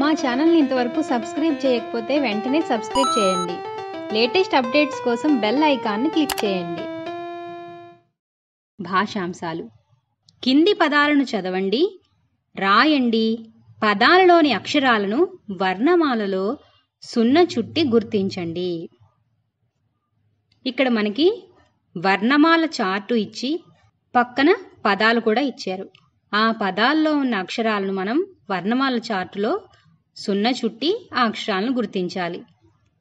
మా ఛానల్ని ఇంతవరకు సబ్స్క్రైబ్ చేయకపోతే వెంటనే సబ్స్క్రైబ్ చేయండి లేటెస్ట్ అప్డేట్స్ కోసం బెల్ ఐకాన్ని క్లిక్ చేయండి భాషాంశాలు కింది పదాలను చదవండి రాయండి పదాలలోని అక్షరాలను వర్ణమాలలో సున్న చుట్టి గుర్తించండి ఇక్కడ మనకి వర్ణమాల చార్టు ఇచ్చి పక్కన పదాలు కూడా ఇచ్చారు ఆ పదాల్లో ఉన్న అక్షరాలను మనం వర్ణమాల చార్టులో సున్న చుట్టి ఆ అక్షరాలను గుర్తించాలి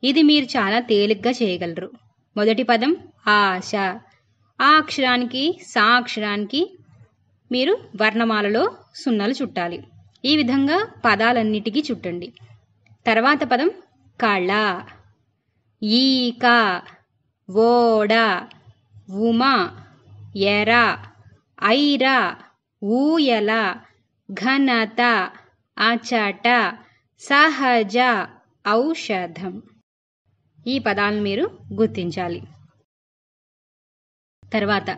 ఇది మీరు చాలా తేలిగ్గా చేయగలరు మొదటి పదం ఆశ ఆ అక్షరానికి సా అక్షరానికి మీరు వర్ణమాలలో సున్నాలు చుట్టాలి ఈ విధంగా పదాలన్నిటికీ చుట్టండి తర్వాత పదం కళ ఈక ఓడ ఉమ ఎర ఐర ఊయల ఘనత అచట సహజ ఔషధం ఈ పదాలను మీరు గుర్తించాలి తర్వాత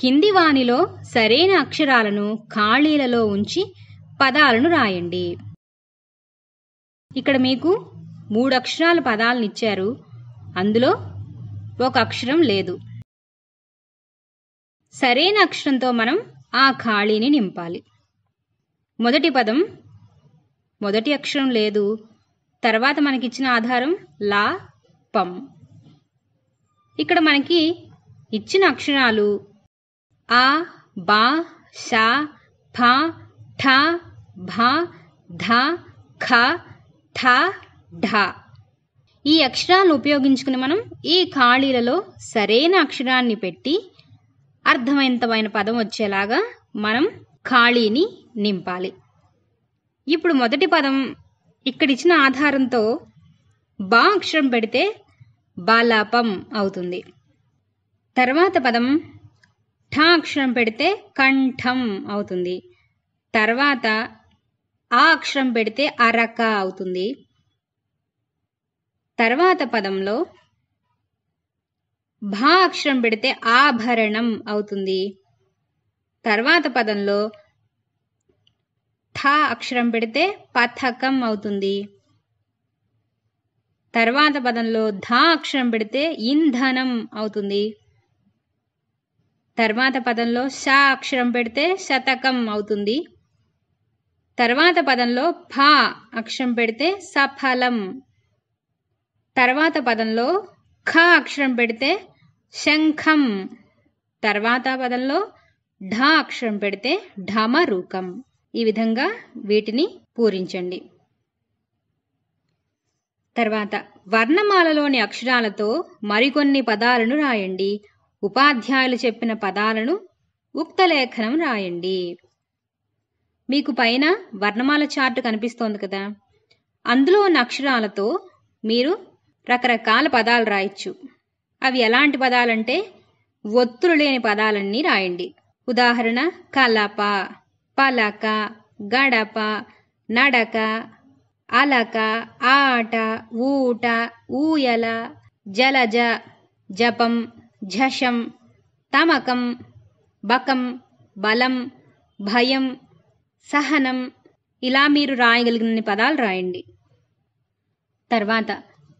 కింది వాణిలో సరైన అక్షరాలను ఖాళీలలో ఉంచి పదాలను రాయండి ఇక్కడ మీకు మూడు అక్షరాల పదాలను ఇచ్చారు అందులో ఒక అక్షరం లేదు సరైన అక్షరంతో మనం ఆ ఖాళీని నింపాలి మొదటి పదం మొదటి అక్షరం లేదు తర్వాత మనకిచ్చిన ఆధారం లా పం ఇక్కడ మనకి ఇచ్చిన అక్షరాలు ఆ బా షా ఫ ఠ భ ధ ఖ థ ఢ ఈ అక్షరాలను ఉపయోగించుకుని మనం ఈ ఖాళీలలో సరైన అక్షరాన్ని పెట్టి అర్థమైనంతమైన పదం వచ్చేలాగా మనం ఖాళీని నింపాలి ఇప్పుడు మొదటి పదం ఇక్కడిచ్చిన ఆధారంతో బా అక్షరం పెడితే బాలాపం అవుతుంది తర్వాత పదం ఠా అక్షరం పెడితే కంఠం అవుతుంది తర్వాత ఆ అక్షరం పెడితే అరక అవుతుంది తర్వాత పదంలో భా అక్షరం పెడితే ఆభరణం అవుతుంది తర్వాత పదంలో థ అక్షరం పెడితే పథకం అవుతుంది తర్వాత పదంలో ధ అక్షరం పెడితే ఇంధనం అవుతుంది తర్వాత పదంలో ష అక్షరం పెడితే శతకం అవుతుంది తర్వాత పదంలో ఫ అక్షరం పెడితే సఫలం తర్వాత పదంలో ఖ అక్షరం పెడితే శంఖం తర్వాత పదంలో ఢ అక్షరం పెడితే ఢమరూకం ఈ విధంగా వీటిని పూరించండి తర్వాత వర్ణమాలలోని అక్షరాలతో మరికొన్ని పదాలను రాయండి ఉపాధ్యాయులు చెప్పిన పదాలను ఉక్త లేఖనం రాయండి మీకు పైన వర్ణమాల చార్ట్ కనిపిస్తోంది కదా అందులో ఉన్న అక్షరాలతో మీరు రకరకాల పదాలు రాయొచ్చు అవి ఎలాంటి పదాలంటే ఒత్తులు లేని పదాలన్నీ రాయండి ఉదాహరణ కలప పలక గడప నడక అలక ఆట ఊట ఊయల జలజ జపం ఝషం తమకం బకం బలం భయం సహనం ఇలా మీరు రాయగలిగిన పదాలు రాయండి తర్వాత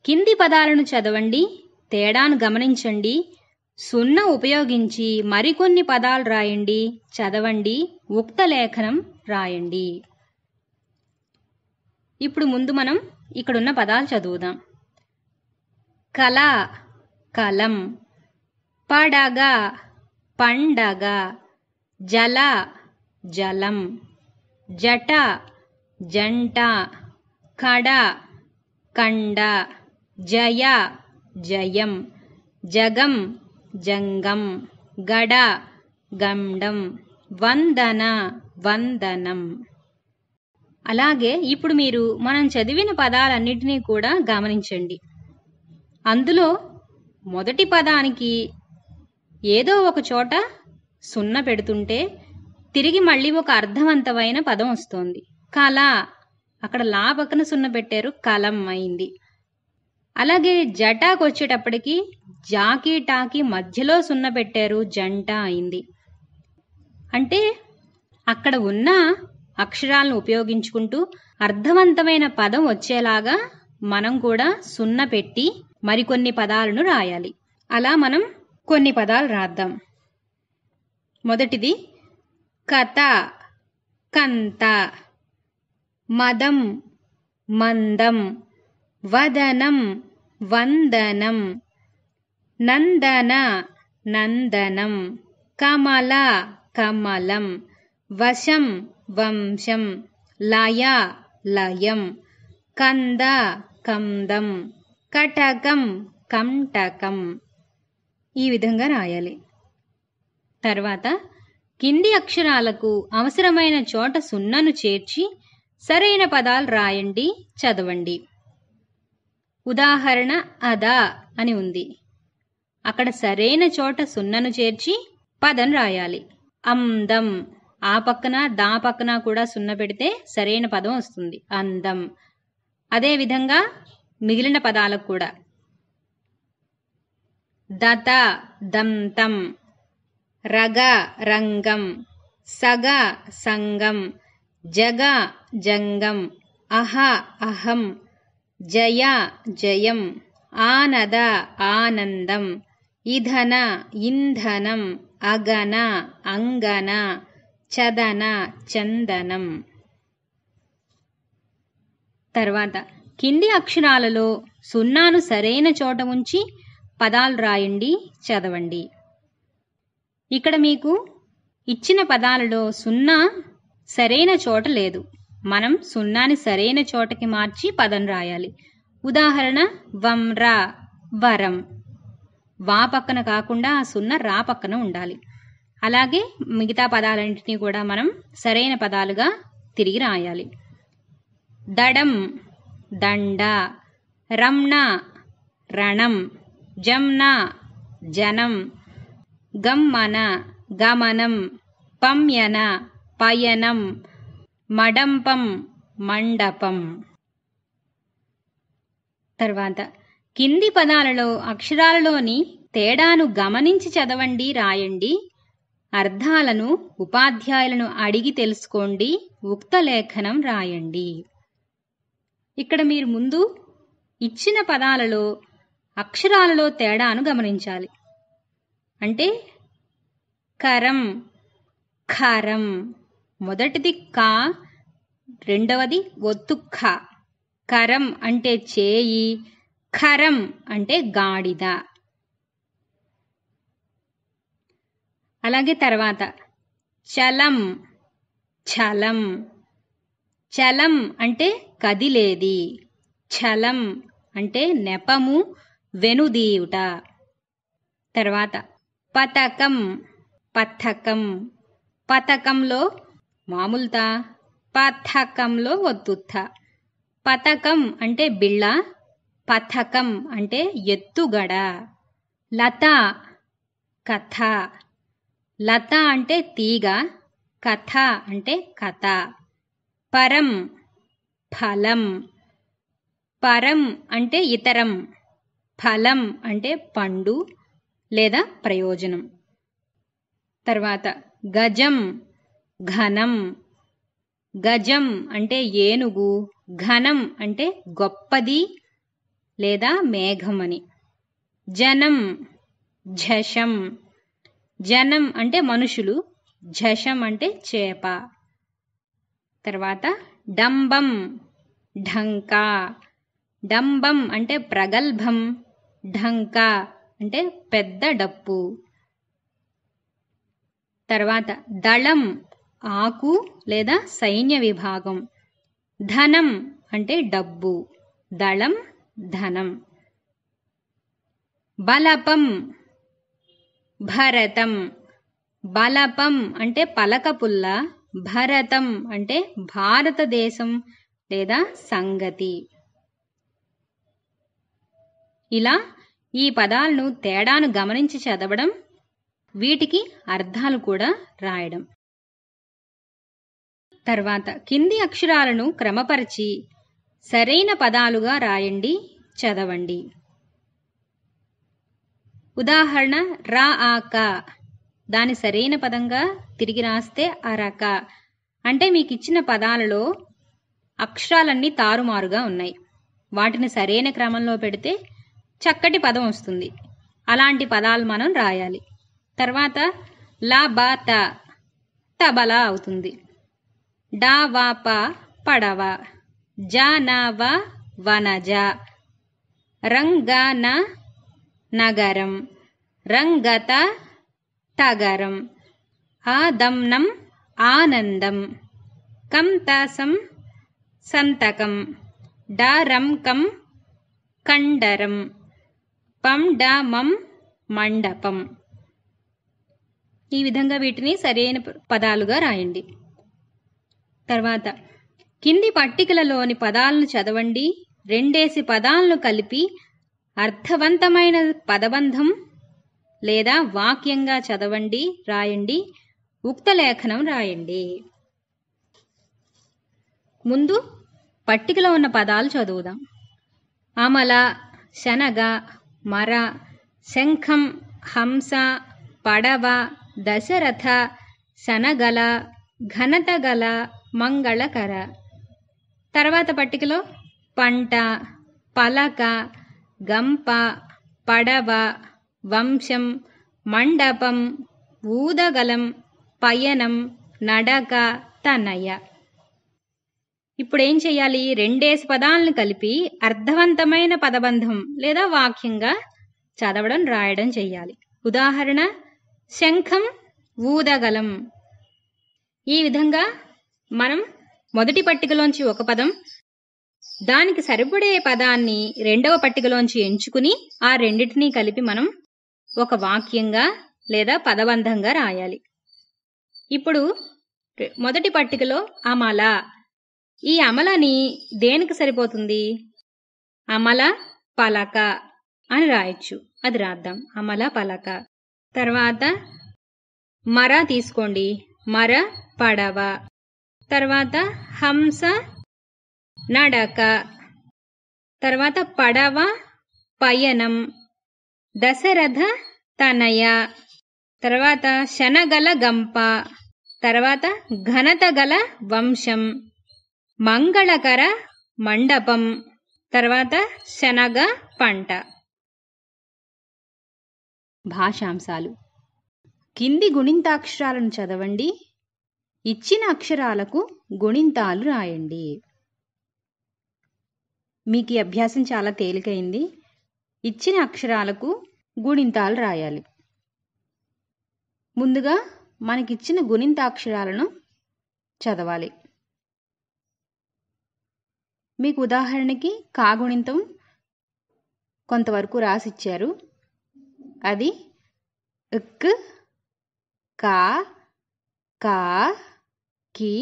కింది పదాలను చదవండి తేడాను గమనించండి సున్న ఉపయోగించి మరికొన్ని పదాలు రాయండి చదవండి ఉక్త లేఖనం రాయండి ఇప్పుడు ముందు మనం ఇక్కడున్న పదాలు చదువుదాం కళ కలం పడగ పండగ జల జలం జట జంట కడ కండ జయ జయం జగం జంగం గడ గండం వందన వందనం అలాగే ఇప్పుడు మీరు మనం చదివిన పదాలన్నిటినీ కూడా గమనించండి అందులో మొదటి పదానికి ఏదో ఒక చోట సున్న పెడుతుంటే తిరిగి మళ్ళీ ఒక అర్థవంతమైన పదం వస్తోంది కళ అక్కడ లా పక్కన సున్న పెట్టారు కలం అయింది అలాగే జటాకు వచ్చేటప్పటికి జాకీ టాకీ మధ్యలో సున్న పెట్టారు జంట అయింది అంటే అక్కడ ఉన్న అక్షరాలను ఉపయోగించుకుంటూ అర్థవంతమైన పదం వచ్చేలాగా మనం కూడా సున్న పెట్టి మరికొన్ని పదాలను రాయాలి అలా మనం కొన్ని పదాలు రాద్దాం మొదటిది కథ కంత మదం మందం వదనం వందనం నందన నందనం కమల కమలం వశం వంశం లయ లయం కంద కందం కటకం కంటకం ఈ విధంగా రాయాలి తర్వాత కింది అక్షరాలకు అవసరమైన చోట సున్నను చేర్చి సరైన పదాలు రాయండి చదవండి ఉదాహరణ అదా అని ఉంది అక్కడ సరైన చోట సున్నను చేర్చి పదం రాయాలి అందం ఆ పక్కన దా పక్కన కూడా సున్న పెడితే సరైన పదం వస్తుంది అందం అదేవిధంగా మిగిలిన పదాలకు కూడా దత దంతం రగ రంగం సగ సంగం జగ జంగం అహ అహం జయ జయం ఆనద ఆనందం ఇధన ఇంధనం అగన అంగన చదన చందనం తర్వాత కింది అక్షరాలలో సున్నాను సరైన చోట ఉంచి పదాలు రాయండి చదవండి ఇక్కడ మీకు ఇచ్చిన పదాలలో సున్నా సరైన చోట లేదు మనం సున్నాని సరైన చోటకి మార్చి పదం రాయాలి ఉదాహరణ వమ్రా వరం వా పక్కన కాకుండా ఆ రా పక్కన ఉండాలి అలాగే మిగతా పదాలన్నింటినీ కూడా మనం సరైన పదాలుగా తిరిగి రాయాలి దడం దండ రమ్ణ రణం జమ్న జనం గమ్మన గమనం పమ్యన పయనం మడంపం మండపం తర్వాత కింది పదాలలో అక్షరాలలోని తేడాను గమనించి చదవండి రాయండి అర్థాలను ఉపాధ్యాయులను అడిగి తెలుసుకోండి ఉక్త లేఖనం రాయండి ఇక్కడ మీరు ముందు ఇచ్చిన పదాలలో అక్షరాలలో తేడాను గమనించాలి అంటే కరం ఖరం మొదటిది కా రెండవది ఒత్తు ఖ కరం అంటే చేయి ఖరం అంటే గాడిద అలాగే తర్వాత చలం చలం చలం అంటే కదిలేది చలం అంటే నెపము వెనుదీయుట తర్వాత పతకం పథకం పథకంలో మామూలుతా పథకంలో ఒత్తుత్త పథకం అంటే బిళ్ళ పథకం అంటే ఎత్తుగడ లత కథ లత అంటే తీగ కథ అంటే కథ పరం ఫలం పరం అంటే ఇతరం ఫలం అంటే పండు లేదా ప్రయోజనం తర్వాత గజం ఘనం గజం అంటే ఏనుగు ఘనం అంటే గొప్పది లేదా మేఘమని జనం ఝషం జనం అంటే మనుషులు ఝషం అంటే చేప తర్వాత డంబం ఢంకా డంబం అంటే ప్రగల్భం ఢంకా అంటే పెద్ద డప్పు తర్వాత దళం ఆకు లేదా సైన్య విభాగం ధనం అంటే డబ్బు దళం ధనం బలపం భరతం బలపం అంటే పలకపుల్ల భరతం అంటే భారతదేశం లేదా సంగతి ఇలా ఈ పదాలను తేడాను గమనించి చదవడం వీటికి అర్థాలు కూడా రాయడం తర్వాత కింది అక్షరాలను క్రమపరిచి సరైన పదాలుగా రాయండి చదవండి ఉదాహరణ రా ఆక దాని సరైన పదంగా తిరిగి రాస్తే అరక అంటే మీకు ఇచ్చిన పదాలలో అక్షరాలన్నీ తారుమారుగా ఉన్నాయి వాటిని సరైన క్రమంలో పెడితే చక్కటి పదం వస్తుంది అలాంటి పదాలు మనం రాయాలి తర్వాత లా బా తబలా అవుతుంది డా వా పడవా పడవ జానావ వనజ రంగాన నగరం రంగత తగరం ఆదమ్నం ఆనందం కంతాసం సంతకం డారంకం కం కండరం పండామం మండపం ఈ విధంగా వీటిని సరైన పదాలుగా రాయండి తర్వాత కింది పట్టికలలోని పదాలను చదవండి రెండేసి పదాలను కలిపి అర్థవంతమైన పదబంధం లేదా వాక్యంగా చదవండి రాయండి ఉక్త లేఖనం రాయండి ముందు పట్టికలో ఉన్న పదాలు చదువుదాం అమల శనగ మర శంఖం హంస పడవ దశరథ శనగల ఘనతగల మంగళకర తర్వాత పట్టికలో పంట పలక గంప పడవ వంశం మండపం ఊదగలం పయనం నడక తనయ ఇప్పుడు ఏం చేయాలి రెండేసి పదాలను కలిపి అర్థవంతమైన పదబంధం లేదా వాక్యంగా చదవడం రాయడం చేయాలి ఉదాహరణ శంఖం ఊదగలం ఈ విధంగా మనం మొదటి పట్టికలోంచి ఒక పదం దానికి సరిపడే పదాన్ని రెండవ పట్టికలోంచి ఎంచుకుని ఆ రెండింటినీ కలిపి మనం ఒక వాక్యంగా లేదా పదబంధంగా రాయాలి ఇప్పుడు మొదటి పట్టికలో అమల ఈ అమలని దేనికి సరిపోతుంది అమల పలక అని రాయొచ్చు అది రాద్దాం అమల పలక తర్వాత మర తీసుకోండి మర పడవ తర్వాత హంస నడక తర్వాత పడవ పయనం దశరథ తనయ తర్వాత శనగల గంప తర్వాత ఘనత గల వంశం మంగళకర మండపం తర్వాత శనగ పంట భాషాంశాలు కింది గుణింతాక్షరాలను చదవండి ఇచ్చిన అక్షరాలకు గుణింతాలు రాయండి మీకు ఈ అభ్యాసం చాలా తేలికైంది ఇచ్చిన అక్షరాలకు గుణింతాలు రాయాలి ముందుగా మనకిచ్చిన గుణింత అక్షరాలను చదవాలి మీకు ఉదాహరణకి కాగుణింతం కొంతవరకు రాసిచ్చారు అది క్ కా కా కి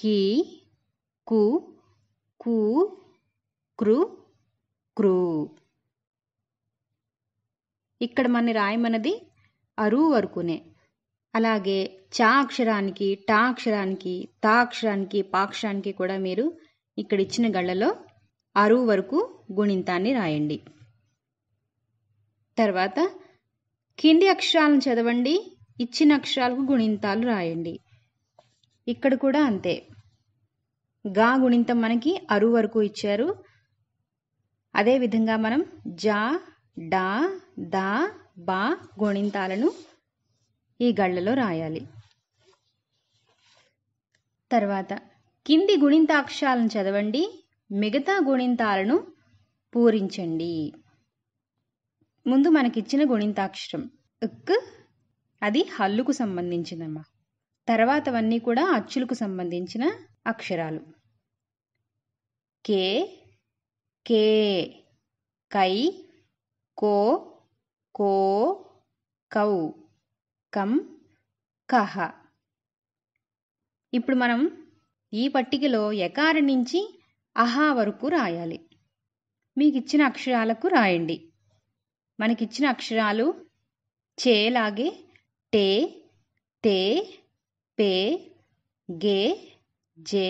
కీ కు కు క్రు క్రూ ఇక్కడ మన రాయమన్నది అరు వరకునే అలాగే చా అక్షరానికి టా అక్షరానికి తా అక్షరానికి పాక్షరానికి కూడా మీరు ఇక్కడ ఇచ్చిన గళ్ళలో అరువు వరకు గుణింతాన్ని రాయండి తర్వాత కింది అక్షరాలను చదవండి ఇచ్చిన అక్షరాలకు గుణింతాలు రాయండి ఇక్కడ కూడా అంతే గా గుణింతం మనకి అరు వరకు ఇచ్చారు అదేవిధంగా మనం జా డా దా బా గుణింతాలను ఈ గళ్ళలో రాయాలి తర్వాత కింది గుణింతాక్షరాలను చదవండి మిగతా గుణింతాలను పూరించండి ముందు మనకిచ్చిన గుణింతాక్షరం ఇక్ అది హల్లుకు సంబంధించిందమ్మా తర్వాతవన్నీ కూడా అచ్చులకు సంబంధించిన అక్షరాలు కే కే కై కో కో కౌ కం కహ ఇప్పుడు మనం ఈ పట్టికలో ఎకార నుంచి అహా వరకు రాయాలి మీకు ఇచ్చిన అక్షరాలకు రాయండి మనకిచ్చిన అక్షరాలు చేలాగే టే తే పే గే జే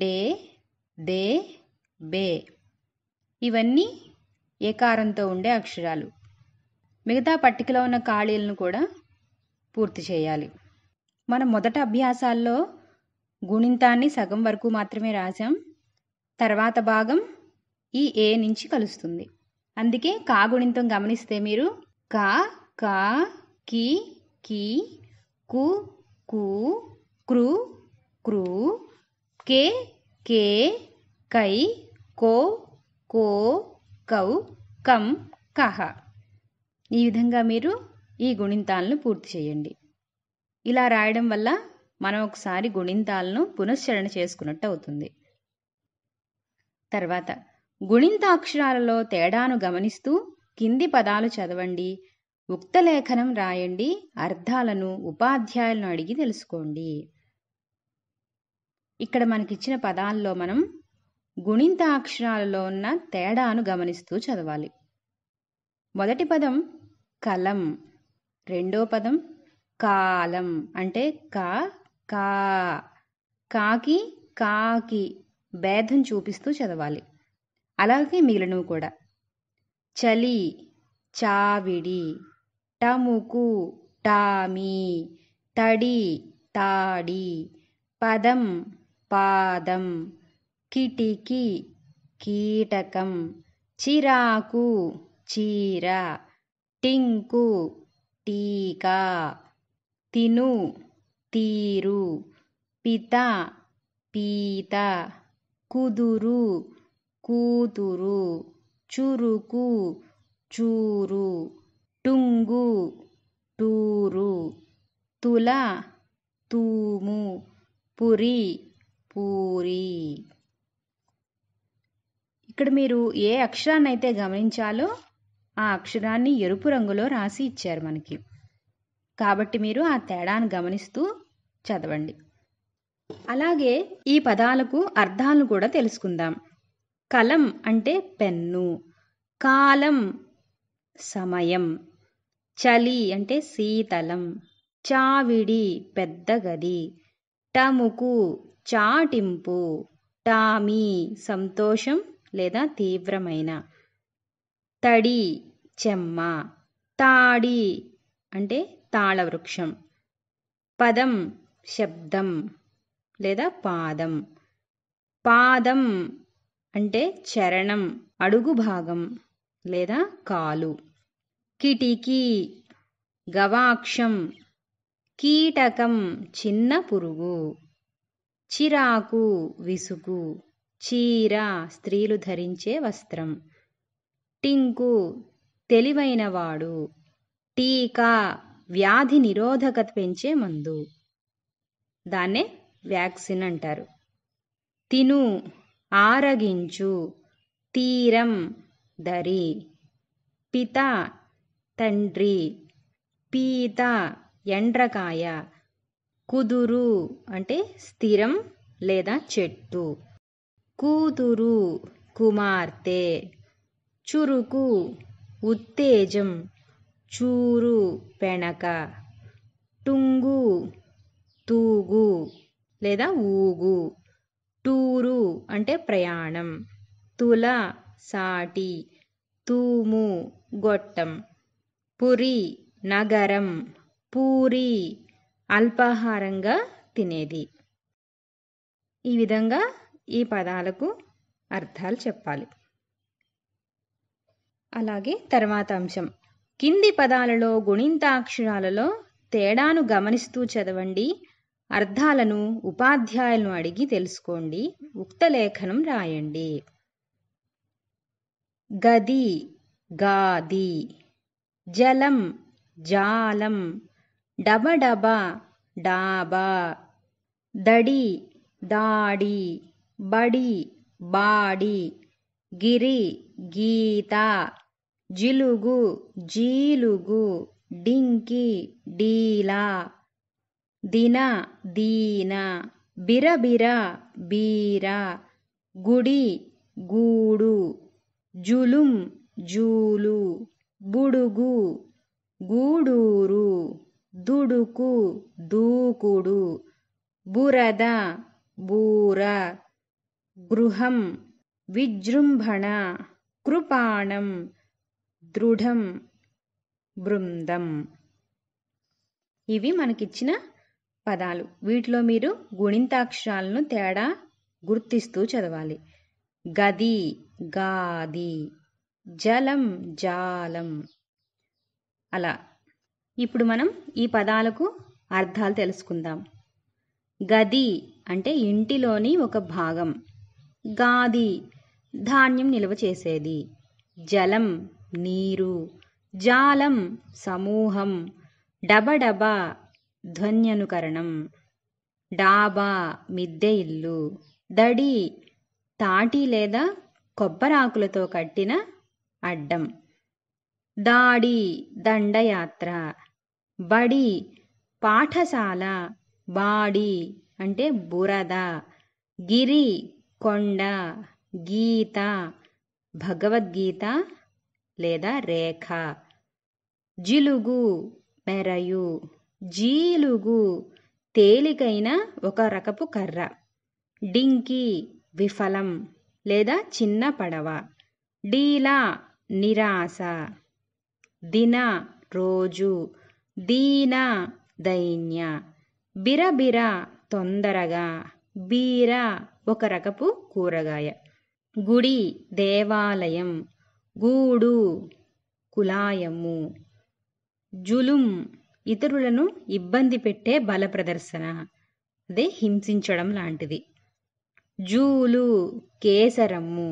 డే దే బే ఇవన్నీ ఏకారంతో ఉండే అక్షరాలు మిగతా పట్టికలో ఉన్న ఖాళీలను కూడా పూర్తి చేయాలి మన మొదట అభ్యాసాల్లో గుణింతాన్ని సగం వరకు మాత్రమే రాశాం తర్వాత భాగం ఈ ఏ నుంచి కలుస్తుంది అందుకే కా గుణింతం గమనిస్తే మీరు కా కా కి కి కు కు క్రు క్రు కే కే కై కో కో కౌ కం కహ ఈ విధంగా మీరు ఈ గుణింతాలను పూర్తి చేయండి ఇలా రాయడం వల్ల మనం ఒకసారి గుణింతాలను పునశ్చరణ చేసుకున్నట్టు అవుతుంది తర్వాత అక్షరాలలో తేడాను గమనిస్తూ కింది పదాలు చదవండి ఉక్త లేఖనం రాయండి అర్థాలను ఉపాధ్యాయులను అడిగి తెలుసుకోండి ఇక్కడ మనకిచ్చిన పదాల్లో మనం గుణింత అక్షరాలలో ఉన్న తేడాను గమనిస్తూ చదవాలి మొదటి పదం కలం రెండో పదం కాలం అంటే కా కా కాకి కాకి భేదం చూపిస్తూ చదవాలి అలాగే మిగిలినవి కూడా చలి చావిడి టముకు టామి తడి తాడి పదం పాదం కిటికీ కీటకం చిరాకు చీర టింకు టీకా తిను తీరు పిత పీత కుదురు కూతురు చురుకు చూరు టుంగు టూరు తుల తూము పురి పూరి ఇక్కడ మీరు ఏ అక్షరాన్ని అయితే గమనించాలో ఆ అక్షరాన్ని ఎరుపు రంగులో రాసి ఇచ్చారు మనకి కాబట్టి మీరు ఆ తేడాను గమనిస్తూ చదవండి అలాగే ఈ పదాలకు అర్థాలను కూడా తెలుసుకుందాం కలం అంటే పెన్ను కాలం సమయం చలి అంటే శీతలం చావిడి పెద్ద గది టముకు చాటింపు టామి సంతోషం లేదా తీవ్రమైన తడి చెమ్మ తాడి అంటే తాళవృక్షం పదం శబ్దం లేదా పాదం పాదం అంటే చరణం అడుగు భాగం లేదా కాలు కిటికీ గవాక్షం కీటకం చిన్న పురుగు చిరాకు విసుగు చీర స్త్రీలు ధరించే వస్త్రం టింకు తెలివైనవాడు టీకా వ్యాధి నిరోధకత పెంచే మందు దాన్నే వ్యాక్సిన్ అంటారు తిను ఆరగించు తీరం దరి పిత తండ్రి పీత ఎండ్రకాయ కుదురు అంటే స్థిరం లేదా చెట్టు కూతురు కుమార్తె చురుకు ఉత్తేజం చూరు పెనక టుంగు తూగు లేదా ఊగు టూరు అంటే ప్రయాణం తుల సాటి తూము గొట్టం పురి నగరం పూరి అల్పాహారంగా తినేది ఈ విధంగా ఈ పదాలకు అర్థాలు చెప్పాలి అలాగే తర్వాత అంశం కింది పదాలలో గుణింతాక్షరాలలో తేడాను గమనిస్తూ చదవండి అర్థాలను ఉపాధ్యాయులను అడిగి తెలుసుకోండి ఉక్త లేఖనం రాయండి గది గాది జలం జాలం డబడబ డాబా దడి దాడి బడి బాడి గిరి గీత జిలుగు జీలుగు డింకి డీలా దిన దీన బిరబిర బీర గుడి గూడు జులుం జూలు బుడుగు గూడూరు దుడుకు దూకుడు బురద బూర గృహం విజృంభణ కృపాణం దృఢం బృందం ఇవి మనకిచ్చిన పదాలు వీటిలో మీరు గుణింతాక్షరాలను తేడా గుర్తిస్తూ చదవాలి గది గాది జలం జాలం అలా ఇప్పుడు మనం ఈ పదాలకు అర్థాలు తెలుసుకుందాం గది అంటే ఇంటిలోని ఒక భాగం గాది ధాన్యం నిల్వ చేసేది జలం నీరు జాలం సమూహం డబడబ ధ్వన్యనుకరణం డాబా మిద్దె ఇల్లు దడి తాటి లేదా కొబ్బరాకులతో కట్టిన అడ్డం దాడి దండయాత్ర బడి పాఠశాల బాడి అంటే బురద గిరి కొండ గీత భగవద్గీత లేదా రేఖ జిలుగు మెరయు జీలుగు తేలికైన ఒక రకపు కర్ర డింకి విఫలం లేదా చిన్న పడవ డీలా నిరాశ దిన రోజు దీన దైన్య బిరబిర తొందరగా బీర ఒక రకపు కూరగాయ గుడి దేవాలయం గూడు కులాయము జులుం ఇతరులను ఇబ్బంది పెట్టే బల ప్రదర్శన అదే హింసించడం లాంటిది జూలు కేసరము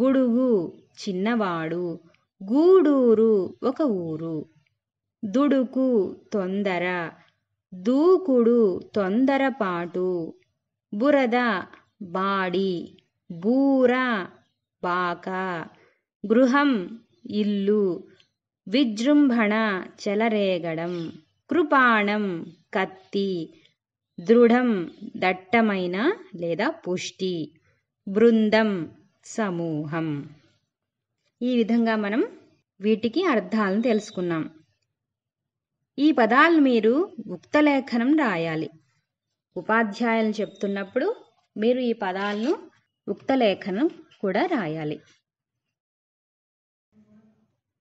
బుడుగు చిన్నవాడు గూడూరు ఒక ఊరు దుడుకు తొందర దూకుడు తొందరపాటు బురద బాడి బూర బాక గృహం ఇల్లు విజృంభణ చెలరేగడం కృపాణం కత్తి దృఢం దట్టమైన లేదా పుష్టి బృందం సమూహం ఈ విధంగా మనం వీటికి అర్థాలను తెలుసుకున్నాం ఈ పదాలు మీరు ఉక్త లేఖనం రాయాలి ఉపాధ్యాయులు చెప్తున్నప్పుడు మీరు ఈ పదాలను ఉక్త లేఖనం కూడా రాయాలి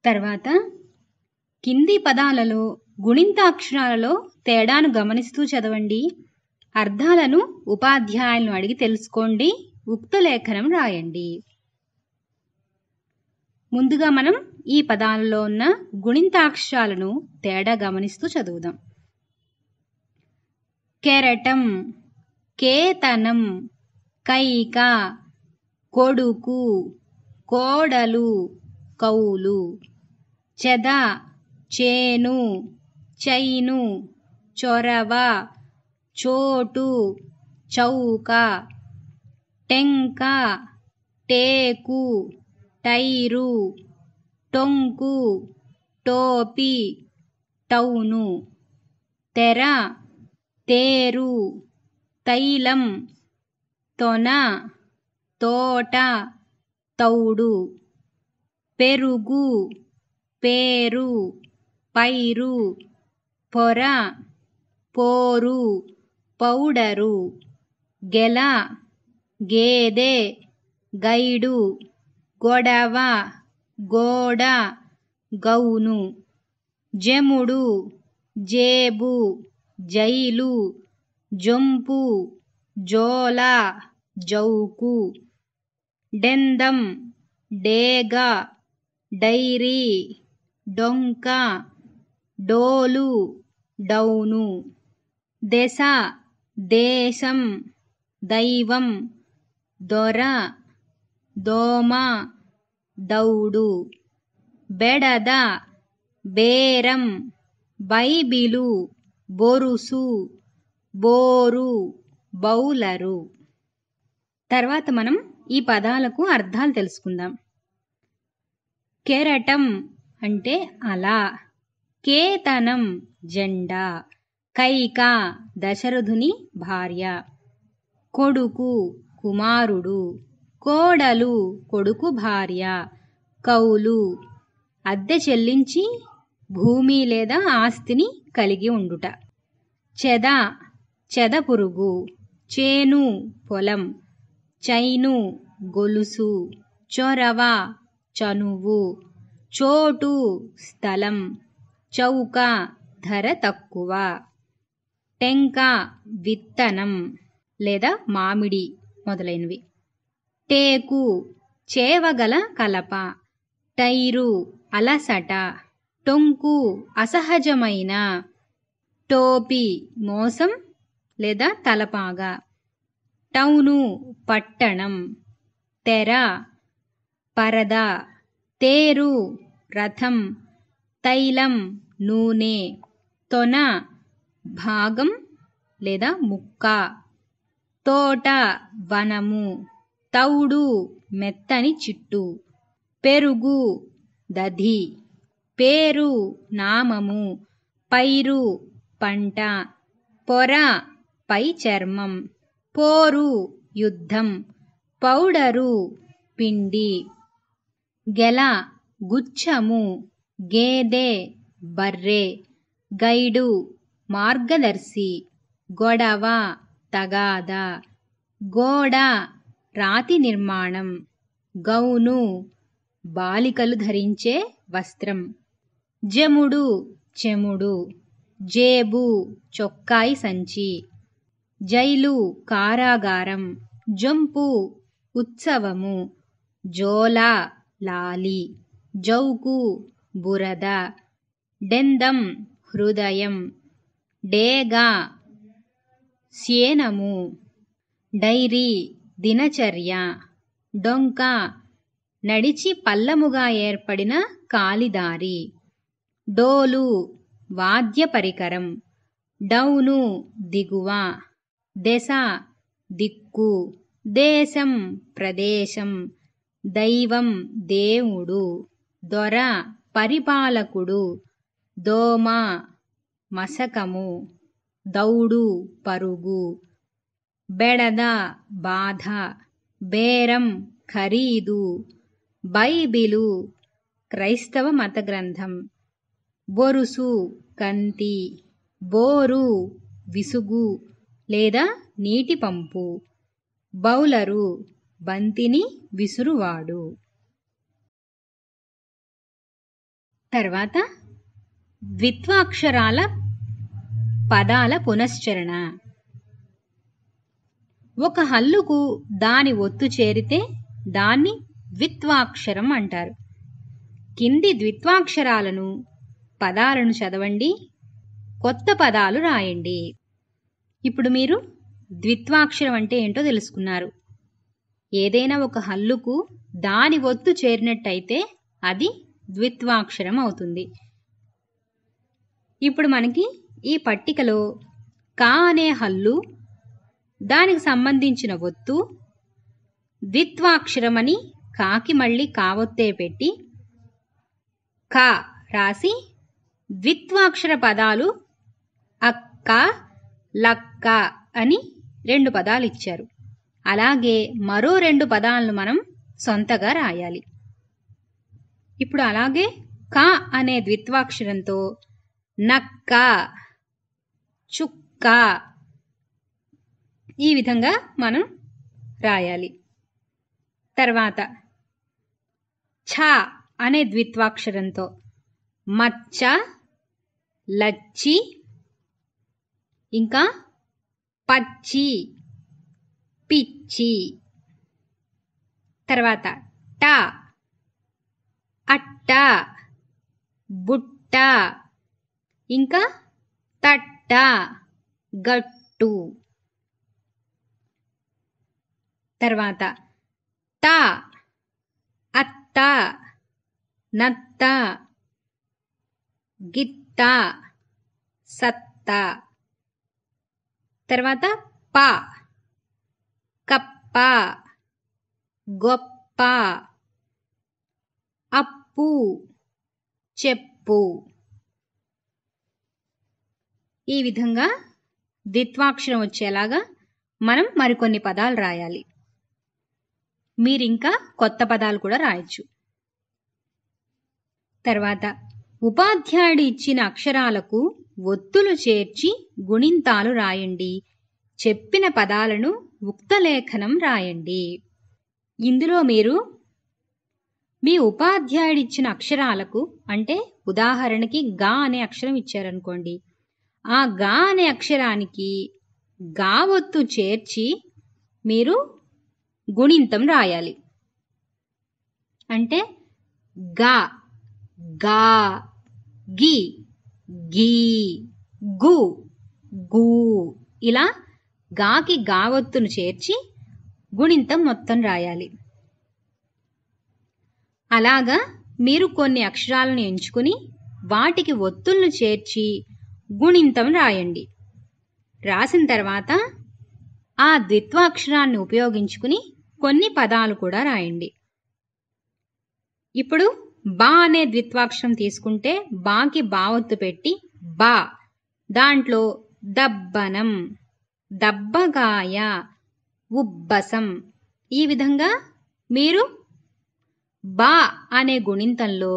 తర్వాత కింది పదాలలో గుణింతాక్షరాలలో తేడాను గమనిస్తూ చదవండి అర్థాలను ఉపాధ్యాయులను అడిగి తెలుసుకోండి ఉక్త లేఖనం రాయండి ముందుగా మనం ఈ పదాలలో ఉన్న గుణింతాక్షరాలను తేడా గమనిస్తూ చదువుదాం కెరటం కేతనం కైక కొడుకు కోడలు కౌలు చెద చేను చైను చొరవ చోటు చౌక టెంక టేకు టైరు టొంకు టోపీ టౌను తెర తేరు తైలం తొన తోట తౌడు పెరుగు పేరు పైరు పొర పోరు పౌడరు గెల గేదె గైడు గొడవ గోడ గౌను జముడు జేబు జైలు జొంపు జోల జౌకు డెందం డేగ డైరీ డొంక డోలు డౌను దశ దేశం దైవం దొర దోమ దౌడు బెడద బేరం బైబిలు బొరుసు బోరు బౌలరు తర్వాత మనం ఈ పదాలకు అర్థాలు తెలుసుకుందాం కెరటం అంటే అలా కేతనం జెండా కైక దశరథుని భార్య కొడుకు కుమారుడు కోడలు కొడుకు భార్య కౌలు అద్దె చెల్లించి భూమి లేదా ఆస్తిని కలిగి ఉండుట చెద చెద పురుగు చేను పొలం చైను గొలుసు చొరవ చనువు చోటు స్థలం చౌక ధర తక్కువ టెంక విత్తనం లేదా మామిడి మొదలైనవి టేకు చేవగల కలప టైరు అలసట టొంకు అసహజమైన టోపీ మోసం లేదా తలపాగా టౌను పట్టణం తెర పరద తేరు రథం తైలం నూనె తొన భాగం లేదా ముక్క తోట వనము తౌడు మెత్తని చిట్టు పెరుగు దధి పేరు నామము పైరు పంట పొర పై చర్మం పోరు యుద్ధం పౌడరు పిండి గెల గుచ్చము గేదె బర్రె గైడు మార్గదర్శి గొడవ తగాద గోడ రాతి నిర్మాణం గౌను బాలికలు ధరించే వస్త్రం జముడు చెముడు జేబు చొక్కాయి సంచి జైలు కారాగారం జంపు ఉత్సవము జోలా లాలి జౌకు బురద డెందం హృదయం డేగా సేనము డైరీ దినచర్య డొంక నడిచి పల్లముగా ఏర్పడిన కాలిదారి డోలు వాద్య పరికరం డౌను దిగువ దెశ దిక్కు దేశం ప్రదేశం దైవం దేవుడు దొర పరిపాలకుడు దోమ మసకము దౌడు పరుగు బెడద ಬಾಧ బేరం ఖరీదు బైబిలు క్రైస్తవ మత గ్రంథం బొరుసు కంతి బోరు విసుగు లేదా నీటి పంపు బౌలరు బంతిని విసురువాడు తర్వాత ద్విత్వాక్షరాల పదాల పునశ్చరణ ఒక హల్లుకు దాని ఒత్తు చేరితే దాన్ని ద్విత్వాక్షరం అంటారు కింది ద్విత్వాక్షరాలను పదాలను చదవండి కొత్త పదాలు రాయండి ఇప్పుడు మీరు ద్విత్వాక్షరం అంటే ఏంటో తెలుసుకున్నారు ఏదైనా ఒక హల్లుకు దాని ఒత్తు చేరినట్టయితే అది ద్విత్వాక్షరం అవుతుంది ఇప్పుడు మనకి ఈ పట్టికలో కా అనే హల్లు దానికి సంబంధించిన ఒత్తు ద్విత్వాక్షరమని కాకి మళ్ళీ కావొత్తే పెట్టి కా రాసి ద్విత్వాక్షర పదాలు అక్క లక్క అని రెండు పదాలు ఇచ్చారు అలాగే మరో రెండు పదాలను మనం సొంతగా రాయాలి ఇప్పుడు అలాగే కా అనే ద్విత్వాక్షరంతో నక్క చుక్క ఈ విధంగా మనం రాయాలి తర్వాత ఛ అనే ద్విత్వాక్షరంతో మచ్చ లచ్చి ఇంకా పచ్చి పిచ్చి తర్వాత ట అట్ట బుట్ట ఇంకా తట్ట గట్టు తర్వాత త అత్త నత్త గిత్త సత్త తర్వాత ప కప్ప గొప్ప అప్పు చెప్పు ఈ విధంగా ద్విత్వాక్షరం వచ్చేలాగా మనం మరికొన్ని పదాలు రాయాలి మీరింకా కొత్త పదాలు కూడా రాయొచ్చు తర్వాత ఉపాధ్యాయుడు ఇచ్చిన అక్షరాలకు ఒత్తులు చేర్చి గుణింతాలు రాయండి చెప్పిన పదాలను ఉక్తలేఖనం రాయండి ఇందులో మీరు మీ ఉపాధ్యాయుడు ఇచ్చిన అక్షరాలకు అంటే ఉదాహరణకి గా అనే అక్షరం ఇచ్చారనుకోండి ఆ గా అనే అక్షరానికి గా ఒత్తు చేర్చి మీరు గుణింతం రాయాలి అంటే గా గా గి గీ గు గు ఇలా గాకి గావత్తును చేర్చి గుణింతం మొత్తం రాయాలి అలాగా మీరు కొన్ని అక్షరాలను ఎంచుకుని వాటికి ఒత్తులను చేర్చి గుణింతం రాయండి రాసిన తర్వాత ఆ ద్విత్వాక్షరాన్ని ఉపయోగించుకుని కొన్ని పదాలు కూడా రాయండి ఇప్పుడు బా అనే ద్విత్వాక్షరం తీసుకుంటే బాకి బావత్తు పెట్టి బా దాంట్లో దబ్బనం దబ్బగాయ ఉబ్బసం ఈ విధంగా మీరు బా అనే గుణింతంలో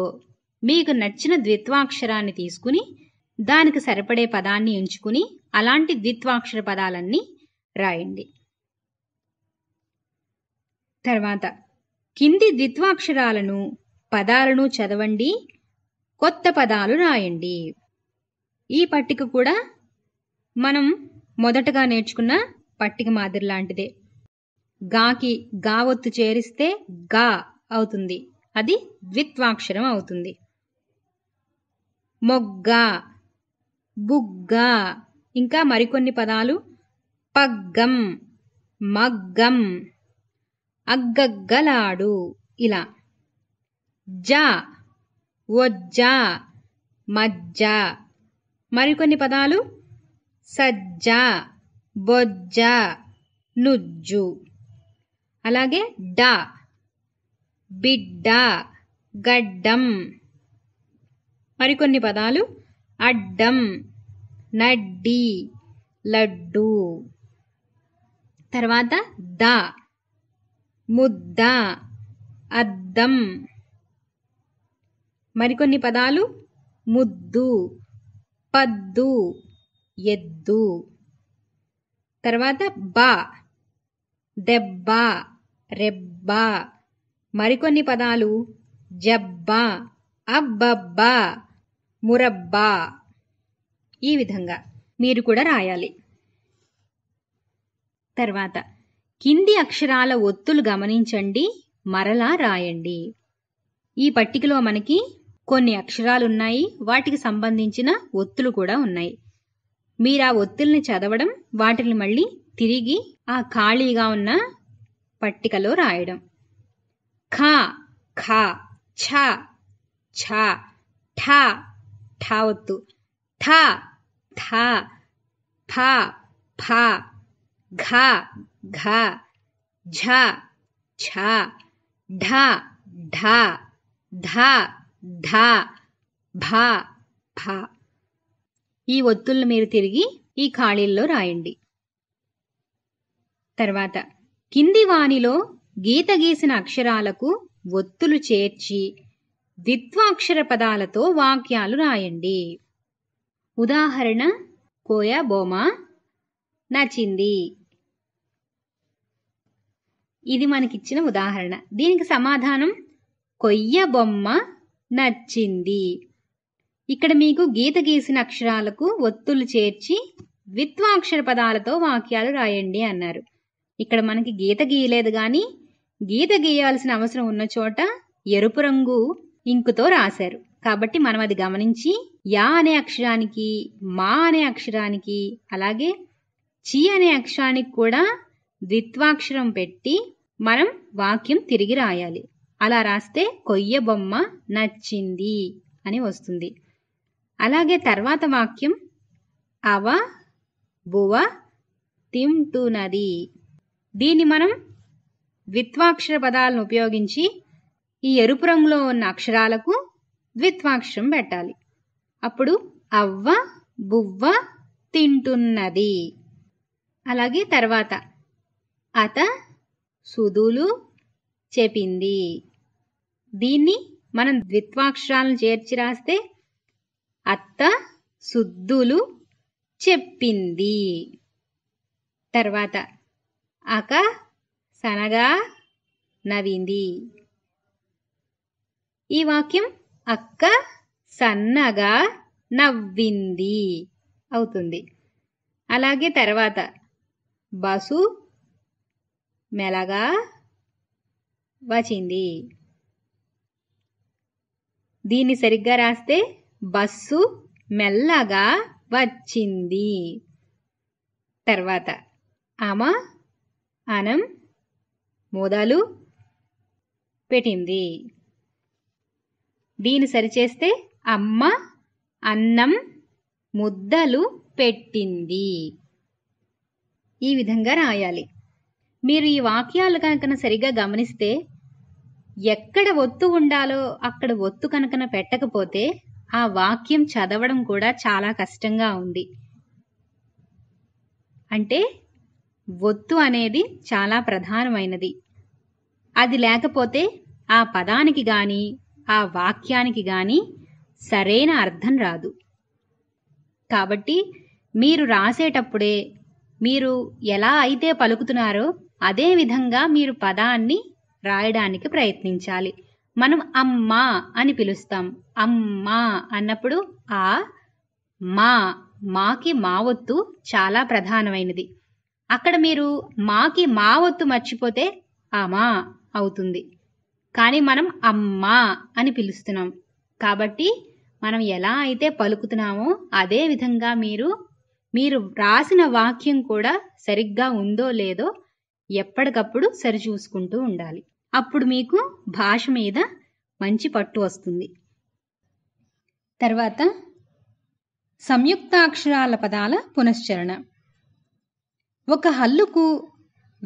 మీకు నచ్చిన ద్విత్వాక్షరాన్ని తీసుకుని దానికి సరిపడే పదాన్ని ఎంచుకుని అలాంటి ద్విత్వాక్షర పదాలన్నీ రాయండి తర్వాత కింది ద్విత్వాక్షరాలను పదాలను చదవండి కొత్త పదాలు రాయండి ఈ పట్టిక కూడా మనం మొదటగా నేర్చుకున్న పట్టిక మాదిరి లాంటిదే గాకి గా ఒత్తు చేరిస్తే గా అవుతుంది అది ద్విత్వాక్షరం అవుతుంది మొగ్గ బుగ్గ ఇంకా మరికొన్ని పదాలు పగ్గం మగ్గం అగ్గగ్గలాడు ఇలా జ ఒజ్జ మజ్జ మరికొన్ని పదాలు సజ్జ బొజ్జ నుజ్జు అలాగే డ బిడ్డ గడ్డం మరికొన్ని పదాలు అడ్డం నడ్డి లడ్డు తర్వాత ద ముద్ద అద్దం మరికొన్ని పదాలు ముద్దు పద్దు ఎద్దు తర్వాత బ దెబ్బ రెబ్బ మరికొన్ని పదాలు జబ్బ అబ్బబ్బ మురబ్బా ఈ విధంగా మీరు కూడా రాయాలి తర్వాత కింది అక్షరాల ఒత్తులు గమనించండి మరలా రాయండి ఈ పట్టికలో మనకి కొన్ని అక్షరాలు ఉన్నాయి వాటికి సంబంధించిన ఒత్తులు కూడా ఉన్నాయి మీరు ఆ ఒత్తుల్ని చదవడం వాటిని మళ్ళీ తిరిగి ఆ ఖాళీగా ఉన్న పట్టికలో రాయడం ఖ ఖ ఛ ఛ ఠ ఠ ఒత్తు ఠ ఠ ఫ ఫ ఘ ఘ ఝ ఝ ఢ ఢ ధ ఢ భ ఫ ఈ ఒత్తుల్ని మీరు తిరిగి ఈ ఖాళీల్లో రాయండి తర్వాత కింది వాణిలో గీత గీసిన అక్షరాలకు ఒత్తులు చేర్చి ద్విత్వాక్షర పదాలతో వాక్యాలు రాయండి ఉదాహరణ కోయా బోమా నచ్చింది ఇది మనకిచ్చిన ఉదాహరణ దీనికి సమాధానం కొయ్య బొమ్మ నచ్చింది ఇక్కడ మీకు గీత గీసిన అక్షరాలకు ఒత్తులు చేర్చి ద్విత్వాక్షర పదాలతో వాక్యాలు రాయండి అన్నారు ఇక్కడ మనకి గీత గీయలేదు కానీ గీత గీయాల్సిన అవసరం ఉన్న చోట ఎరుపు రంగు ఇంకుతో రాశారు కాబట్టి మనం అది గమనించి యా అనే అక్షరానికి మా అనే అక్షరానికి అలాగే చి అనే అక్షరానికి కూడా ద్విత్వాక్షరం పెట్టి మనం వాక్యం తిరిగి రాయాలి అలా రాస్తే కొయ్య బొమ్మ నచ్చింది అని వస్తుంది అలాగే తర్వాత వాక్యం అవ బువ తింటున్నది దీన్ని మనం ద్విత్వాక్షర పదాలను ఉపయోగించి ఈ ఎరుపు రంగులో ఉన్న అక్షరాలకు ద్విత్వాక్షరం పెట్టాలి అప్పుడు అవ్వ బువ్వ తింటున్నది అలాగే తర్వాత అత సుధులు చెప్పింది దీన్ని మనం ద్విత్వాక్షరాలను చేర్చి రాస్తే అత్త శుద్ధులు చెప్పింది తర్వాత అక సనగా నవ్వింది ఈ వాక్యం అక్క సన్నగా నవ్వింది అవుతుంది అలాగే తర్వాత బసు మెలగా వచ్చింది దీన్ని సరిగ్గా రాస్తే బస్సు మెల్లగా వచ్చింది తర్వాత ఆమ అనం మోదాలు పెట్టింది దీన్ని సరిచేస్తే అమ్మ అన్నం ముద్దలు పెట్టింది ఈ విధంగా రాయాలి మీరు ఈ వాక్యాలు కనుక సరిగా గమనిస్తే ఎక్కడ ఒత్తు ఉండాలో అక్కడ ఒత్తు కనుకన పెట్టకపోతే ఆ వాక్యం చదవడం కూడా చాలా కష్టంగా ఉంది అంటే ఒత్తు అనేది చాలా ప్రధానమైనది అది లేకపోతే ఆ పదానికి గాని ఆ వాక్యానికి గాని సరైన అర్థం రాదు కాబట్టి మీరు రాసేటప్పుడే మీరు ఎలా అయితే పలుకుతున్నారో అదేవిధంగా మీరు పదాన్ని రాయడానికి ప్రయత్నించాలి మనం అమ్మా అని పిలుస్తాం అమ్మా అన్నప్పుడు ఆ మా మాకి మా చాలా ప్రధానమైనది అక్కడ మీరు మాకి మా మర్చిపోతే అమా అవుతుంది కానీ మనం అమ్మా అని పిలుస్తున్నాం కాబట్టి మనం ఎలా అయితే పలుకుతున్నామో అదే విధంగా మీరు మీరు రాసిన వాక్యం కూడా సరిగ్గా ఉందో లేదో ఎప్పటికప్పుడు సరిచూసుకుంటూ ఉండాలి అప్పుడు మీకు భాష మీద మంచి పట్టు వస్తుంది తర్వాత సంయుక్తాక్షరాల పదాల పునశ్చరణ ఒక హల్లుకు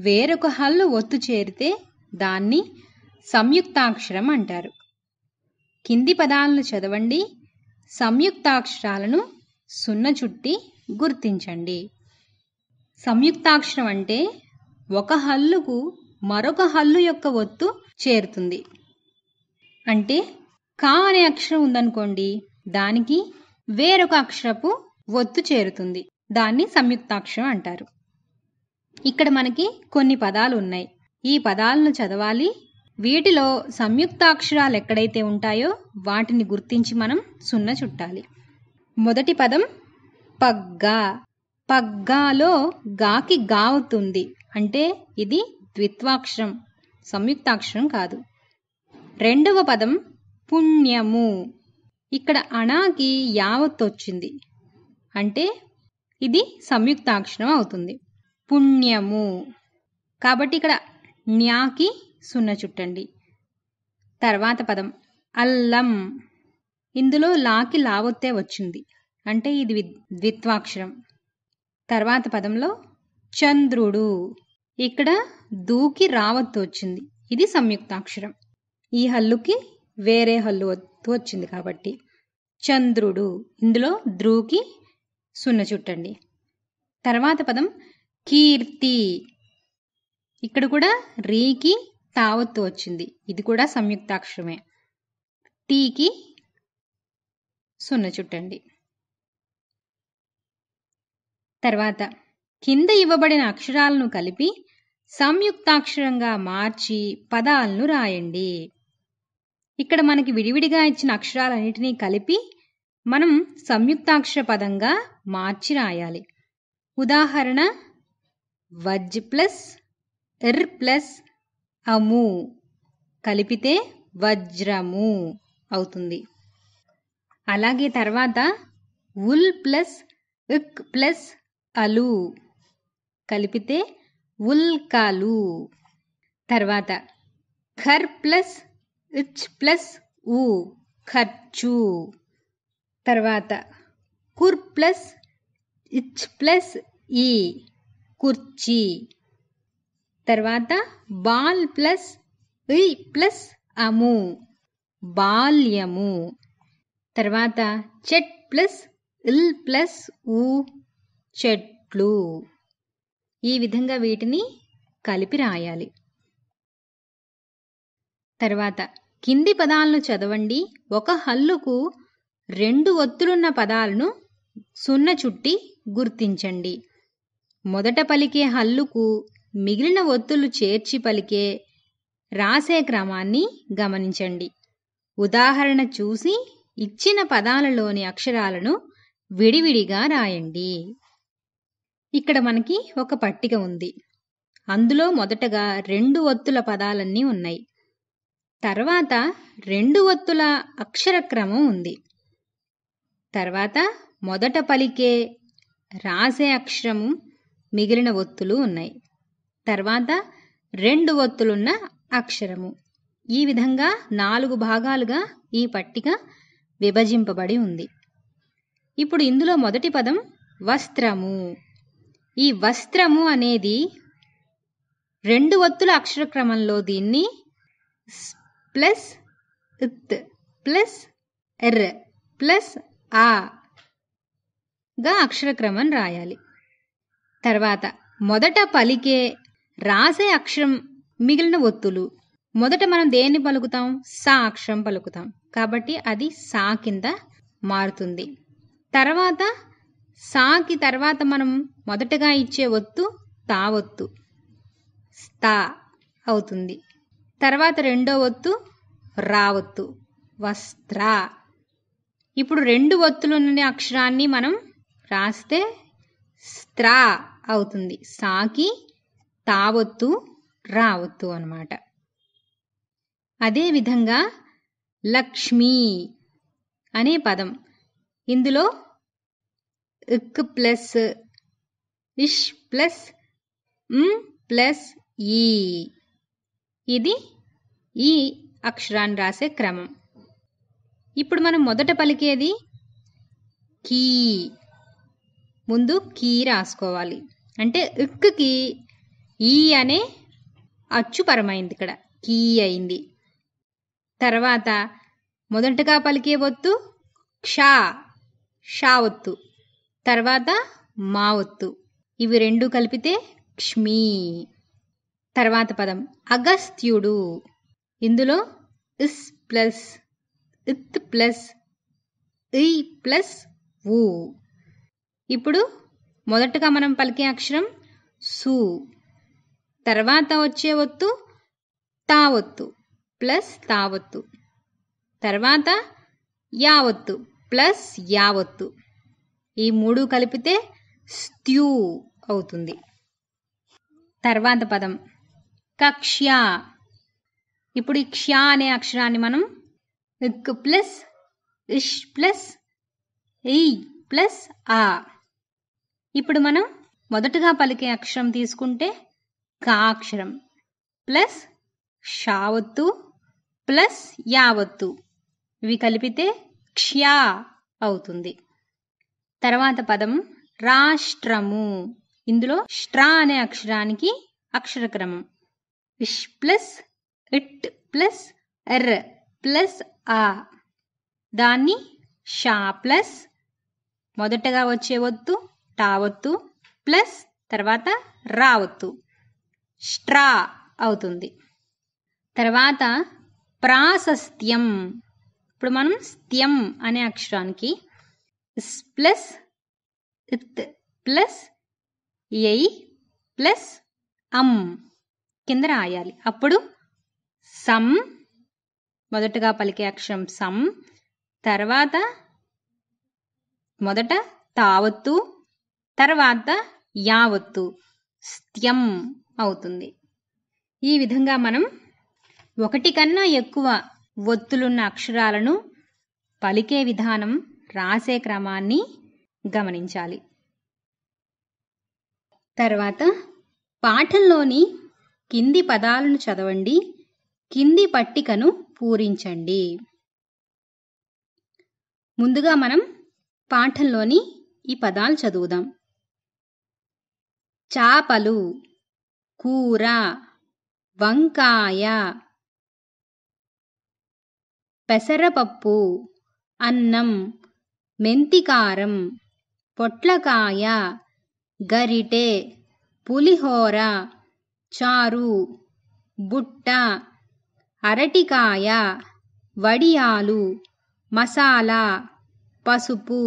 వేరొక హల్లు ఒత్తు చేరితే దాన్ని సంయుక్తాక్షరం అంటారు కింది పదాలను చదవండి సంయుక్తాక్షరాలను సున్న చుట్టి గుర్తించండి సంయుక్తాక్షరం అంటే ఒక హల్లుకు మరొక హల్లు యొక్క ఒత్తు చేరుతుంది అంటే కా అనే అక్షరం ఉందనుకోండి దానికి వేరొక అక్షరపు ఒత్తు చేరుతుంది దాన్ని సంయుక్తాక్షరం అంటారు ఇక్కడ మనకి కొన్ని పదాలు ఉన్నాయి ఈ పదాలను చదవాలి వీటిలో సంయుక్తాక్షరాలు ఎక్కడైతే ఉంటాయో వాటిని గుర్తించి మనం సున్న చుట్టాలి మొదటి పదం పగ్గా పగ్గాలో గాకి గా అవుతుంది అంటే ఇది ద్విత్వాక్షరం సంయుక్తాక్షరం కాదు రెండవ పదం పుణ్యము ఇక్కడ అణాకి యావత్ వచ్చింది అంటే ఇది సంయుక్తాక్షరం అవుతుంది పుణ్యము కాబట్టి ఇక్కడ న్యాకి సున్న చుట్టండి తర్వాత పదం అల్లం ఇందులో లాకి లావొత్తే వచ్చింది అంటే ఇది ద్విత్వాక్షరం తర్వాత పదంలో చంద్రుడు ఇక్కడ దూకి రావత్ వచ్చింది ఇది సంయుక్తాక్షరం ఈ హల్లుకి వేరే హల్లు వచ్చింది కాబట్టి చంద్రుడు ఇందులో ద్రుకి సున్న చుట్టండి తర్వాత పదం కీర్తి ఇక్కడ కూడా రీకి తావత్తు వచ్చింది ఇది కూడా సంయుక్తాక్షరమే టీకి సున్న చుట్టండి తర్వాత కింద ఇవ్వబడిన అక్షరాలను కలిపి సంయుక్తాక్షరంగా మార్చి పదాలను రాయండి ఇక్కడ మనకి విడివిడిగా ఇచ్చిన అక్షరాలన్నిటినీ కలిపి మనం సంయుక్తాక్షర పదంగా మార్చి రాయాలి ఉదాహరణ వజ్ ప్లస్ ఎర్ ప్లస్ అము కలిపితే వజ్రము అవుతుంది అలాగే తర్వాత ఉల్ ప్లస్ ఇక్ ప్లస్ అలు కలిపితే ఉల్కాలు తర్వాత ఖర్ ప్లస్ ఇచ్ ప్లస్ ఉ ఖర్చు తర్వాత కుర్ ప్లస్ ఇచ్ ప్లస్ ఈ కుర్చీ తర్వాత బాల్ ప్లస్ ఇ ప్లస్ అము బాల్యము తర్వాత చెట్ ప్లస్ ఇల్ ప్లస్ ఉ చెట్లు ఈ విధంగా వీటిని కలిపి రాయాలి తర్వాత కింది పదాలను చదవండి ఒక హల్లుకు రెండు ఒత్తులున్న పదాలను సున్న చుట్టి గుర్తించండి మొదట పలికే హల్లుకు మిగిలిన ఒత్తులు చేర్చి పలికే రాసే క్రమాన్ని గమనించండి ఉదాహరణ చూసి ఇచ్చిన పదాలలోని అక్షరాలను విడివిడిగా రాయండి ఇక్కడ మనకి ఒక పట్టిక ఉంది అందులో మొదటగా రెండు ఒత్తుల పదాలన్నీ ఉన్నాయి తర్వాత రెండు ఒత్తుల అక్షరక్రమం ఉంది తర్వాత మొదట పలికే రాసే అక్షరము మిగిలిన ఒత్తులు ఉన్నాయి తర్వాత రెండు ఒత్తులున్న అక్షరము ఈ విధంగా నాలుగు భాగాలుగా ఈ పట్టిక విభజింపబడి ఉంది ఇప్పుడు ఇందులో మొదటి పదం వస్త్రము ఈ వస్త్రము అనేది రెండు అక్షర అక్షరక్రమంలో దీన్ని ప్లస్ ఇత్ ప్లస్ ఎర్ ప్లస్ ఆ గా అక్షరక్రమం రాయాలి తర్వాత మొదట పలికే రాసే అక్షరం మిగిలిన ఒత్తులు మొదట మనం దేన్ని పలుకుతాం సా అక్షరం పలుకుతాం కాబట్టి అది సా కింద మారుతుంది తర్వాత సాకి తర్వాత మనం మొదటగా ఇచ్చే ఒత్తు తా ఒత్తు స్థా అవుతుంది తర్వాత రెండో ఒత్తు రావత్తు వస్త్ర ఇప్పుడు రెండు ఒత్తులున్న అక్షరాన్ని మనం రాస్తే స్త్రా అవుతుంది సాకి తావత్తు రావత్తు అనమాట అదేవిధంగా లక్ష్మి అనే పదం ఇందులో க் பிளஸ் ఇష్ ప్లస్ మ్ ప్లస్ ఈ ఇది ఈ అక్షరాన్ని రాసే క్రమం ఇప్పుడు మనం మొదట పలికేది కీ ముందు కీ రాసుకోవాలి అంటే ఇక్కుకి ఈ అనే అచ్చు పరమైంది ఇక్కడ కీ అయింది తర్వాత మొదటగా పలికే ఒత్తు క్షా షా ఒత్తు తర్వాత మా ఒత్తు ఇవి రెండు కలిపితే క్ష్మీ తర్వాత పదం అగస్త్యుడు ఇందులో ఇస్ ప్లస్ ఇత్ ప్లస్ ఇ ప్లస్ ఊ ఇప్పుడు మొదటగా మనం పలికే అక్షరం సు తర్వాత వచ్చే ఒత్తు తావొత్తు ప్లస్ తావొత్తు తర్వాత యావత్తు ప్లస్ యావత్తు ఈ మూడు కలిపితే స్త్యూ అవుతుంది తర్వాత పదం కక్ష్య ఇప్పుడు ఈ క్ష్యా అనే అక్షరాన్ని మనం ఇక్ ప్లస్ ఇష్ ప్లస్ ఈ ప్లస్ ఆ ఇప్పుడు మనం మొదటగా పలికే అక్షరం తీసుకుంటే కా అక్షరం ప్లస్ షావత్తు ప్లస్ యావత్తు ఇవి కలిపితే క్ష్యా అవుతుంది తర్వాత పదం రాష్ట్రము ఇందులో ష్ట్రా అనే అక్షరానికి అక్షరక్రమం విష్ ప్లస్ ఇట్ ప్లస్ ఎర్ ప్లస్ ఆ దాన్ని షా ప్లస్ మొదటగా వచ్చే ఒత్తు టా ప్లస్ తర్వాత రా స్ట్రా అవుతుంది తర్వాత ప్రాశస్త్యం ఇప్పుడు మనం స్థ్యం అనే అక్షరానికి ప్లస్ ప్లస్ ఎయి ప్లస్ అమ్ కింద రాయాలి అప్పుడు సమ్ మొదటగా పలికే అక్షరం సమ్ తర్వాత మొదట తావత్తు తర్వాత యావత్తు స్థ్యం అవుతుంది ఈ విధంగా మనం ఒకటి కన్నా ఎక్కువ ఒత్తులున్న అక్షరాలను పలికే విధానం రాసే క్రమాన్ని గమనించాలి తర్వాత పాఠంలోని కింది పదాలను చదవండి కింది పట్టికను పూరించండి ముందుగా మనం పాఠంలోని ఈ పదాలు చదువుదాం చాపలు కూర వంకాయ పెసరపప్పు అన్నం మెంతికారం పొట్లకాయ గరిటె పులిహోర చారు బుట్ట అరటికాయ వడియాలు మసాలా పసుపు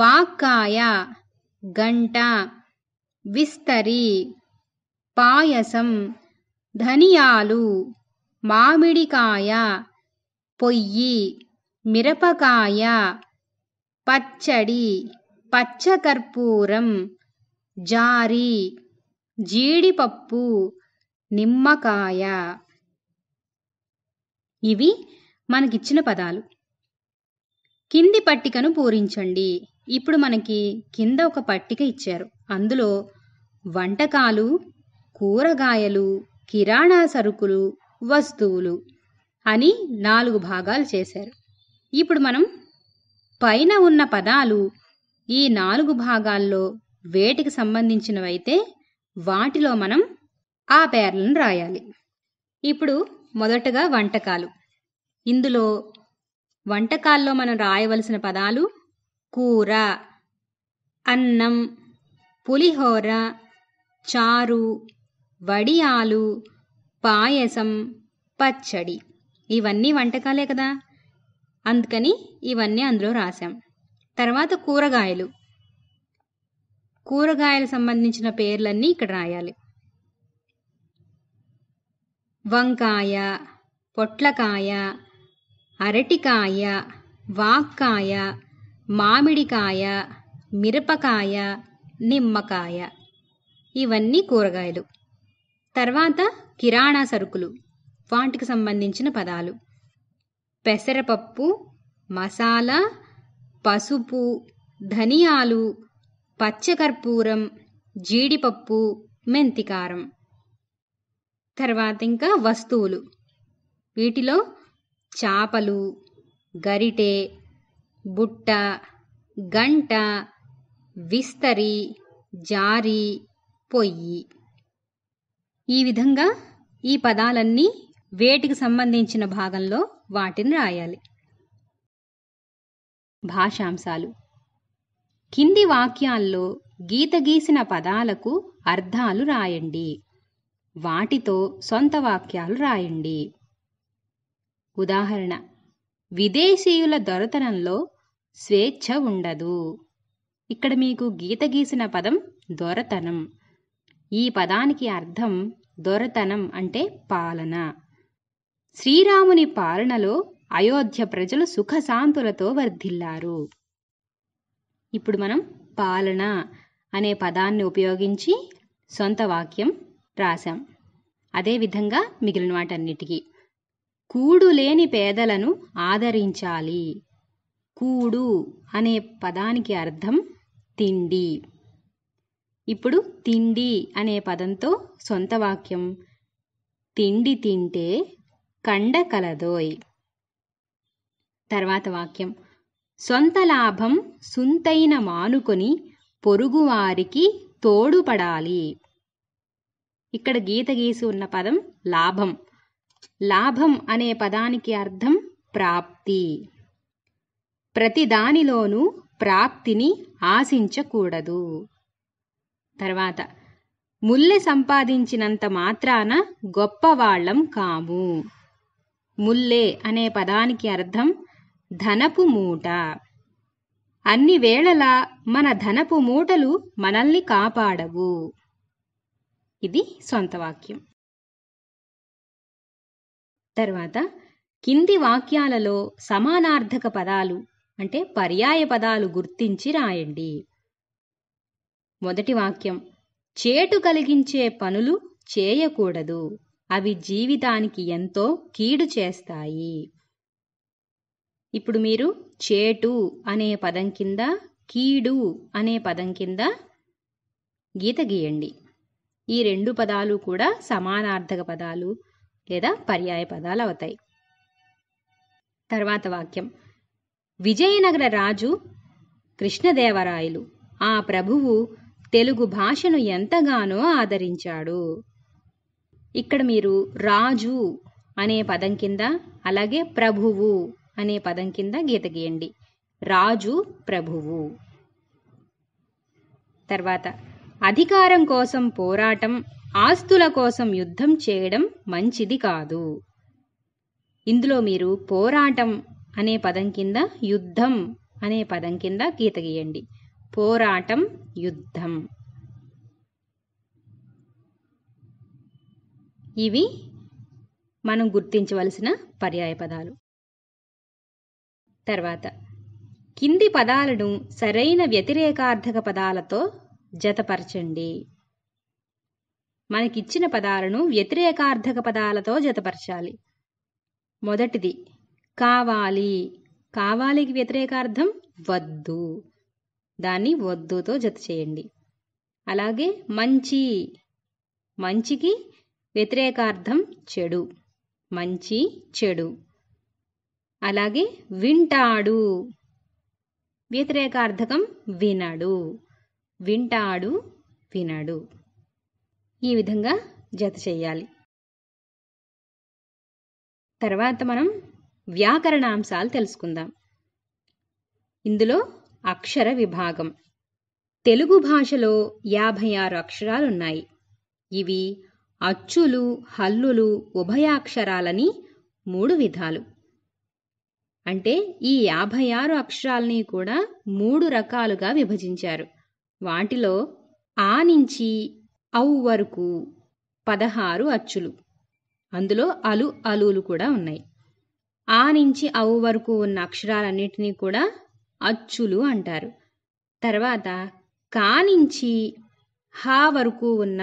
వాక్కాయ గంట విస్తరి పాయసం ధనియాలు మామిడికాయ పొయ్యి మిరపకాయ పచ్చడి పచ్చకర్పూరం జారి జీడిపప్పు నిమ్మకాయ ఇవి మనకిచ్చిన పదాలు కింది పట్టికను పూరించండి ఇప్పుడు మనకి కింద ఒక పట్టిక ఇచ్చారు అందులో వంటకాలు కూరగాయలు కిరాణా సరుకులు వస్తువులు అని నాలుగు భాగాలు చేశారు ఇప్పుడు మనం పైన ఉన్న పదాలు ఈ నాలుగు భాగాల్లో వేటికి సంబంధించినవైతే వాటిలో మనం ఆ పేర్లను రాయాలి ఇప్పుడు మొదటగా వంటకాలు ఇందులో వంటకాల్లో మనం రాయవలసిన పదాలు కూర అన్నం పులిహోర చారు వడియాలు పాయసం పచ్చడి ఇవన్నీ వంటకాలే కదా అందుకని ఇవన్నీ అందులో రాశాం తర్వాత కూరగాయలు కూరగాయలు సంబంధించిన పేర్లన్నీ ఇక్కడ రాయాలి వంకాయ పొట్లకాయ అరటికాయ వాక్కాయ మామిడికాయ మిరపకాయ నిమ్మకాయ ఇవన్నీ కూరగాయలు తర్వాత కిరాణా సరుకులు వాటికి సంబంధించిన పదాలు పెసరపప్పు మసాలా పసుపు ధనియాలు పచ్చకర్పూరం జీడిపప్పు మెంతికారం తర్వాత ఇంకా వస్తువులు వీటిలో చాపలు గరిటె బుట్ట గంట విస్తరి జారి పొయ్యి ఈ విధంగా ఈ పదాలన్నీ వేటికి సంబంధించిన భాగంలో వాటిని రాయాలి భాషాంశాలు కింది వాక్యాల్లో గీత గీసిన పదాలకు అర్థాలు రాయండి వాటితో సొంత వాక్యాలు రాయండి ఉదాహరణ విదేశీయుల దొరతనంలో స్వేచ్ఛ ఉండదు ఇక్కడ మీకు గీత గీసిన పదం దొరతనం ఈ పదానికి అర్థం దొరతనం అంటే పాలన శ్రీరాముని పాలనలో అయోధ్య ప్రజలు సుఖశాంతులతో వర్ధిల్లారు ఇప్పుడు మనం పాలన అనే పదాన్ని ఉపయోగించి సొంత వాక్యం రాశాం అదేవిధంగా మిగిలిన వాటన్నిటికీ కూడు లేని పేదలను ఆదరించాలి కూడు అనే పదానికి అర్థం తిండి ఇప్పుడు తిండి అనే పదంతో సొంత వాక్యం తిండి తింటే కండ కలదోయ్ తర్వాత వాక్యం సొంత లాభం సుంతైన మానుకొని పొరుగువారికి తోడుపడాలి ఇక్కడ గీత గీసి ఉన్న పదం లాభం లాభం అనే పదానికి అర్థం ప్రాప్తి ప్రతి దానిలోనూ ప్రాప్తిని ఆశించకూడదు తర్వాత ముల్లె సంపాదించినంత మాత్రాన గొప్పవాళ్లం కాము ముల్లే అనే పదానికి అర్థం ధనపు మూట అన్ని వేళలా మన ధనపు మూటలు మనల్ని కాపాడవు ఇది సొంత వాక్యం తర్వాత కింది వాక్యాలలో సమానార్థక పదాలు అంటే పర్యాయ పదాలు గుర్తించి రాయండి మొదటి వాక్యం చేటు కలిగించే పనులు చేయకూడదు అవి జీవితానికి ఎంతో కీడు చేస్తాయి ఇప్పుడు మీరు చేటు అనే పదం కింద కీడు అనే పదం కింద గీత గీయండి ఈ రెండు పదాలు కూడా సమానార్థక పదాలు లేదా పర్యాయ పదాలు అవుతాయి తర్వాత వాక్యం విజయనగర రాజు కృష్ణదేవరాయలు ఆ ప్రభువు తెలుగు భాషను ఎంతగానో ఆదరించాడు ఇక్కడ మీరు రాజు అనే పదం కింద అలాగే ప్రభువు అనే పదం కింద గీత గీయండి రాజు ప్రభువు తర్వాత అధికారం కోసం పోరాటం ఆస్తుల కోసం యుద్ధం చేయడం మంచిది కాదు ఇందులో మీరు పోరాటం అనే పదం కింద యుద్ధం అనే పదం కింద గీత గీయండి పోరాటం యుద్ధం ఇవి మనం గుర్తించవలసిన పర్యాయ పదాలు తర్వాత కింది పదాలను సరైన వ్యతిరేకార్థక పదాలతో జతపరచండి మనకిచ్చిన పదాలను వ్యతిరేకార్థక పదాలతో జతపరచాలి మొదటిది కావాలి కావాలికి వ్యతిరేకార్థం వద్దు దాన్ని వద్దుతో జత చేయండి అలాగే మంచి మంచికి వ్యతిరేకార్థం చెడు మంచి చెడు అలాగే వింటాడు వ్యతిరేకార్థకం వినడు వింటాడు వినడు ఈ విధంగా జత చేయాలి తర్వాత మనం వ్యాకరణాంశాలు తెలుసుకుందాం ఇందులో అక్షర విభాగం తెలుగు భాషలో యాభై ఆరు అక్షరాలున్నాయి ఇవి అచ్చులు హల్లులు ఉభయాక్షరాలని మూడు విధాలు అంటే ఈ యాభై ఆరు అక్షరాల్ని కూడా మూడు రకాలుగా విభజించారు వాటిలో ఆ నుంచి ఔ వరకు పదహారు అచ్చులు అందులో అలు అలులు కూడా ఉన్నాయి ఆ నుంచి ఔ వరకు ఉన్న అక్షరాలన్నిటినీ కూడా అచ్చులు అంటారు తర్వాత కా నుంచి హా వరకు ఉన్న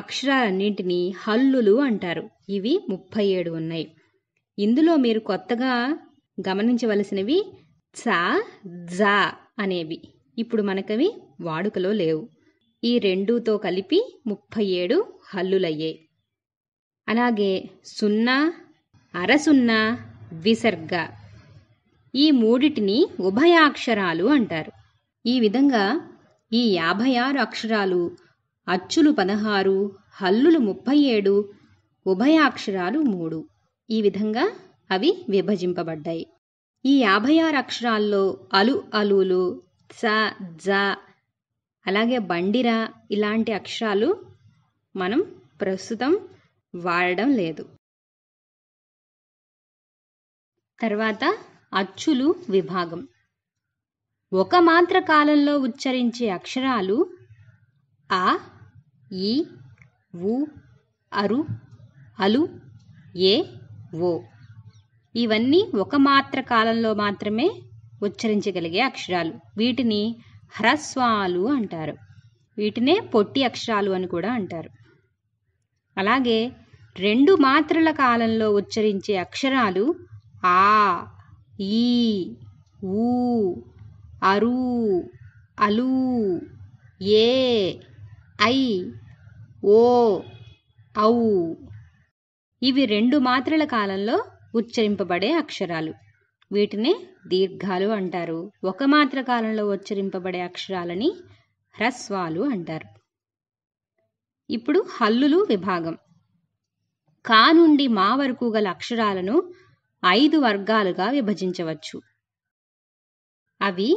అక్షరాలన్నింటినీ హల్లులు అంటారు ఇవి ముప్పై ఏడు ఉన్నాయి ఇందులో మీరు కొత్తగా గమనించవలసినవి చా జా అనేవి ఇప్పుడు మనకవి వాడుకలో లేవు ఈ రెండుతో కలిపి ముప్పై ఏడు హల్లులయ్యాయి అలాగే సున్నా అరసున్నా విసర్గ ఈ మూడిటిని ఉభయాక్షరాలు అంటారు ఈ విధంగా ఈ యాభై ఆరు అక్షరాలు అచ్చులు పదహారు హల్లులు ముప్పై ఏడు ఉభయాక్షరాలు మూడు ఈ విధంగా అవి విభజింపబడ్డాయి ఈ యాభై ఆరు అక్షరాల్లో అలు అలులు స జ అలాగే బండిరా ఇలాంటి అక్షరాలు మనం ప్రస్తుతం వాడడం లేదు తర్వాత అచ్చులు విభాగం ఒక మాత్ర కాలంలో ఉచ్చరించే అక్షరాలు ఆ ఈ ఉ అరు అలు ఏ ఓ ఇవన్నీ ఒక మాత్ర కాలంలో మాత్రమే ఉచ్చరించగలిగే అక్షరాలు వీటిని హ్రస్వాలు అంటారు వీటినే పొట్టి అక్షరాలు అని కూడా అంటారు అలాగే రెండు మాత్రల కాలంలో ఉచ్చరించే అక్షరాలు ఆ ఈ ఊ అరు అలు ఏ ఐ ఓ ఔ ఇవి రెండు మాత్రల కాలంలో ఉచ్చరింపబడే అక్షరాలు వీటినే దీర్ఘాలు అంటారు ఒక మాత్ర కాలంలో ఉచ్చరింపబడే అక్షరాలని హ్రస్వాలు అంటారు ఇప్పుడు హల్లులు విభాగం కా నుండి మా వరకు గల అక్షరాలను ఐదు వర్గాలుగా విభజించవచ్చు అవి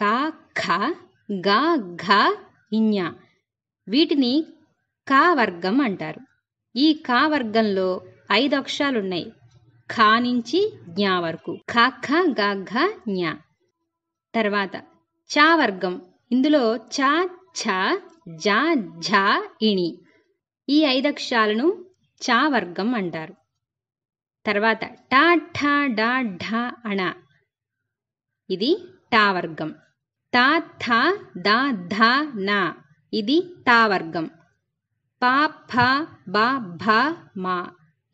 కా ఖ గ ఘ ఇ వీటిని కా వర్గం అంటారు ఈ కా వర్గంలో ఐదు అక్షరాలున్నాయి ఖా నుంచి జ్ఞా వరకు ఖా ఖ గా ఘ జ్ఞా తర్వాత చా వర్గం ఇందులో చా ఛ జా ఝా ఇణి ఈ ఐదు అక్షరాలను చా వర్గం అంటారు తర్వాత టా ఠా డా ఢా అణ ఇది టా వర్గం తా థా దా ధా నా ఇది తా వర్గం ప ఫ బ భ మా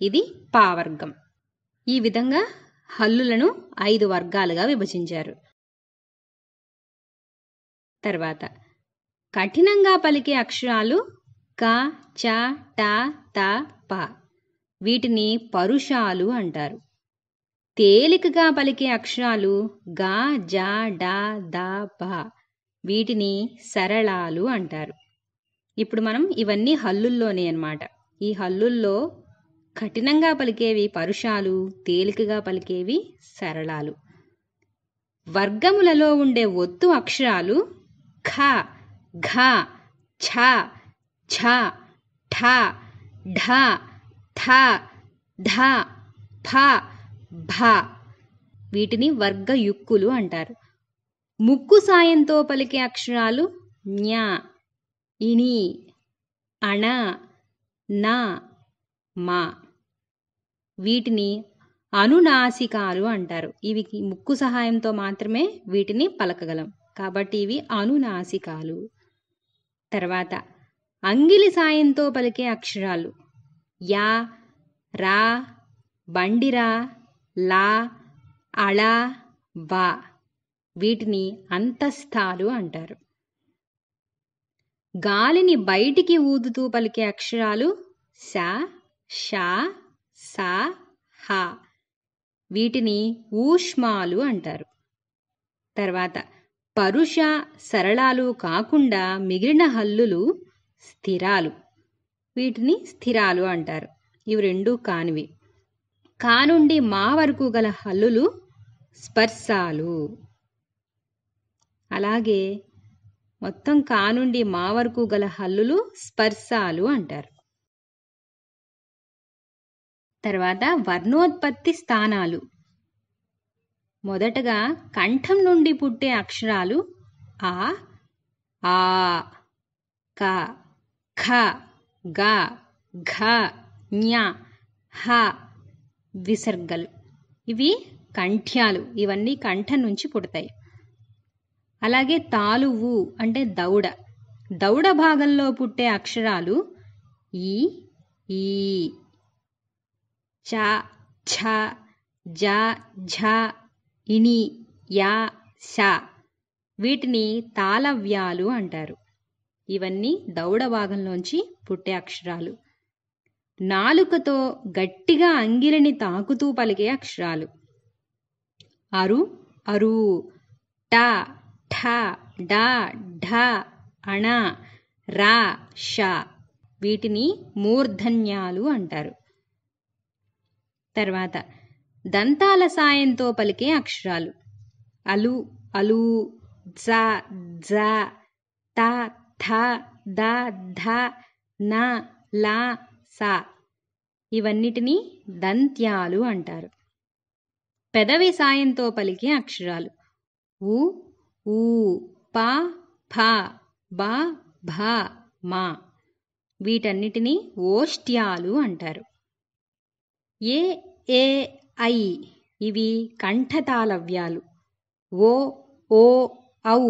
ఇది పా వర్గం ఈ విధంగా హల్లులను ఐదు వర్గాలుగా విభజించారు తర్వాత కఠినంగా పలికే అక్షరాలు క చ ట త ప వీటిని పరుషాలు అంటారు తేలికగా పలికే అక్షరాలు గ జ డ ద భ వీటిని సరళాలు అంటారు ఇప్పుడు మనం ఇవన్నీ హల్లుల్లోనే అనమాట ఈ హల్లుల్లో కఠినంగా పలికేవి పరుషాలు తేలికగా పలికేవి సరళాలు వర్గములలో ఉండే ఒత్తు అక్షరాలు ఖ ఘ ఛ ఛ ఠ ఢ థ ధ ఫ భ వీటిని వర్గయుక్కులు అంటారు ముక్కు సాయంతో పలికే అక్షరాలు జ్ఞా ఇణి అణ నా మా వీటిని అనునాసికాలు అంటారు ఇవి ముక్కు సహాయంతో మాత్రమే వీటిని పలకగలం కాబట్టి ఇవి అనునాసికాలు తర్వాత అంగిలి సాయంతో పలికే అక్షరాలు యా రా బండిరా లా అళ బా వీటిని అంతస్థాలు అంటారు గాలిని బయటికి ఊదుతూ పలికే అక్షరాలు స ష స హ వీటిని ఊష్మాలు అంటారు తర్వాత పరుష సరళాలు కాకుండా మిగిలిన హల్లులు స్థిరాలు వీటిని స్థిరాలు అంటారు ఇవి రెండు కానివి కానుండి మా వరకు గల హల్లులు స్పర్శాలు అలాగే మొత్తం కా నుండి మా వరకు గల హల్లులు స్పర్శాలు అంటారు తర్వాత వర్ణోత్పత్తి స్థానాలు మొదటగా కంఠం నుండి పుట్టే అక్షరాలు ఆ ఆ క ఖ గ ఘ జ్ఞ హ విసర్గలు ఇవి కంఠ్యాలు ఇవన్నీ కంఠం నుంచి పుడతాయి అలాగే తాలువు అంటే దౌడ దౌడ భాగంలో పుట్టే అక్షరాలు ఈ ఈ చ ఛ జ ఝ ఇని యా ష వీటిని తాళవ్యాలు అంటారు ఇవన్నీ దౌడ భాగంలోంచి పుట్టే అక్షరాలు నాలుకతో గట్టిగా అంగిలిని తాకుతూ పలికే అక్షరాలు అరు అరు ట ఠ డ ఢ అణ రా ష వీటిని మూర్ధన్యాలు అంటారు తర్వాత దంతాల సాయంతో పలికే అక్షరాలు అలు అలు జ జ త థ ద ధ న లా సా ఇవన్నిటిని దంత్యాలు అంటారు పెదవి సాయంతో పలికే అక్షరాలు ఉ ఊ ప ఫ బ భ మ వీటన్నిటినీ ఓష్ట్యాలు అంటారు ఏ ఏ ఐ ఇవి కంఠతాళవ్యాలు ఓ ఓ ఔ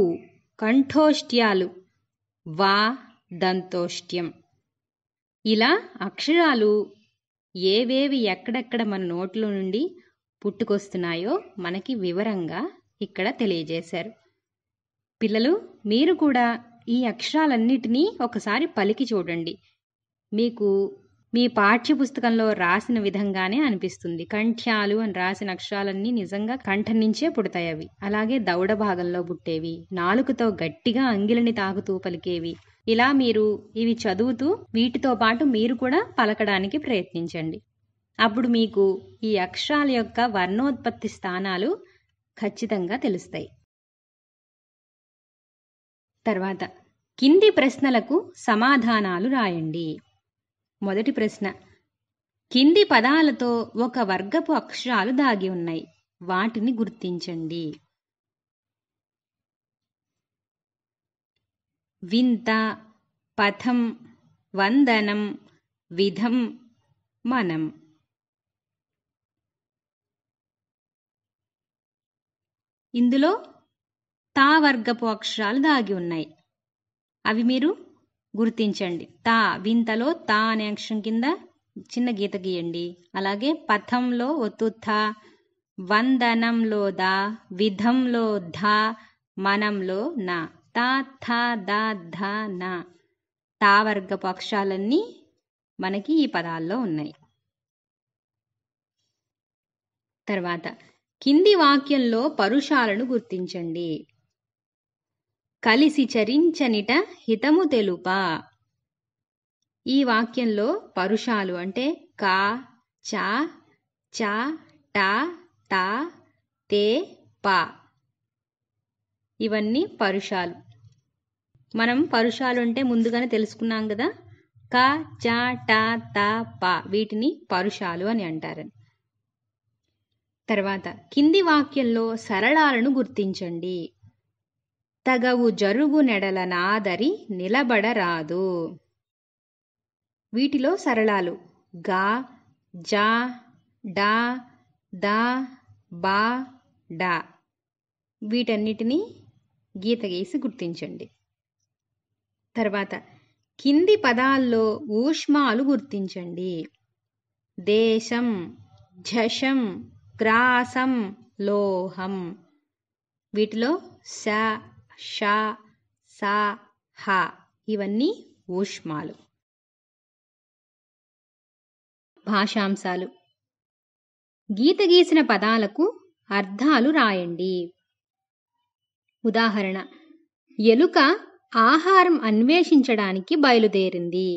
కంఠోష్ట్యాలు వా దంతోష్ట్యం ఇలా అక్షరాలు ఏవేవి ఎక్కడెక్కడ మన నోట్లో నుండి పుట్టుకొస్తున్నాయో మనకి వివరంగా ఇక్కడ తెలియజేశారు పిల్లలు మీరు కూడా ఈ అక్షరాలన్నిటినీ ఒకసారి పలికి చూడండి మీకు మీ పాఠ్యపుస్తకంలో రాసిన విధంగానే అనిపిస్తుంది కంఠ్యాలు అని రాసిన అక్షరాలన్నీ నిజంగా కంఠం నుంచే పుడతాయి అవి అలాగే దౌడ భాగంలో పుట్టేవి నాలుకతో గట్టిగా అంగిలిని తాకుతూ పలికేవి ఇలా మీరు ఇవి చదువుతూ వీటితో పాటు మీరు కూడా పలకడానికి ప్రయత్నించండి అప్పుడు మీకు ఈ అక్షరాల యొక్క వర్ణోత్పత్తి స్థానాలు ఖచ్చితంగా తెలుస్తాయి తర్వాత కింది ప్రశ్నలకు సమాధానాలు రాయండి మొదటి ప్రశ్న కింది పదాలతో ఒక వర్గపు అక్షరాలు దాగి ఉన్నాయి వాటిని గుర్తించండి వింత పథం వందనం విధం మనం ఇందులో తా వర్గపు అక్షరాలు దాగి ఉన్నాయి అవి మీరు గుర్తించండి తా వింతలో తా అనే అక్షరం కింద చిన్న గీత గీయండి అలాగే పథంలో ఒత్తు థా వందనంలో దా విధంలో ధా మనంలో నా తా థా దా ధా నా తా వర్గ పక్షాలన్నీ మనకి ఈ పదాల్లో ఉన్నాయి తర్వాత కింది వాక్యంలో పరుషాలను గుర్తించండి కలిసి చరించనిట హితము తెలుప ఈ వాక్యంలో పరుషాలు అంటే కా చా చా టా టా తే పా ఇవన్నీ పరుషాలు మనం పరుషాలు అంటే ముందుగానే తెలుసుకున్నాం కదా కా చా టా తా పా వీటిని పరుషాలు అని అంటారని తర్వాత కింది వాక్యంలో సరళాలను గుర్తించండి తగవు జరుగునెడల నాదరి నిలబడరాదు వీటిలో సరళాలు గా జా డా దా బా డా వీటన్నిటినీ గీత గీసి గుర్తించండి తర్వాత కింది పదాల్లో ఊష్మాలు గుర్తించండి దేశం ఝషం గ్రాసం లోహం వీటిలో స ష స హ ఇవన్నీ ఊష్మాలు భాషాంశాలు గీత గీసిన పదాలకు అర్థాలు రాయండి ఉదాహరణ ఎలుక ఆహారం అన్వేషించడానికి బయలుదేరింది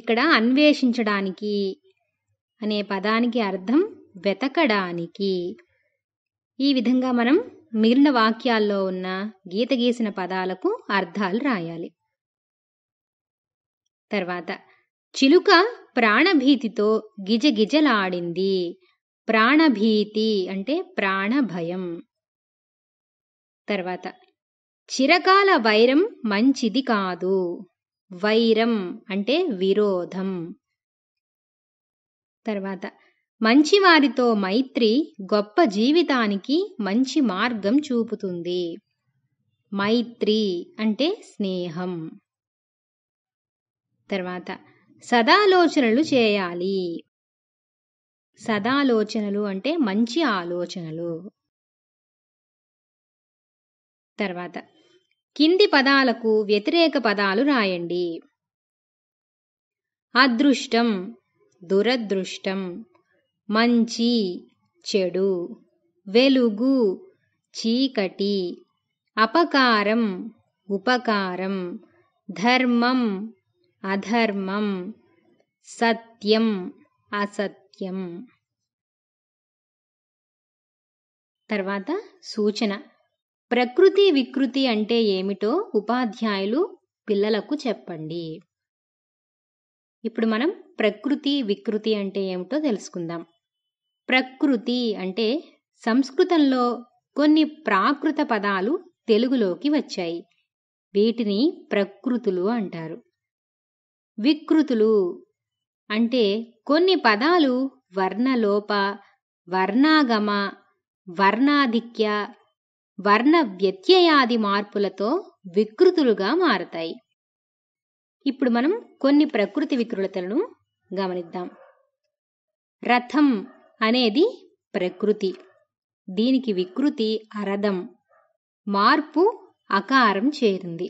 ఇక్కడ అన్వేషించడానికి అనే పదానికి అర్థం వెతకడానికి ఈ విధంగా మనం మిగిలిన వాక్యాల్లో ఉన్న గీత గీసిన పదాలకు అర్థాలు రాయాలి తర్వాత చిలుక ప్రాణభీతితో గిజగిజలాడింది ప్రాణభీతి అంటే ప్రాణ భయం తర్వాత చిరకాల వైరం మంచిది కాదు వైరం అంటే విరోధం తర్వాత మంచివారితో మైత్రి గొప్ప జీవితానికి మంచి మార్గం చూపుతుంది మైత్రి అంటే స్నేహం తర్వాత సదాలోచనలు చేయాలి సదాలోచనలు అంటే మంచి ఆలోచనలు తర్వాత కింది పదాలకు వ్యతిరేక పదాలు రాయండి అదృష్టం దురదృష్టం మంచి చెడు వెలుగు చీకటి అపకారం ఉపకారం ధర్మం అధర్మం సత్యం అసత్యం తర్వాత సూచన ప్రకృతి వికృతి అంటే ఏమిటో ఉపాధ్యాయులు పిల్లలకు చెప్పండి ఇప్పుడు మనం ప్రకృతి వికృతి అంటే ఏమిటో తెలుసుకుందాం ప్రకృతి అంటే సంస్కృతంలో కొన్ని ప్రాకృత పదాలు తెలుగులోకి వచ్చాయి వీటిని ప్రకృతులు అంటారు వికృతులు అంటే కొన్ని పదాలు వర్ణలోప వర్ణాగమ వర్ణాధిక్య వర్ణ వ్యత్యయాది మార్పులతో వికృతులుగా మారతాయి ఇప్పుడు మనం కొన్ని ప్రకృతి వికృతలను గమనిద్దాం రథం అనేది ప్రకృతి దీనికి వికృతి అరదం మార్పు అకారం చేరింది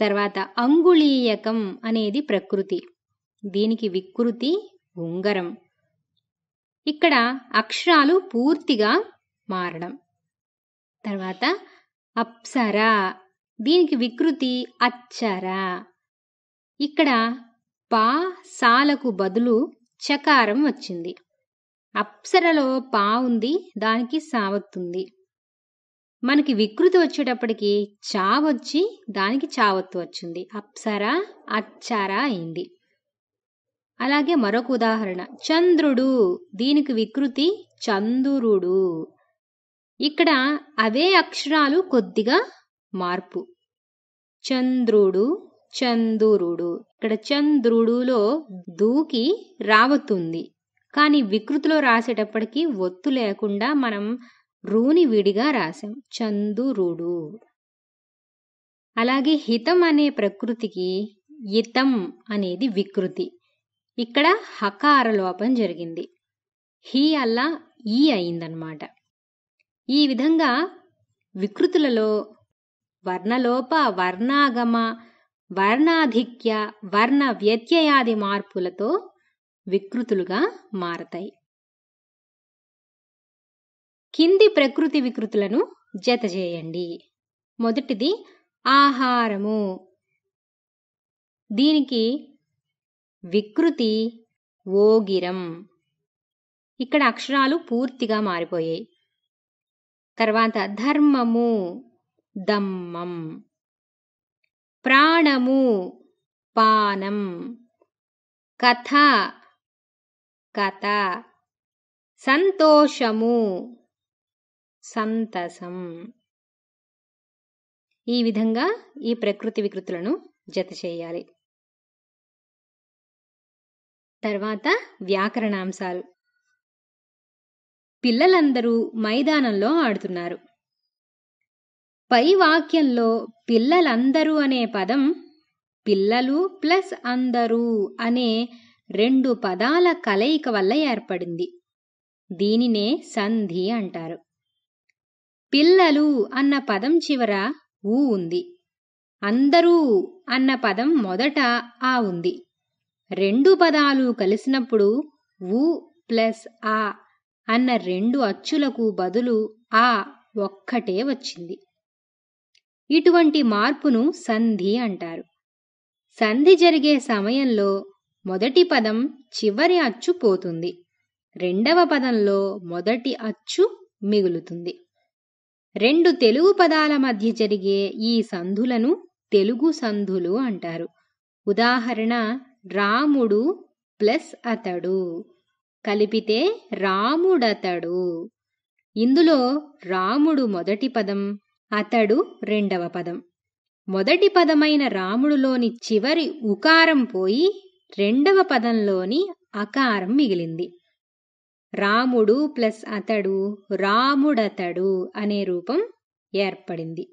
తర్వాత అంగుళీయకం అనేది ప్రకృతి దీనికి వికృతి ఉంగరం ఇక్కడ అక్షరాలు పూర్తిగా మారడం తర్వాత అప్సర దీనికి వికృతి అచ్చర ఇక్కడ పా సాలకు బదులు చకారం వచ్చింది అప్సరలో పా ఉంది దానికి సావత్తుంది మనకి వికృతి వచ్చేటప్పటికి చా వచ్చి దానికి చావత్తు వచ్చింది అప్సర అచ్చార అయింది అలాగే మరొక ఉదాహరణ చంద్రుడు దీనికి వికృతి చంద్రుడు ఇక్కడ అవే అక్షరాలు కొద్దిగా మార్పు చంద్రుడు చంద్రుడు ఇక్కడ చంద్రుడులో దూకి రావతుంది కానీ వికృతిలో రాసేటప్పటికి ఒత్తు లేకుండా మనం రూని విడిగా రాసాం చంద్రుడు అలాగే హితం అనే ప్రకృతికి ఇతం అనేది వికృతి ఇక్కడ హకార లోపం జరిగింది హి అల్లా ఈ అయిందనమాట ఈ విధంగా వికృతులలో వర్ణలోప వర్ణాగమ వర్ణాధిక్య వర్ణ వ్యత్యయాది మార్పులతో వికృతులుగా మారతాయి కింది ప్రకృతి వికృతులను చేయండి మొదటిది ఆహారము దీనికి వికృతి ఓగిరం ఇక్కడ అక్షరాలు పూర్తిగా మారిపోయాయి తర్వాత ధర్మము దమ్మం ప్రాణము పానం కథ కథ సంతోషము సంతసం ఈ విధంగా ఈ ప్రకృతి వికృతులను జత చేయాలి తర్వాత వ్యాకరణాంశాలు పిల్లలందరూ మైదానంలో ఆడుతున్నారు పై వాక్యంలో పిల్లలందరూ అనే పదం పిల్లలు ప్లస్ అందరూ అనే రెండు పదాల కలయిక వల్ల ఏర్పడింది దీనినే సంధి అంటారు పిల్లలు అన్న పదం చివర ఊ ఉంది అందరూ అన్న పదం మొదట ఆ ఉంది రెండు పదాలు కలిసినప్పుడు ఊ ప్లస్ ఆ అన్న రెండు అచ్చులకు బదులు ఆ ఒక్కటే వచ్చింది ఇటువంటి మార్పును సంధి అంటారు సంధి జరిగే సమయంలో మొదటి పదం చివరి అచ్చు పోతుంది రెండవ పదంలో మొదటి అచ్చు మిగులుతుంది రెండు తెలుగు పదాల మధ్య జరిగే ఈ సంధులను తెలుగు సంధులు అంటారు ఉదాహరణ రాముడు ప్లస్ అతడు కలిపితే రాముడతడు ఇందులో రాముడు మొదటి పదం అతడు రెండవ పదం మొదటి పదమైన రాముడులోని చివరి ఉకారం పోయి రెండవ పదంలోని అకారం మిగిలింది రాముడు ప్లస్ అతడు రాముడతడు అనే రూపం ఏర్పడింది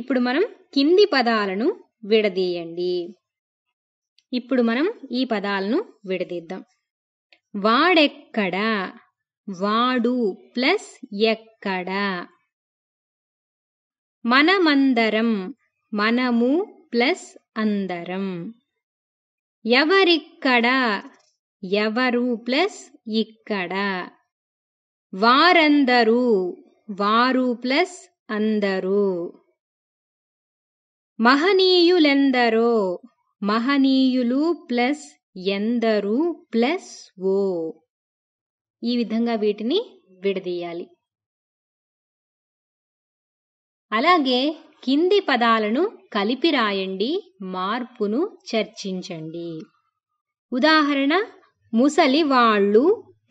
ఇప్పుడు మనం కింది పదాలను విడదీయండి ఇప్పుడు మనం ఈ పదాలను విడదీద్దాం వాడెక్కడా వాడు ప్లస్ ఎక్కడ మనమందరం మనము ప్లస్ అందరం ఎవరిక్కడ ఎవరు ప్లస్ ఇక్కడ వారందరూ వారు ప్లస్ అందరూ మహనీయులెందరో మహనీయులు ప్లస్ ఎందరూ ప్లస్ ఓ ఈ విధంగా వీటిని విడదీయాలి అలాగే కింది పదాలను కలిపి రాయండి మార్పును చర్చించండి ఉదాహరణ ముసలి వాళ్ళు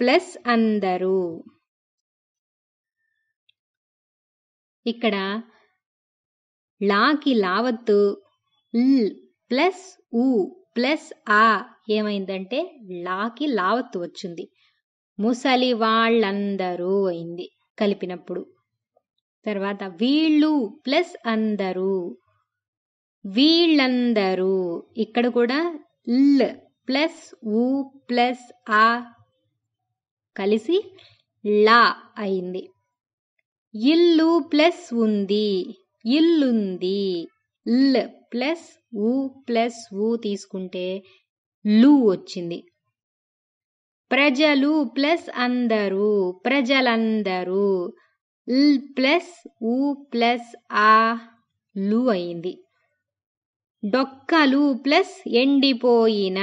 ప్లస్ అందరూ ఇక్కడ లాకి లావత్తు ల్ ప్లస్ ఉ ప్లస్ ఆ ఏమైందంటే లాకి లావత్తు వచ్చింది ముసలి వాళ్ళందరూ అయింది కలిపినప్పుడు తర్వాత వీళ్ళు ప్లస్ అందరూ వీళ్ళందరూ ఇక్కడ కూడా ల్ ప్లస్ ఊ ప్లస్ ఆ కలిసి లా అయింది ఇల్లు ప్లస్ ఉంది ఇల్లుంది ల్ ప్లస్ ఊ ప్లస్ ఊ తీసుకుంటే లు వచ్చింది ప్రజలు ప్లస్ అందరూ ప్రజలందరూ ల్ ప్లస్ ఉ ప్లస్ ఆ లు అయింది డొక్కలు ప్లస్ ఎండిపోయిన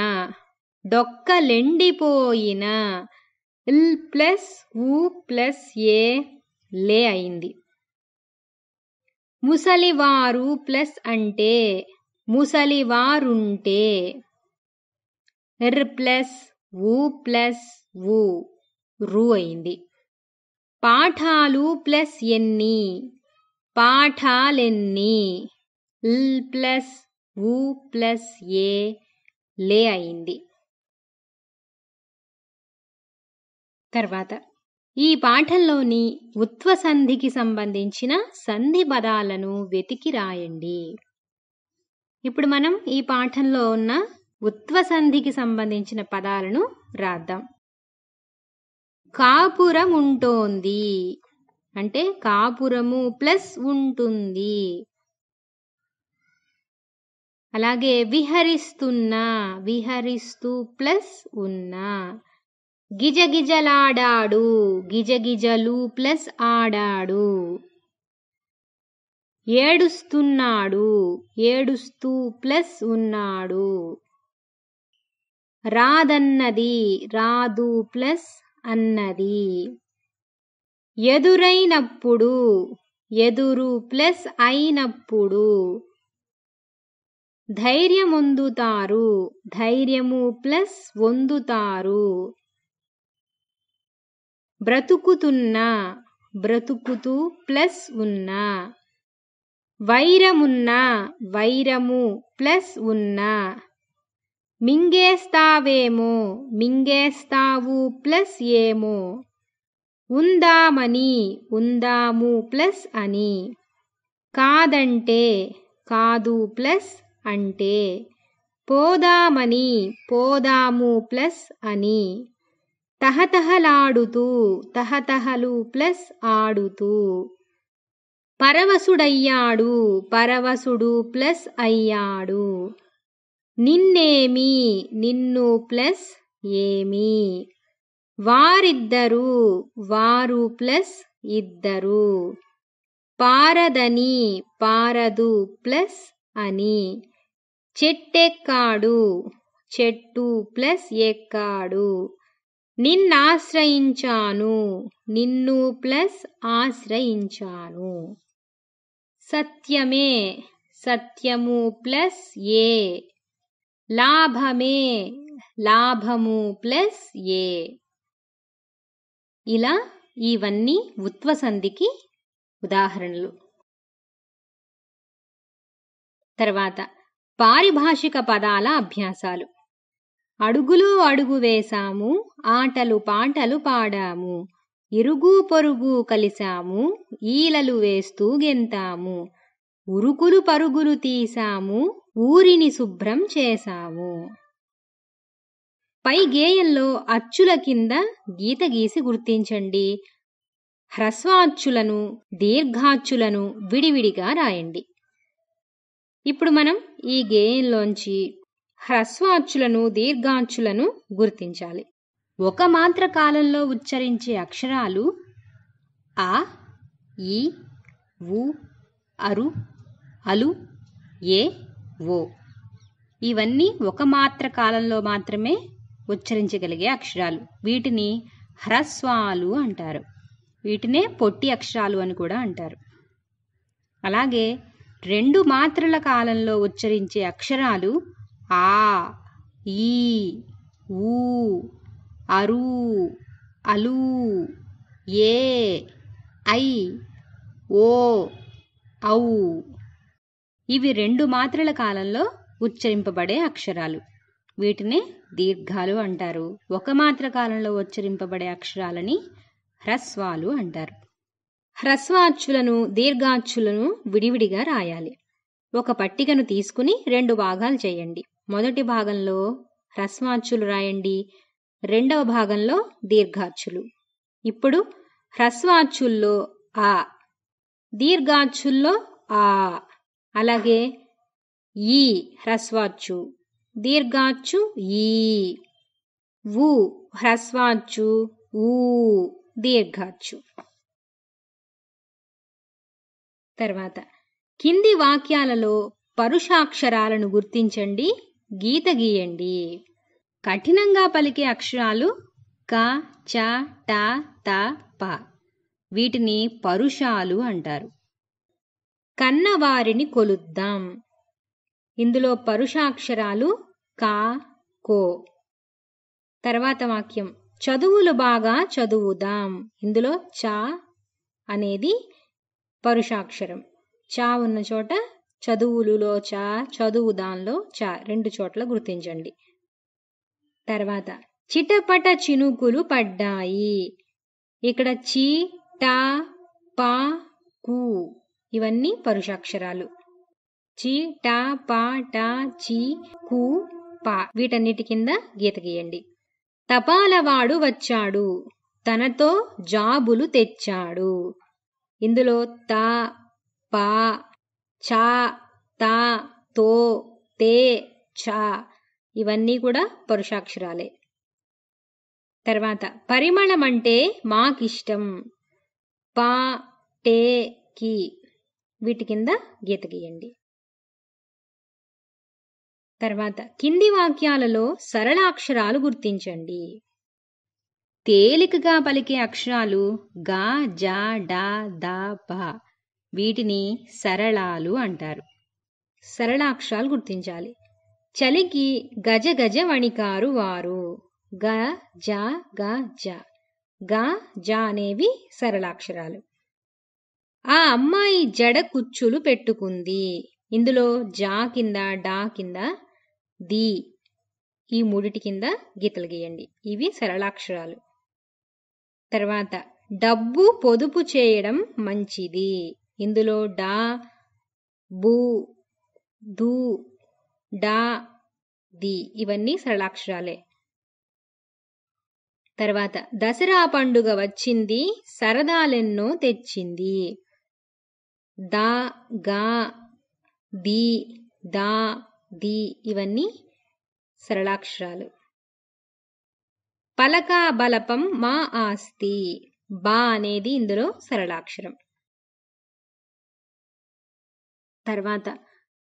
డొక్కలెండిపోయిన ల్ ప్లస్ ఉ ప్లస్ ఏ లే అయింది ముసలివారు ప్లస్ అంటే ముసలివారుంటే ఎర్ ప్లస్ ఊ ప్లస్ ఊ రు అయింది పాఠాలు ప్లస్ ఎన్ని పాఠాలెన్ని ల్ ప్లస్ ఊ ప్లస్ ఏ లే అయింది తర్వాత ఈ పాఠంలోని ఉత్వ సంధికి సంబంధించిన సంధి పదాలను వెతికి రాయండి ఇప్పుడు మనం ఈ పాఠంలో ఉన్న ఉత్వసంధికి సంబంధించిన పదాలను రాద్దాం కాపురం ఉంటోంది అంటే కాపురము ప్లస్ ఉంటుంది అలాగే విహరిస్తున్నా విహరిస్తూ ప్లస్ ఉన్నా గిజగిజలాడాడు గిజగిజలు ప్లస్ ఆడాడు ఏడుస్తున్నాడు ఏడుస్తూ ప్లస్ ఉన్నాడు రాదన్నది రాదు ప్లస్ అన్నది ఎదురైనప్పుడు ఎదురు ప్లస్ అయినప్పుడు ధైర్యమొందుతారు ధైర్యము ప్లస్ వందుతారు బ్రతుకుతున్న బ్రతుకుతూ ప్లస్ ఉన్న వైరమున్న వైరము ప్లస్ ఉన్న మింగేస్తావేమో మింగేస్తావు ప్లస్ ఏమో ఉందామని ఉందాము ప్లస్ అని కాదంటే కాదు ప్లస్ అంటే పోదామని పోదాము ప్లస్ అని తహతహలాడుతూ తహతహలు ప్లస్ ఆడుతూ పరవశుడయ్యాడు పరవశుడు ప్లస్ అయ్యాడు నిన్నేమి నిన్ను ప్లస్ ఏమి వారిద్దరు వారు ప్లస్ ఇద్దరు పారదని పారదు ప్లస్ అని చెట్టెక్కాడు చెట్టు ప్లస్ ఎక్కాడు నిన్నాశ్రయించాను నిన్ను ప్లస్ ఆశ్రయించాను సత్యమే సత్యము ప్లస్ ఏ లాభమే లాభము ప్లస్ ఏ ఇలా ఇవన్నీ ఉత్వసంధికి ఉదాహరణలు తర్వాత పారిభాషిక పదాల అభ్యాసాలు అడుగులు అడుగు వేశాము ఆటలు పాటలు పాడాము ఇరుగు పొరుగు కలిశాము ఈలలు వేస్తూ గెంతాము ఉరుకులు పరుగులు తీశాము ఊరిని శుభ్రం చేశావు పై గేయంలో అచ్చుల కింద గీత గీసి గుర్తించండి హ్రస్వాచ్చులను దీర్ఘాచ్చులను విడివిడిగా రాయండి ఇప్పుడు మనం ఈ గేయంలోంచి హ్రస్వాచ్చులను దీర్ఘాచ్చులను గుర్తించాలి ఒక మాత్ర కాలంలో ఉచ్చరించే అక్షరాలు ఆ ఈ ఉ అరు అలు ఏ ఓ ఇవన్నీ ఒక మాత్ర కాలంలో మాత్రమే ఉచ్చరించగలిగే అక్షరాలు వీటిని హ్రస్వాలు అంటారు వీటినే పొట్టి అక్షరాలు అని కూడా అంటారు అలాగే రెండు మాత్రల కాలంలో ఉచ్చరించే అక్షరాలు ఆ ఈ ఊ అరు అలు ఏ ఐ ఓ ఔ ఇవి రెండు మాత్రల కాలంలో ఉచ్చరింపబడే అక్షరాలు వీటినే దీర్ఘాలు అంటారు ఒక మాత్ర కాలంలో ఉచ్చరింపబడే అక్షరాలని హ్రస్వాలు అంటారు హ్రస్వాచ్చులను దీర్ఘాచ్చులను విడివిడిగా రాయాలి ఒక పట్టికను తీసుకుని రెండు భాగాలు చేయండి మొదటి భాగంలో హ్రస్వాచ్చులు రాయండి రెండవ భాగంలో దీర్ఘాచ్చులు ఇప్పుడు హ్రస్వాచ్చుల్లో ఆ దీర్ఘాచ్చుల్లో ఆ అలాగే ఈ హ్రస్వాచ్చు దీర్ఘాచ్చు ఈ ఊ హ్రస్వాచ్చు ఊ దీర్ఘాచ్చు తర్వాత కింది వాక్యాలలో పరుషాక్షరాలను గుర్తించండి గీత గీయండి కఠినంగా పలికే అక్షరాలు క చ ట త ప వీటిని పరుషాలు అంటారు కన్నవారిని కొలుద్దాం ఇందులో పరుషాక్షరాలు కా కో తర్వాత వాక్యం చదువులు బాగా చదువుదాం ఇందులో చా అనేది పరుషాక్షరం చా ఉన్న చోట చదువులులో చా చదువుదాంలో చా రెండు చోట్ల గుర్తించండి తర్వాత చిటపట చినుకులు పడ్డాయి ఇక్కడ చి టా పా కు ఇవన్నీ పరుషాక్షరాలు చి టా పా టా చి కు పా వీటన్నిటి కింద గీత గీయండి తపాలవాడు వచ్చాడు తనతో జాబులు తెచ్చాడు ఇందులో త పా చా తా తో తే చా ఇవన్నీ కూడా పరుషాక్షరాలే తర్వాత పరిమళం అంటే మాకిష్టం పా టే కి వీటి కింద గీత గీయండి తర్వాత కింది వాక్యాలలో సరళ అక్షరాలు గుర్తించండి తేలికగా పలికే అక్షరాలు గా జా డా దా బా వీటిని సరళాలు అంటారు సరళ అక్షరాలు గుర్తించాలి చలికి గజ గజ వణికారు వారు గ జ గ జ గ జ అనేవి సరళాక్షరాలు ఆ అమ్మాయి జడ కుచ్చులు పెట్టుకుంది ఇందులో జా కింద డా కింద ది ఈ మూడిటి కింద గీతలు గీయండి ఇవి సరళాక్షరాలు తర్వాత డబ్బు పొదుపు చేయడం మంచిది ఇందులో డా బు దు డా ది ఇవన్నీ సరళాక్షరాలే తర్వాత దసరా పండుగ వచ్చింది సరదాలెన్నో తెచ్చింది ద గా ది దా ది ఇవన్నీ సరళాక్షరాలు పలకా బలపం మా ఆస్తి బా అనేది ఇందులో సరళాక్షరం తర్వాత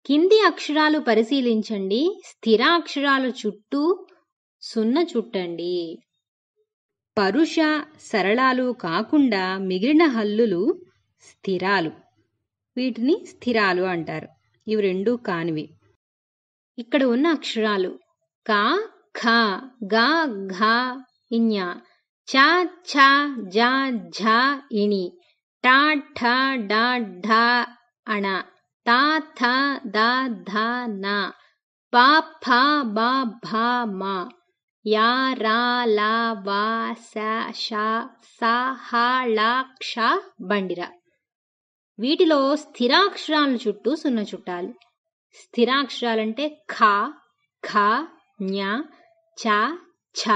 కింది అక్షరాలు పరిశీలించండి స్థిర అక్షరాలు చుట్టూ సున్న చుట్టండి పరుష సరళాలు కాకుండా మిగిలిన హల్లులు స్థిరాలు వీటిని స్థిరాలు అంటారు ఇవి రెండూ కానివి ఇక్కడ ఉన్న అక్షరాలు కా ఖ గా ఘ ఇన్య చ ఛ జా ఝ ఇణి టా ఠ డా ఢ అణ తా థ దా ధ నా పా ఫ బా భ మ యా రా లా వా స ష సా హా లా క్ష బండిరా వీటిలో స్థిరాక్షరాల చుట్టూ సున్న చుట్టాలి స్థిరాక్షరాలంటే ఖ ఖ న్యా చ ఛ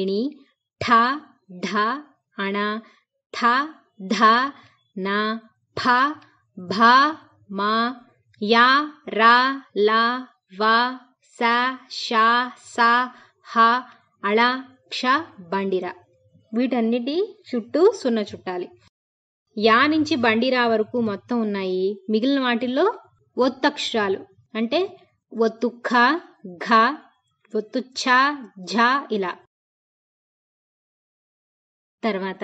ఇణి ఠ ఢ అణ థ ధ న ఫ భ మ యా రా లా వా స ష స హ అళ క్ష బండిర వీటన్నిటి చుట్టూ సున్న చుట్టాలి యా నుంచి బండిరా వరకు మొత్తం ఉన్నాయి మిగిలిన వాటిల్లో ఒత్తక్షరాలు అంటే ఒత్తు ఖ ఘ ఒత్తు ఛ ఝ ఇలా తర్వాత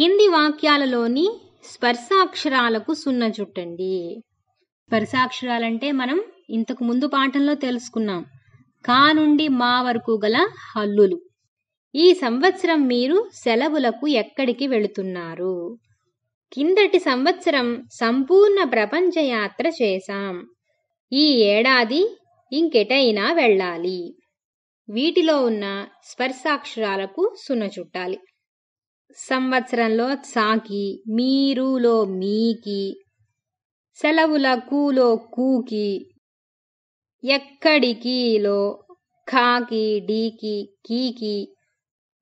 కింది వాక్యాలలోని స్పర్శాక్షరాలకు సున్న చుట్టండి స్పర్శాక్షరాలంటే మనం ఇంతకు ముందు పాఠంలో తెలుసుకున్నాం కా నుండి మా వరకు గల హల్లులు ఈ సంవత్సరం మీరు సెలవులకు ఎక్కడికి వెళుతున్నారు కిందటి సంవత్సరం సంపూర్ణ ప్రపంచ యాత్ర చేశాం ఈ ఏడాది ఇంకెటైనా వెళ్ళాలి వీటిలో ఉన్న స్పర్శాక్షరాలకు సున్న చుట్టాలి సంవత్సరంలో సాకి మీరులో మీకి సెలవుల కూలో కూకి ఎక్కడికిలో ఖాకి డీకి కీకి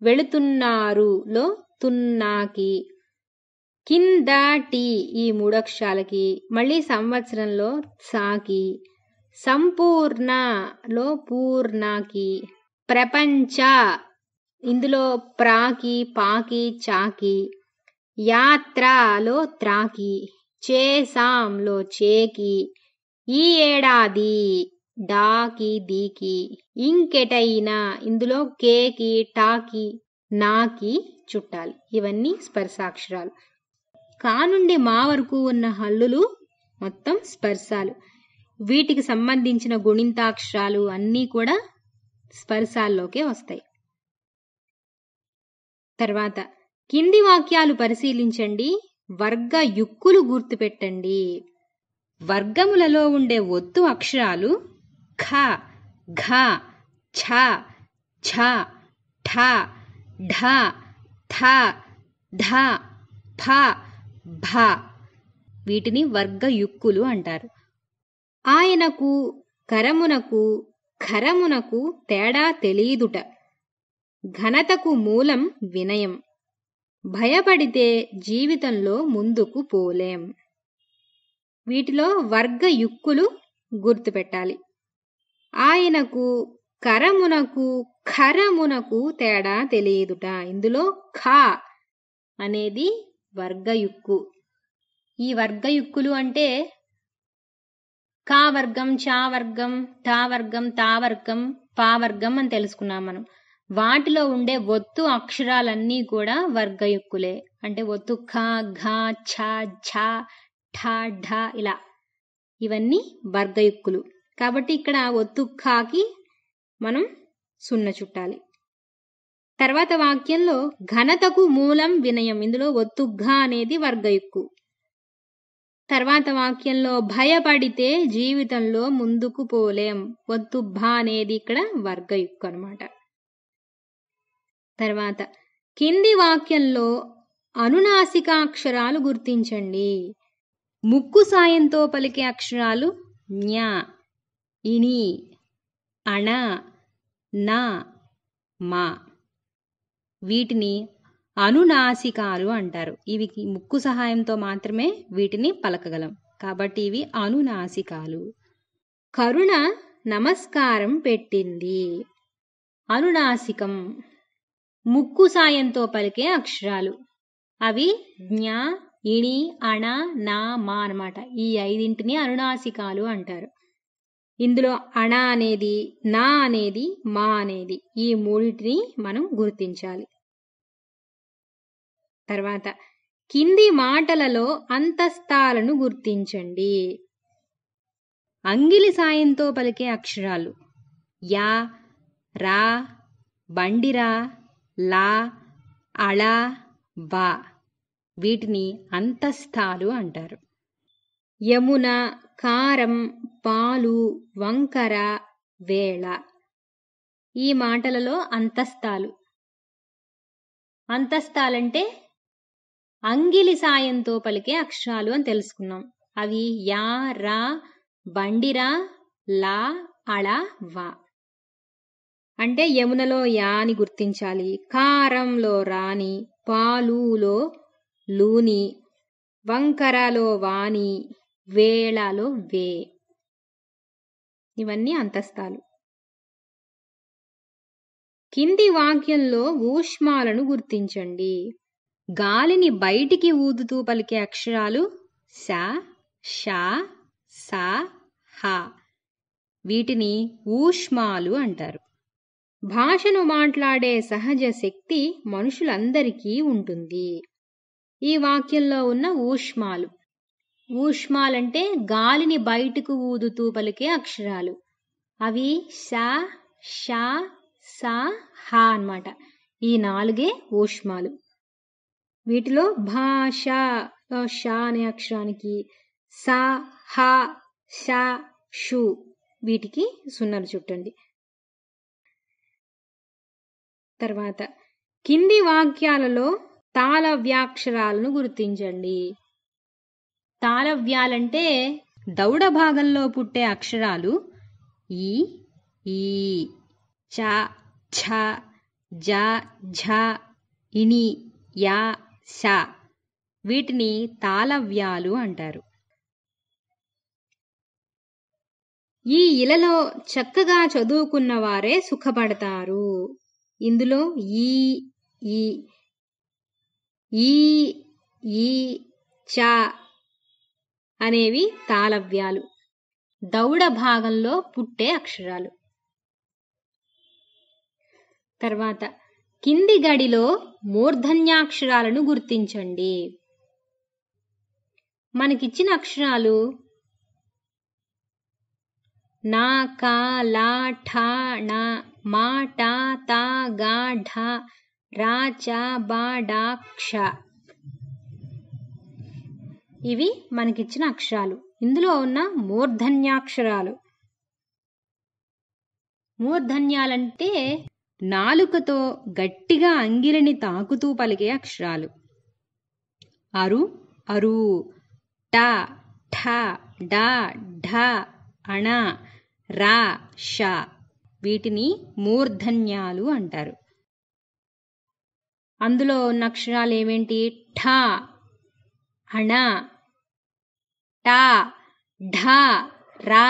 వెళుతున్నారులో తున్నాకి కింద టీ ఈ మూడక్షరాలకి మళ్ళీ సంవత్సరంలో సాకి సంపూర్ణలో పూర్ణాకి ప్రపంచ ఇందులో ప్రాకి పాకి చాకి యాత్రలో త్రాకి చేసాంలో చేకి ఈ ఏడాది డాకి దీకి ఇంకెటైనా ఇందులో కేకి టాకి నాకి చుట్టాలి ఇవన్నీ స్పర్శాక్షరాలు కానుండి మా వరకు ఉన్న హల్లులు మొత్తం స్పర్శాలు వీటికి సంబంధించిన గుణింతాక్షరాలు అన్నీ కూడా స్పర్శాల్లోకే వస్తాయి తర్వాత కింది వాక్యాలు పరిశీలించండి వర్గ యుక్కులు గుర్తుపెట్టండి వర్గములలో ఉండే ఒత్తు అక్షరాలు ఖ ఘ ఛ ఛ ఠ ఢ థ ధ ఫ భ వీటిని వర్గయుక్కులు అంటారు ఆయనకు కరమునకు ఖరమునకు తేడా తెలియదుట ఘనతకు మూలం వినయం భయపడితే జీవితంలో ముందుకు పోలేం వీటిలో వర్గయుక్కులు గుర్తుపెట్టాలి ఆయనకు కరమునకు ఖరమునకు తేడా తెలియదుట ఇందులో ఖ అనేది వర్గయుక్కు ఈ వర్గయుక్కులు అంటే కా వర్గం చా వర్గం టా వర్గం తా వర్గం పా వర్గం అని తెలుసుకున్నాం మనం వాటిలో ఉండే ఒత్తు అక్షరాలన్నీ కూడా వర్గయుక్కులే అంటే ఒత్తు ఖ ఘ ఛ ఠ ఢ ఇలా ఇవన్నీ వర్గయుక్కులు కాబట్టి ఇక్కడ ఒత్తు ఖాకి మనం సున్న చుట్టాలి తర్వాత వాక్యంలో ఘనతకు మూలం వినయం ఇందులో ఒత్తుగ్గా అనేది వర్గయుక్కు తర్వాత వాక్యంలో భయపడితే జీవితంలో ముందుకు పోలేం ఒత్తుబ్బా అనేది ఇక్కడ వర్గయుక్కు అనమాట తర్వాత కింది వాక్యంలో అనునాసిక అక్షరాలు గుర్తించండి ముక్కు సాయంతో పలికే అక్షరాలు న్యా ఇని అణ నా మా వీటిని అనునాసికాలు అంటారు ఇవి ముక్కు సహాయంతో మాత్రమే వీటిని పలకగలం కాబట్టి ఇవి అనునాసికాలు కరుణ నమస్కారం పెట్టింది అనునాసికం ముక్కు సాయంతో పలికే అక్షరాలు అవి జ్ఞా ఇణి అణ నా మా అనమాట ఈ ఐదింటిని అనునాసికాలు అంటారు ఇందులో అణ అనేది నా అనేది మా అనేది ఈ మూడింటిని మనం గుర్తించాలి తర్వాత కింది మాటలలో అంతస్తాలను గుర్తించండి అంగిలి సాయంతో పలికే అక్షరాలు యా రా బండిరా లా అళ బా వీటిని అంతస్థాలు అంటారు యమున కారం పాలు వంకర వేళ ఈ మాటలలో అంతస్థాలు అంతస్థాలంటే అంగిలి సాయంతో పలికే అక్షరాలు అని తెలుసుకున్నాం అవి యా రా బండిరా లా అళ వా అంటే యమునలో యా అని గుర్తించాలి కారంలో రాని పాలులో లూని వంకరలో వాణి వేళలో వే ఇవన్నీ అంతస్తాలు కింది వాక్యంలో ఊష్మాలను గుర్తించండి గాలిని బయటికి ఊదుతూ పలికే అక్షరాలు స ష స హ వీటిని ఊష్మాలు అంటారు భాషను మాట్లాడే సహజ శక్తి మనుషులందరికీ ఉంటుంది ఈ వాక్యంలో ఉన్న ఊష్మాలు ఊష్మాలంటే గాలిని బయటకు ఊదుతూ పలికే అక్షరాలు అవి ష ష స హ అన్నమాట ఈ నాలుగే ఊష్మాలు వీటిలో భాష షా అనే అక్షరానికి సా హ షా షు వీటికి సున్నలు చుట్టండి తర్వాత కింది వాక్యాలలో తాళవ్యాక్షరాలను గుర్తించండి తాళవ్యాలంటే దౌడ భాగంలో పుట్టే అక్షరాలు ఈ ఈ చ ఛ జ ఝ ఇని యా ష వీటిని తాళవ్యాలు అంటారు ఈ ఇలలో చక్కగా చదువుకున్న వారే సుఖపడతారు ఇందులో ఈ ఈ ఈ ఈ చ అనేవి తాళవ్యాలు దౌడ భాగంలో పుట్టే అక్షరాలు తర్వాత కింది గడిలో మూర్ధన్యాక్షరాలను గుర్తించండి మనకిచ్చిన అక్షరాలు నా కా లా ఠా నా మా టా తా గా ఢా రా చా బా డా క్ష ఇవి మనకిచ్చిన అక్షరాలు ఇందులో ఉన్న మూర్ధన్యాక్షరాలు మూర్ధన్యాలంటే నాలుకతో గట్టిగా అంగిలిని తాకుతూ పలికే అక్షరాలు అరు అరు ట ఠ డా ఢ అణ రా ష వీటిని మూర్ధన్యాలు అంటారు అందులో ఉన్న అక్షరాలు ఏమేంటి ఠ అణ ట ఢ రా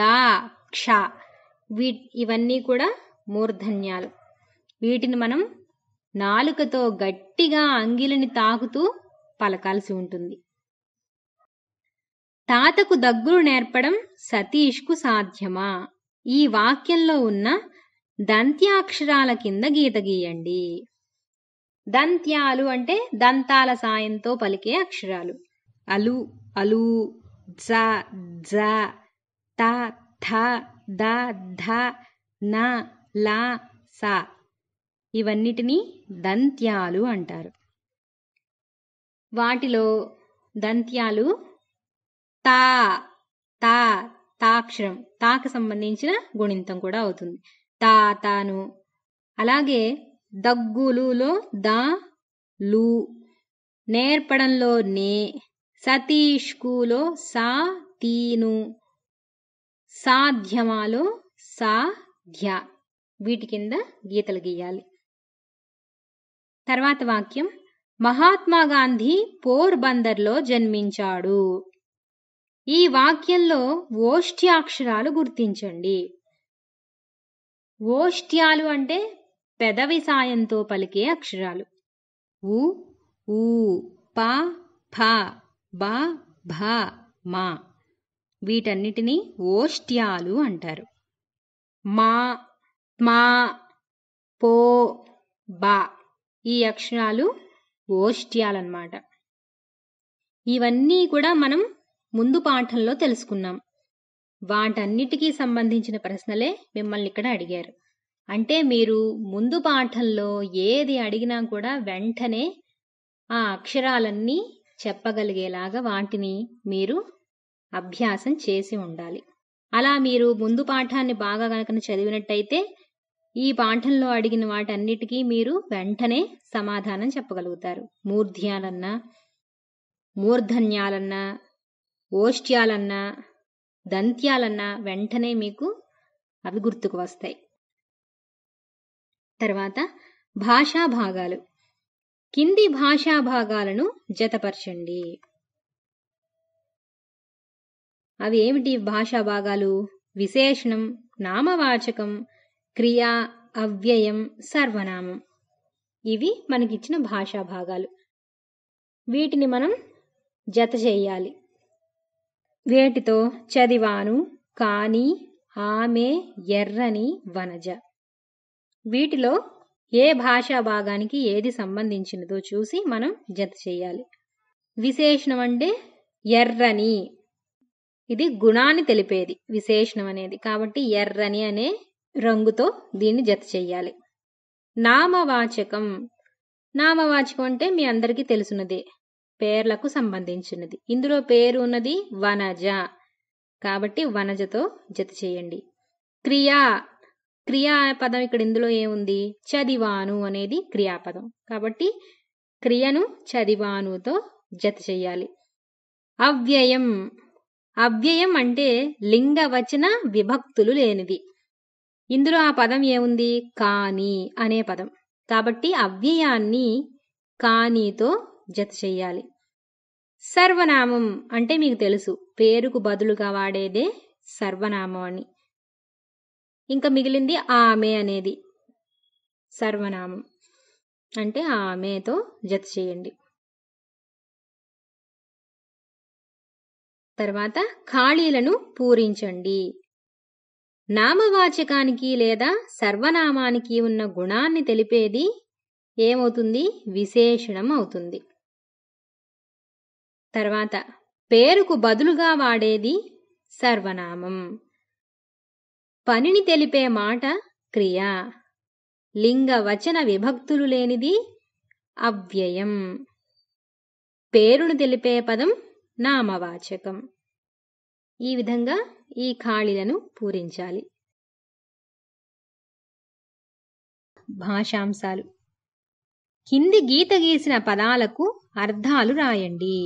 డా క్ష వీ ఇవన్నీ కూడా మూర్ధన్యాలు వీటిని మనం నాలుకతో గట్టిగా అంగిలిని తాకుతూ పలకాల్సి ఉంటుంది తాతకు దగ్గులు నేర్పడం సతీష్కు సాధ్యమా ఈ వాక్యంలో ఉన్న దంత్యాక్షరాల కింద గీత గీయండి దంత్యాలు అంటే దంతాల సాయంతో పలికే అక్షరాలు అలు అలు జ జ త థ ద ధ న లా సా ఇవన్నిటిని దంత్యాలు అంటారు వాటిలో దంత్యాలు తా తా తాక్షరం తాకు సంబంధించిన గుణింతం కూడా అవుతుంది తా తాను అలాగే దగ్గులులో దా లు నేర్పడంలో నే సతీష్కులో సా తీను సాధ్యమాలో సాధ్య వీటి కింద గీతలు గీయాలి తర్వాత వాక్యం మహాత్మా గాంధీ పోర్బందర్లో జన్మించాడు ఈ వాక్యంలో ఓష్ట్యాక్షరాలు గుర్తించండి ఓష్ట్యాలు అంటే పెదవి సాయంతో పలికే అక్షరాలు ఉ ఊ ప ఫ బ భ మా వీటన్నిటినీ ఓష్ట్యాలు అంటారు మా మా పో బా ఈ అక్షరాలు ఓష్ట్యాలన్నమాట ఇవన్నీ కూడా మనం ముందు పాఠంలో తెలుసుకున్నాం వాటన్నిటికీ సంబంధించిన ప్రశ్నలే మిమ్మల్ని ఇక్కడ అడిగారు అంటే మీరు ముందు పాఠంలో ఏది అడిగినా కూడా వెంటనే ఆ అక్షరాలన్నీ చెప్పగలిగేలాగా వాటిని మీరు అభ్యాసం చేసి ఉండాలి అలా మీరు ముందు పాఠాన్ని బాగా కనుక చదివినట్టయితే ఈ పాఠంలో అడిగిన వాటన్నిటికీ మీరు వెంటనే సమాధానం చెప్పగలుగుతారు మూర్ధ్యాలన్నా మూర్ధన్యాలన్నా ఓష్ట్యాలన్నా దంత్యాలన్నా వెంటనే మీకు అవి గుర్తుకు వస్తాయి తర్వాత భాషా భాగాలు కింది భాషా భాగాలను జతపరచండి అవి ఏమిటి భాషా భాగాలు విశేషణం నామవాచకం క్రియ అవ్యయం సర్వనామం ఇవి మనకిచ్చిన భాషా భాగాలు వీటిని మనం జత చేయాలి వేటితో చదివాను కాని ఆమె ఎర్రని వనజ వీటిలో ఏ భాషా భాగానికి ఏది సంబంధించినదో చూసి మనం జత చేయాలి విశేషణం అంటే ఎర్రని ఇది గుణాన్ని తెలిపేది విశేషణం అనేది కాబట్టి ఎర్రని అనే రంగుతో దీన్ని జత చేయాలి నామవాచకం నామవాచకం అంటే మీ అందరికీ తెలుసున్నదే పేర్లకు సంబంధించినది ఇందులో పేరు ఉన్నది వనజ కాబట్టి వనజతో జత చేయండి క్రియా క్రియాపదం ఇక్కడ ఇందులో ఏముంది చదివాను అనేది క్రియాపదం కాబట్టి క్రియను చదివానుతో జత చేయాలి అవ్యయం అవ్యయం అంటే లింగవచన విభక్తులు లేనిది ఇందులో ఆ పదం ఏముంది కాని అనే పదం కాబట్టి అవ్యయాన్ని కానీతో జత చెయ్యాలి సర్వనామం అంటే మీకు తెలుసు పేరుకు బదులుగా వాడేదే సర్వనామం అని ఇంకా మిగిలింది ఆమె అనేది సర్వనామం అంటే ఆమెతో జత చేయండి తర్వాత ఖాళీలను పూరించండి నామవాచకానికి లేదా సర్వనామానికి ఉన్న గుణాన్ని తెలిపేది ఏమవుతుంది విశేషణం అవుతుంది తర్వాత పేరుకు బదులుగా వాడేది సర్వనామం పనిని తెలిపే మాట క్రియ లింగ వచన విభక్తులు లేనిది అవ్యయం పేరును తెలిపే పదం నామవాచకం ఈ విధంగా ఈ ఖాళీలను పూరించాలి భాషాంశాలు కింది గీత గీసిన పదాలకు అర్థాలు రాయండి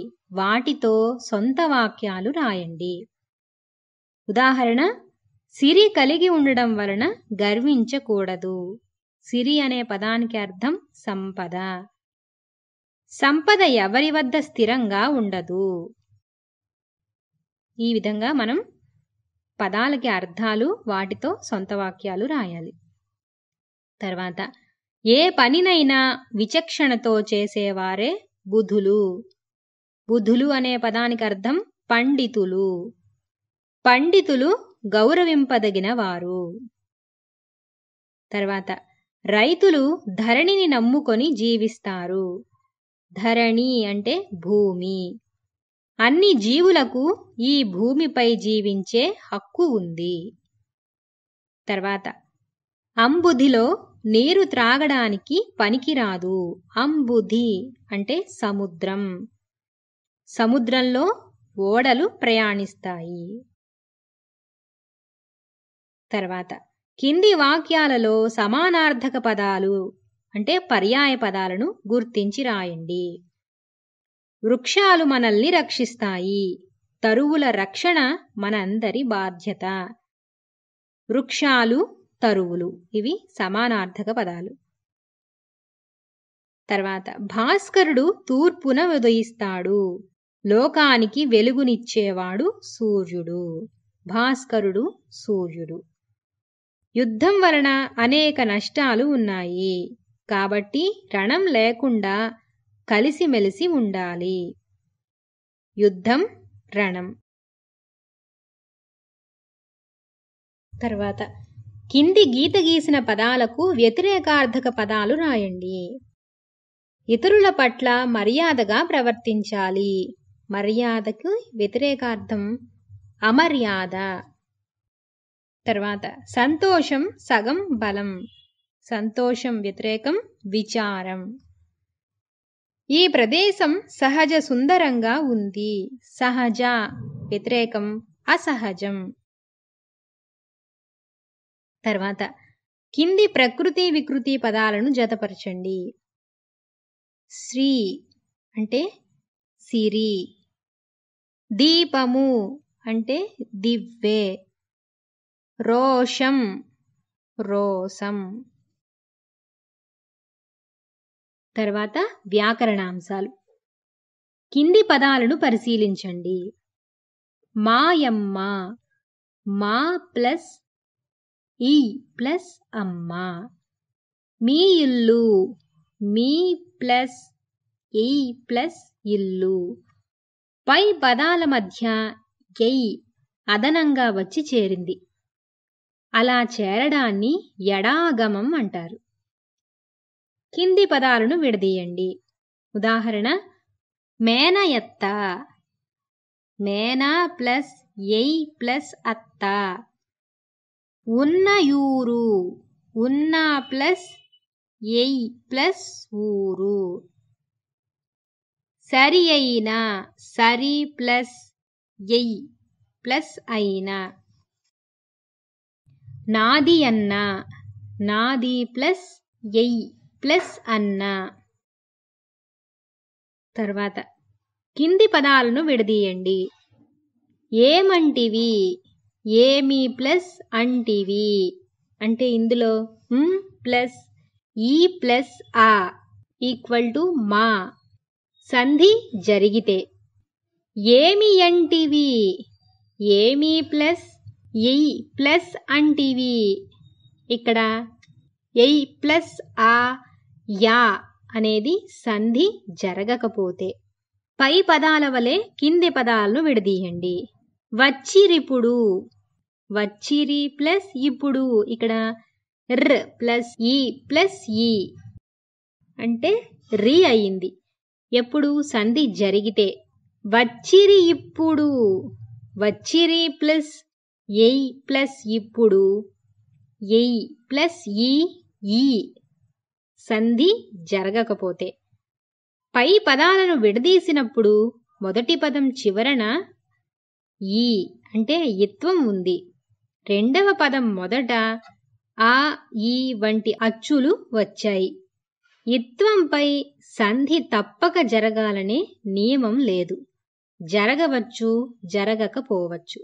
వాటితో సొంత వాక్యాలు రాయండి ఉదాహరణ సిరి కలిగి ఉండడం వలన గర్వించకూడదు సిరి అనే పదానికి అర్థం సంపద సంపద ఎవరి వద్ద స్థిరంగా ఉండదు ఈ విధంగా మనం పదాలకి అర్థాలు వాటితో సొంత వాక్యాలు రాయాలి తర్వాత ఏ పనినైనా విచక్షణతో చేసేవారే బుధులు బుధులు అనే పదానికి అర్థం పండితులు పండితులు గౌరవింపదగిన వారు తర్వాత రైతులు ధరణిని నమ్ముకొని జీవిస్తారు ధరణి అంటే భూమి అన్ని జీవులకు ఈ భూమిపై జీవించే హక్కు ఉంది తర్వాత అంబుధిలో నీరు త్రాగడానికి పనికిరాదు అంబుధి అంటే సముద్రం సముద్రంలో ఓడలు ప్రయాణిస్తాయి తర్వాత కింది వాక్యాలలో సమానార్థక పదాలు అంటే పర్యాయ పదాలను గుర్తించి రాయండి వృక్షాలు మనల్ని రక్షిస్తాయి తరువుల రక్షణ మనందరి బాధ్యత వృక్షాలు తరువులు ఇవి సమానార్థక పదాలు తర్వాత భాస్కరుడు తూర్పున ఉదయిస్తాడు లోకానికి వెలుగునిచ్చేవాడు సూర్యుడు భాస్కరుడు సూర్యుడు యుద్ధం వలన అనేక నష్టాలు ఉన్నాయి కాబట్టి రణం లేకుండా కలిసిమెలిసి ఉండాలి యుద్ధం రణం తర్వాత కింది గీత గీసిన పదాలకు వ్యతిరేకార్థక పదాలు రాయండి ఇతరుల పట్ల మర్యాదగా ప్రవర్తించాలి మర్యాదకు వ్యతిరేకార్థం అమర్యాద తర్వాత సంతోషం సగం బలం సంతోషం వ్యతిరేకం విచారం ఈ ప్రదేశం సహజ సుందరంగా ఉంది సహజ వ్యతిరేకం అసహజం తర్వాత కింది ప్రకృతి వికృతి పదాలను జతపరచండి శ్రీ అంటే సిరి దీపము అంటే దివ్వే రోషం రోసం తర్వాత వ్యాకరణాంశాలు కింది పదాలను పరిశీలించండి మాయమ్మ మా ప్లస్ ఈ ప్లస్ అమ్మ మీ ఇల్లు మీ ప్లస్ ఈ ప్లస్ ఇల్లు పై పదాల మధ్య ఎయ్ అదనంగా వచ్చి చేరింది అలా చేరడాన్ని ఎడాగమం అంటారు కింది పదాలను విడదీయండి ఉదాహరణ మేనయత్త మేనా ప్లస్ ఎయ్ ప్లస్ అత్త ఉన్నయూరు ఉన్న ప్లస్ ఎయ్ ప్లస్ ఊరు సరి అయినా సరి ప్లస్ ఎయి ప్లస్ అయినా నాది అన్న నాది ప్లస్ ఎయి ప్లస్ అన్న తర్వాత కింది పదాలను విడదీయండి ఏమంటివి ఏమి ప్లస్ అంటివి అంటే ఇందులో ప్లస్ ఈ ప్లస్ ఆ ఈక్వల్ టు మా సంధి జరిగితే ఏమి అంటివి ఏమి ప్లస్ ఎయ్ ప్లస్ అంటివి ఇక్కడ ఎయ్ ప్లస్ ఆ యా అనేది సంధి జరగకపోతే పై పదాల వలె కింది పదాలను విడదీయండి వచ్చిరిపుడు వచ్చిరి ప్లస్ ఇప్పుడు ఇక్కడ ర్ ప్లస్ ఈ ప్లస్ ఈ అంటే రి అయింది ఎప్పుడు సంధి జరిగితే వచ్చిరి ఇప్పుడు వచ్చిరి ప్లస్ ఎయి ప్లస్ ఇప్పుడు ఎయి ప్లస్ ఈ ఈ సంధి జరగకపోతే పై పదాలను విడదీసినప్పుడు మొదటి పదం చివరన ఈ అంటే ఇత్వం ఉంది రెండవ పదం మొదట ఆ ఈ వంటి అచ్చులు వచ్చాయి ఇత్వంపై సంధి తప్పక జరగాలనే నియమం లేదు జరగవచ్చు జరగకపోవచ్చు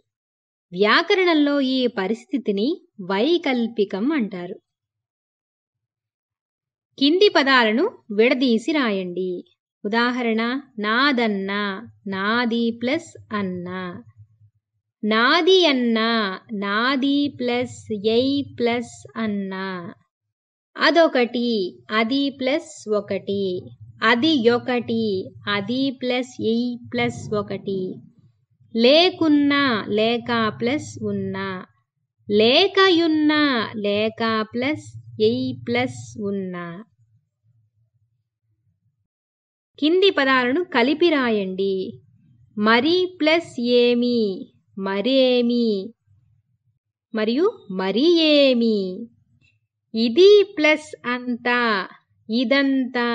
వ్యాకరణంలో ఈ పరిస్థితిని వైకల్పికం అంటారు కింది పదాలను విడదీసి రాయండి ఉదాహరణ నాదన్న నాది ప్లస్ అన్న నాది అన్న నాది ప్లస్ ఎయి ప్లస్ అన్న అదొకటి అది ప్లస్ ఒకటి అది ఒకటి అది ప్లస్ ఎయి ప్లస్ ఒకటి లేకున్నా లేక ప్లస్ ఉన్నా లేకయున్నా లేక ప్లస్ ఎయి ప్లస్ ఉన్న కింది పదాలను కలిపి రాయండి మరి ప్లస్ ఏమి మరేమి మరియు మరి ఏమి ఇది ప్లస్ అంతా ఇదంతా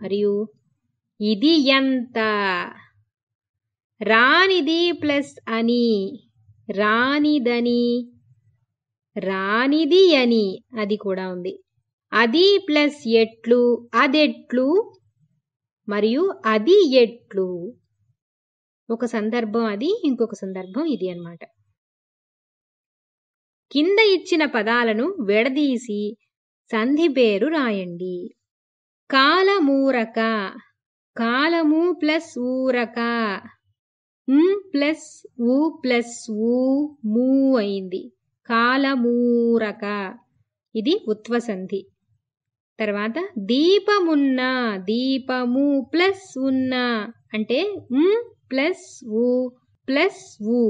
మరియు ఇది ఎంత రానిది ప్లస్ అని రానిదని రానిది అని అది కూడా ఉంది అది ప్లస్ ఎట్లు అదెట్లు మరియు అది ఎట్లు ఒక సందర్భం అది ఇంకొక సందర్భం ఇది అన్నమాట కింద ఇచ్చిన పదాలను విడదీసి సంధి పేరు రాయండి కాలమూరక కాలము ప్లస్ ఊరక ప్లస్ ఊ ప్లస్ ఊ మూ అయింది కాలమూరక ఇది ఉత్వసంధి తర్వాత దీపమున్న దీపము ప్లస్ ఉన్న అంటే ప్లస్ ఉ ప్లస్ ఉ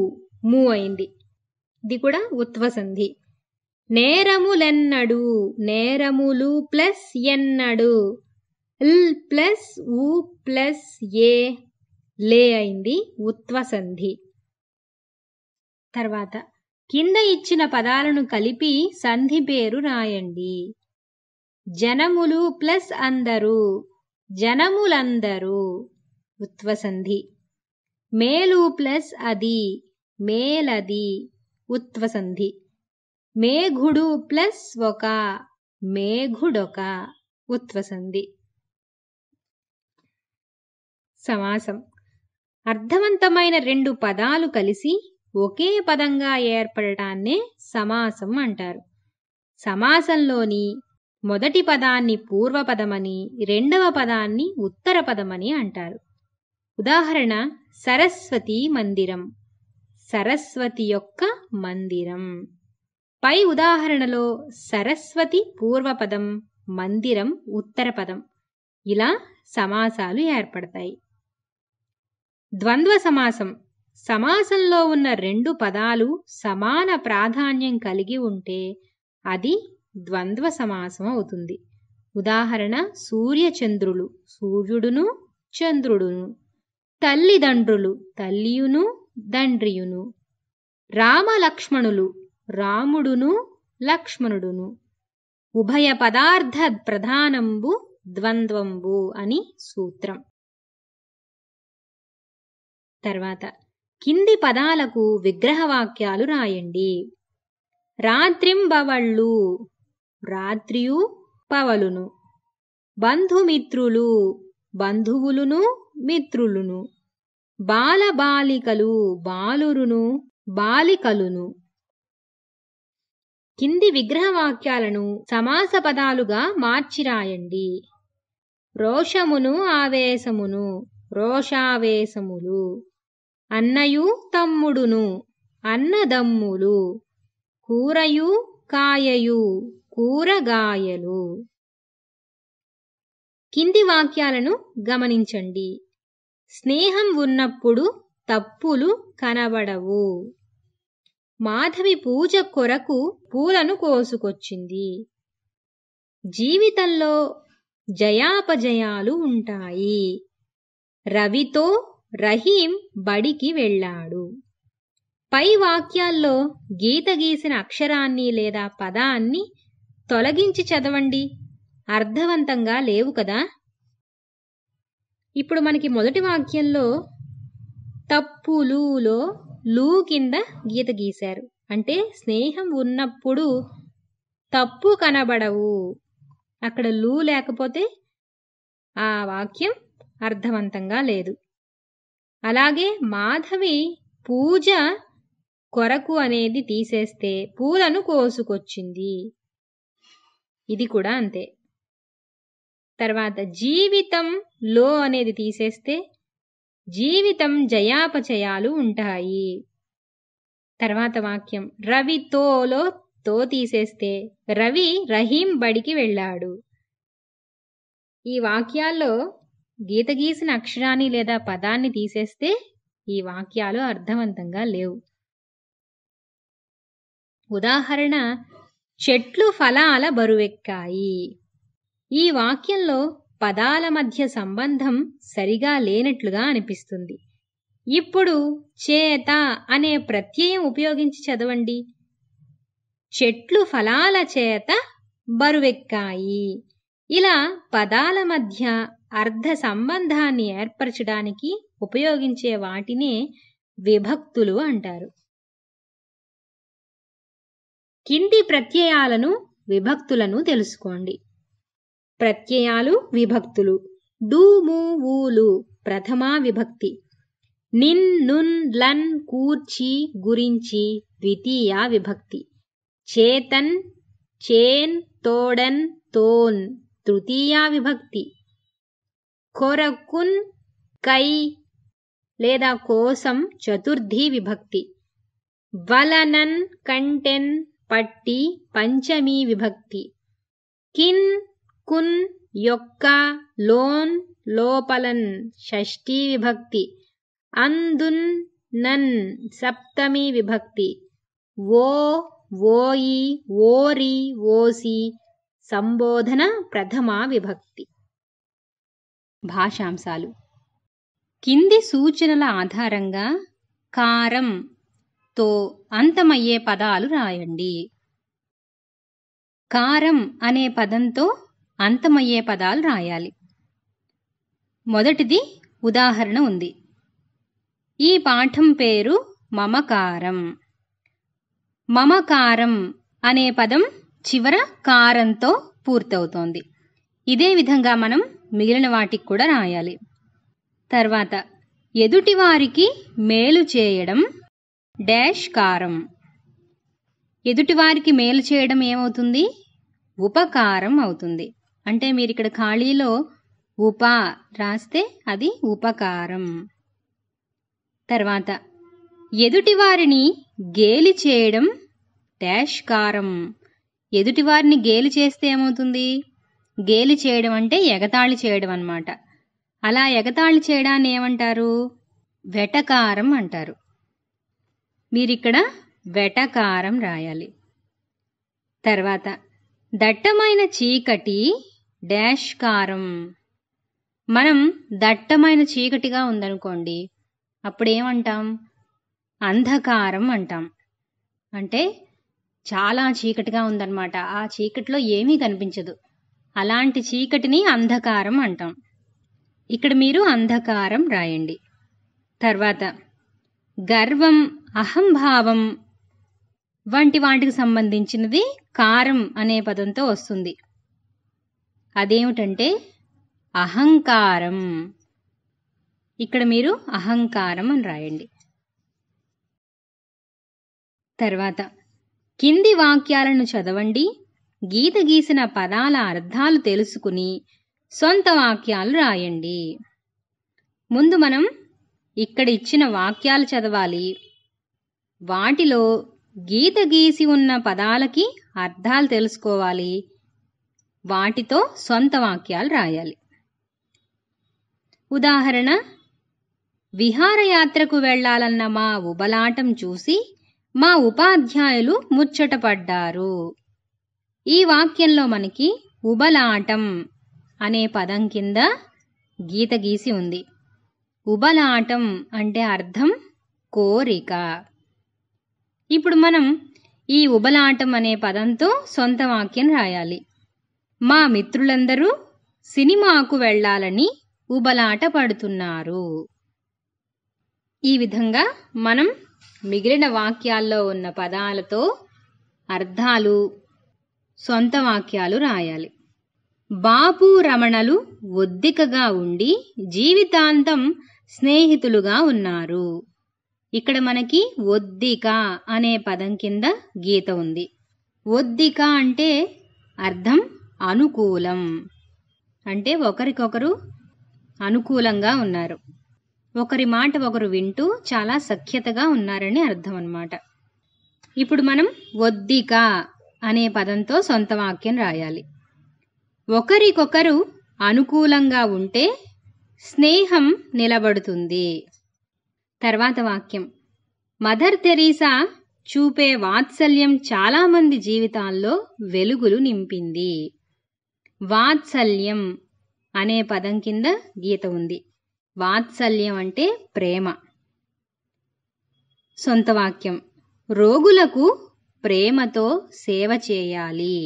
ము అయింది ఇది కూడా ఉత్వసంధి నేరములెన్నడు నేరములు ప్లస్ ఎన్నడు ల్ ప్లస్ ఉ ప్లస్ ఏ లే అయింది ఉత్వసంధి తర్వాత కింద ఇచ్చిన పదాలను కలిపి సంధి పేరు రాయండి జనములు ప్లస్ అందరూ జనములందరూ ఉత్వసంధి మేలు ప్లస్ అది మేలది ఉత్వసంధి మేఘుడు ప్లస్ ఒక మేఘుడొక ఉత్వసంధి సమాసం అర్థవంతమైన రెండు పదాలు కలిసి ఒకే పదంగా ఏర్పడటాన్నే సమాసం అంటారు సమాసంలోని మొదటి పదాన్ని పూర్వపదమని రెండవ పదాన్ని ఉత్తర పదమని అంటారు ఉదాహరణ సరస్వతి మందిరం సరస్వతి యొక్క మందిరం పై ఉదాహరణలో సరస్వతి పూర్వపదం మందిరం ఉత్తర పదం ఇలా సమాసాలు ఏర్పడతాయి ద్వంద్వ సమాసం సమాసంలో ఉన్న రెండు పదాలు సమాన ప్రాధాన్యం కలిగి ఉంటే అది ద్వంద్వ సమాసం అవుతుంది ఉదాహరణ సూర్యచంద్రులు సూర్యుడును చంద్రుడును తల్లిదండ్రులు తల్లియును దండ్రియును రామలక్ష్మణులు రాముడును లక్ష్మణుడును ఉభయ పదార్థ ప్రధానంబు ద్వంద్వంబు అని సూత్రం తర్వాత కింది పదాలకు విగ్రహవాక్యాలు రాయండి రాత్రింబవళ్ళు రాత్రియు పవలును బంధుమిత్రులు బంధువులును మిత్రులును బాలబాలికలు బాలురును బాలికలును కింది విగ్రహవాక్యాలను సమాస పదాలుగా మార్చిరాయండి రోషమును ఆవేశమును రోషావేశములు అన్నయు తమ్ముడును అన్నదమ్ములు కూరయు కాయయు కూరగాయలు కింది వాక్యాలను గమనించండి స్నేహం ఉన్నప్పుడు తప్పులు కనబడవు మాధవి పూజ కొరకు పూలను కోసుకొచ్చింది జీవితంలో జయాపజయాలు ఉంటాయి రవితో రహీం బడికి వెళ్ళాడు పై వాక్యాల్లో గీత గీసిన అక్షరాన్ని లేదా పదాన్ని తొలగించి చదవండి అర్థవంతంగా లేవు కదా ఇప్పుడు మనకి మొదటి వాక్యంలో లూలో లూ కింద గీత గీశారు అంటే స్నేహం ఉన్నప్పుడు తప్పు కనబడవు అక్కడ లూ లేకపోతే ఆ వాక్యం అర్థవంతంగా లేదు అలాగే మాధవి పూజ కొరకు అనేది తీసేస్తే పూలను కోసుకొచ్చింది ఇది కూడా అంతే తర్వాత జీవితం లో అనేది తీసేస్తే జీవితం జయాపచయాలు ఉంటాయి తర్వాత వాక్యం రవితోలో తో తీసేస్తే రవి రహీం బడికి వెళ్ళాడు ఈ వాక్యాల్లో గీత గీసిన అక్షరాన్ని లేదా పదాన్ని తీసేస్తే ఈ వాక్యాలు అర్థవంతంగా లేవు ఉదాహరణ చెట్లు ఫలాల బరువెక్కాయి ఈ వాక్యంలో పదాల మధ్య సంబంధం సరిగా లేనట్లుగా అనిపిస్తుంది ఇప్పుడు చేత అనే ప్రత్యయం ఉపయోగించి చదవండి చెట్లు ఫలాల చేత బరువెక్కాయి ఇలా పదాల మధ్య అర్ధ సంబంధాన్ని ఏర్పరచడానికి ఉపయోగించే వాటినే విభక్తులు అంటారు కింది ప్రత్యయాలను విభక్తులను తెలుసుకోండి ప్రత్యయాలు విభక్తులు డూ ప్రథమా విభక్తి నిన్ నున్ లన్ కూర్చి గురించి ద్వితీయ విభక్తి చేతన్ చేన్ తోడన్ తోన్ తృతీయ విభక్తి కొరకున్ కై లేదా కోసం చతుర్థి విభక్తి వలనన్ కంటెన్ పట్టి పంచమీ విభక్తి కిన్ కున్ యొక్క లోన్ లోపలన్ షష్ఠీ విభక్తి అందున్ నన్ సప్తమి విభక్తి ఓ ఓయి ఓరి ఓసి సంబోధన ప్రథమా విభక్తి భాషాంశాలు కింది సూచనల ఆధారంగా కారం తో అంతమయ్యే పదాలు రాయండి కారం అనే పదంతో అంతమయ్యే పదాలు రాయాలి మొదటిది ఉదాహరణ ఉంది ఈ పాఠం పేరు మమకారం మమకారం అనే పదం చివర కారంతో పూర్తవుతోంది ఇదే విధంగా మనం మిగిలిన వాటికి కూడా రాయాలి తర్వాత ఎదుటివారికి మేలు చేయడం డాష్ కారం ఎదుటివారికి మేలు చేయడం ఏమవుతుంది ఉపకారం అవుతుంది అంటే మీరు ఇక్కడ ఖాళీలో ఉప రాస్తే అది ఉపకారం తర్వాత ఎదుటివారిని గేలి చేయడం డాష్ కారం ఎదుటివారిని గేలి చేస్తే ఏమవుతుంది గేలి చేయడం అంటే ఎగతాళి చేయడం అనమాట అలా ఎగతాళి చేయడాన్ని ఏమంటారు వెటకారం అంటారు మీరిక్కడ వెటకారం రాయాలి తర్వాత దట్టమైన చీకటి డాష్ కారం మనం దట్టమైన చీకటిగా ఉందనుకోండి అప్పుడేమంటాం అంధకారం అంటాం అంటే చాలా చీకటిగా ఉందన్నమాట ఆ చీకటిలో ఏమీ కనిపించదు అలాంటి చీకటిని అంధకారం అంటాం ఇక్కడ మీరు అంధకారం రాయండి తర్వాత గర్వం అహంభావం వంటి వాటికి సంబంధించినది కారం అనే పదంతో వస్తుంది అదేమిటంటే అహంకారం ఇక్కడ మీరు అహంకారం అని రాయండి తర్వాత కింది వాక్యాలను చదవండి గీత గీసిన పదాల అర్థాలు తెలుసుకుని సొంత వాక్యాలు రాయండి ముందు మనం ఇక్కడ ఇచ్చిన వాక్యాలు చదవాలి వాటిలో గీత గీసి ఉన్న పదాలకి అర్థాలు తెలుసుకోవాలి వాటితో సొంత వాక్యాలు రాయాలి ఉదాహరణ విహారయాత్రకు వెళ్లాలన్న మా ఉబలాటం చూసి మా ఉపాధ్యాయులు ముచ్చటపడ్డారు ఈ వాక్యంలో మనకి ఉబలాటం అనే పదం కింద గీత గీసి ఉంది ఉబలాటం అంటే అర్థం కోరిక ఇప్పుడు మనం ఈ ఉబలాటం అనే పదంతో సొంత వాక్యం రాయాలి మా మిత్రులందరూ సినిమాకు వెళ్ళాలని ఉబలాట పడుతున్నారు ఈ విధంగా మనం మిగిలిన వాక్యాల్లో ఉన్న పదాలతో అర్థాలు సొంత వాక్యాలు రాయాలి బాపు రమణలు ఒద్దికగా ఉండి జీవితాంతం స్నేహితులుగా ఉన్నారు ఇక్కడ మనకి ఒద్దిక అనే పదం కింద గీత ఉంది ఒద్దిక అంటే అర్థం అనుకూలం అంటే ఒకరికొకరు అనుకూలంగా ఉన్నారు ఒకరి మాట ఒకరు వింటూ చాలా సఖ్యతగా ఉన్నారని అర్థం అన్నమాట ఇప్పుడు మనం ఒద్దిక అనే పదంతో సొంత వాక్యం రాయాలి ఒకరికొకరు అనుకూలంగా ఉంటే స్నేహం నిలబడుతుంది తర్వాత వాక్యం మదర్ తెరీసా చూపే వాత్సల్యం చాలామంది జీవితాల్లో వెలుగులు నింపింది వాత్సల్యం అనే పదం కింద గీత ఉంది వాత్సల్యం అంటే ప్రేమ సొంత వాక్యం రోగులకు ప్రేమతో సేవ చేయాలి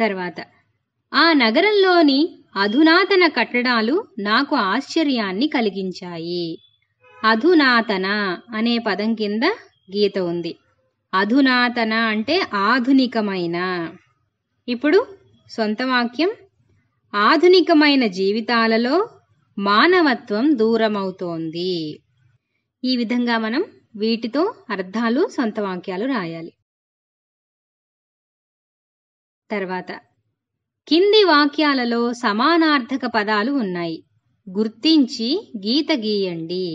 తర్వాత ఆ నగరంలోని అధునాతన కట్టడాలు నాకు ఆశ్చర్యాన్ని కలిగించాయి అధునాతన అనే పదం కింద గీత ఉంది అధునాతన అంటే ఆధునికమైన ఇప్పుడు సొంత వాక్యం ఆధునికమైన జీవితాలలో మానవత్వం దూరమవుతోంది ఈ విధంగా మనం వీటితో అర్థాలు సొంత వాక్యాలు రాయాలి తర్వాత కింది వాక్యాలలో సమానార్థక పదాలు ఉన్నాయి గుర్తించి గీత గీయండి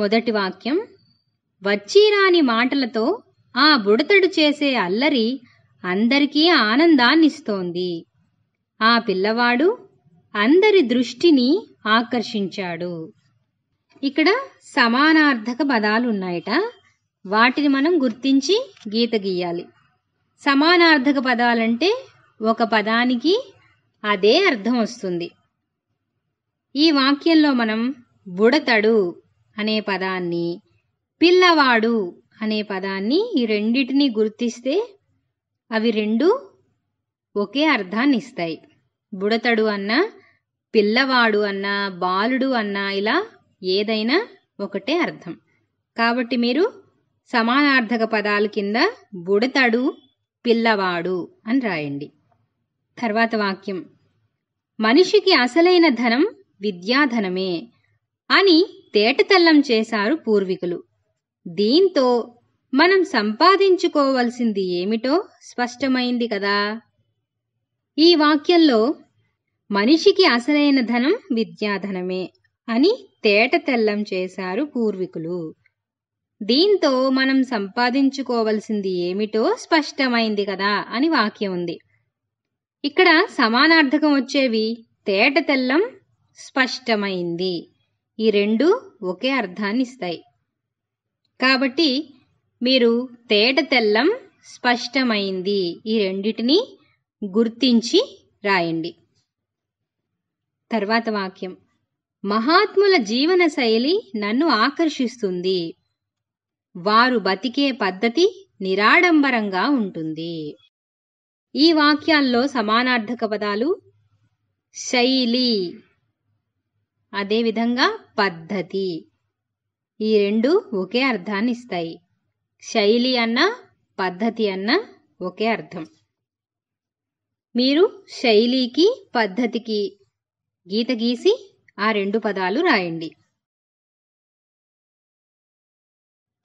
మొదటి వాక్యం వచ్చిరాని మాటలతో ఆ బుడతడు చేసే అల్లరి అందరికీ ఆనందాన్నిస్తోంది ఆ పిల్లవాడు అందరి దృష్టిని ఆకర్షించాడు ఇక్కడ సమానార్థక పదాలు ఉన్నాయట వాటిని మనం గుర్తించి గీత గీయాలి సమానార్థక పదాలంటే ఒక పదానికి అదే అర్థం వస్తుంది ఈ వాక్యంలో మనం బుడతడు అనే పదాన్ని పిల్లవాడు అనే పదాన్ని ఈ రెండింటినీ గుర్తిస్తే అవి రెండు ఒకే అర్థాన్ని ఇస్తాయి బుడతడు అన్నా పిల్లవాడు అన్నా బాలుడు అన్నా ఇలా ఏదైనా ఒకటే అర్థం కాబట్టి మీరు సమానార్థక పదాల కింద బుడతడు పిల్లవాడు అని రాయండి తర్వాత వాక్యం మనిషికి అసలైన ధనం విద్యాధనమే అని తేటతల్లం చేశారు పూర్వీకులు దీంతో మనం సంపాదించుకోవలసింది ఏమిటో స్పష్టమైంది కదా ఈ వాక్యంలో మనిషికి అసలైన ధనం విద్యాధనమే అని తేట తెల్లం చేశారు పూర్వీకులు దీంతో మనం సంపాదించుకోవలసింది ఏమిటో స్పష్టమైంది కదా అని వాక్యం ఉంది ఇక్కడ సమానార్థకం వచ్చేవి తేట తెల్లం స్పష్టమైంది ఈ రెండు ఒకే అర్థాన్ని ఇస్తాయి కాబట్టి మీరు తేట తెల్లం స్పష్టమైంది ఈ రెండిటిని గుర్తించి రాయండి తర్వాత వాక్యం మహాత్ముల జీవన శైలి నన్ను ఆకర్షిస్తుంది వారు బతికే పద్ధతి నిరాడంబరంగా ఉంటుంది ఈ వాక్యాల్లో సమానార్థక పదాలు శైలి అదేవిధంగా పద్ధతి ఈ రెండు ఒకే అర్థాన్ని ఇస్తాయి శైలి అన్న పద్ధతి అన్న ఒకే అర్థం మీరు శైలికి పద్ధతికి గీత గీసి ఆ రెండు పదాలు రాయండి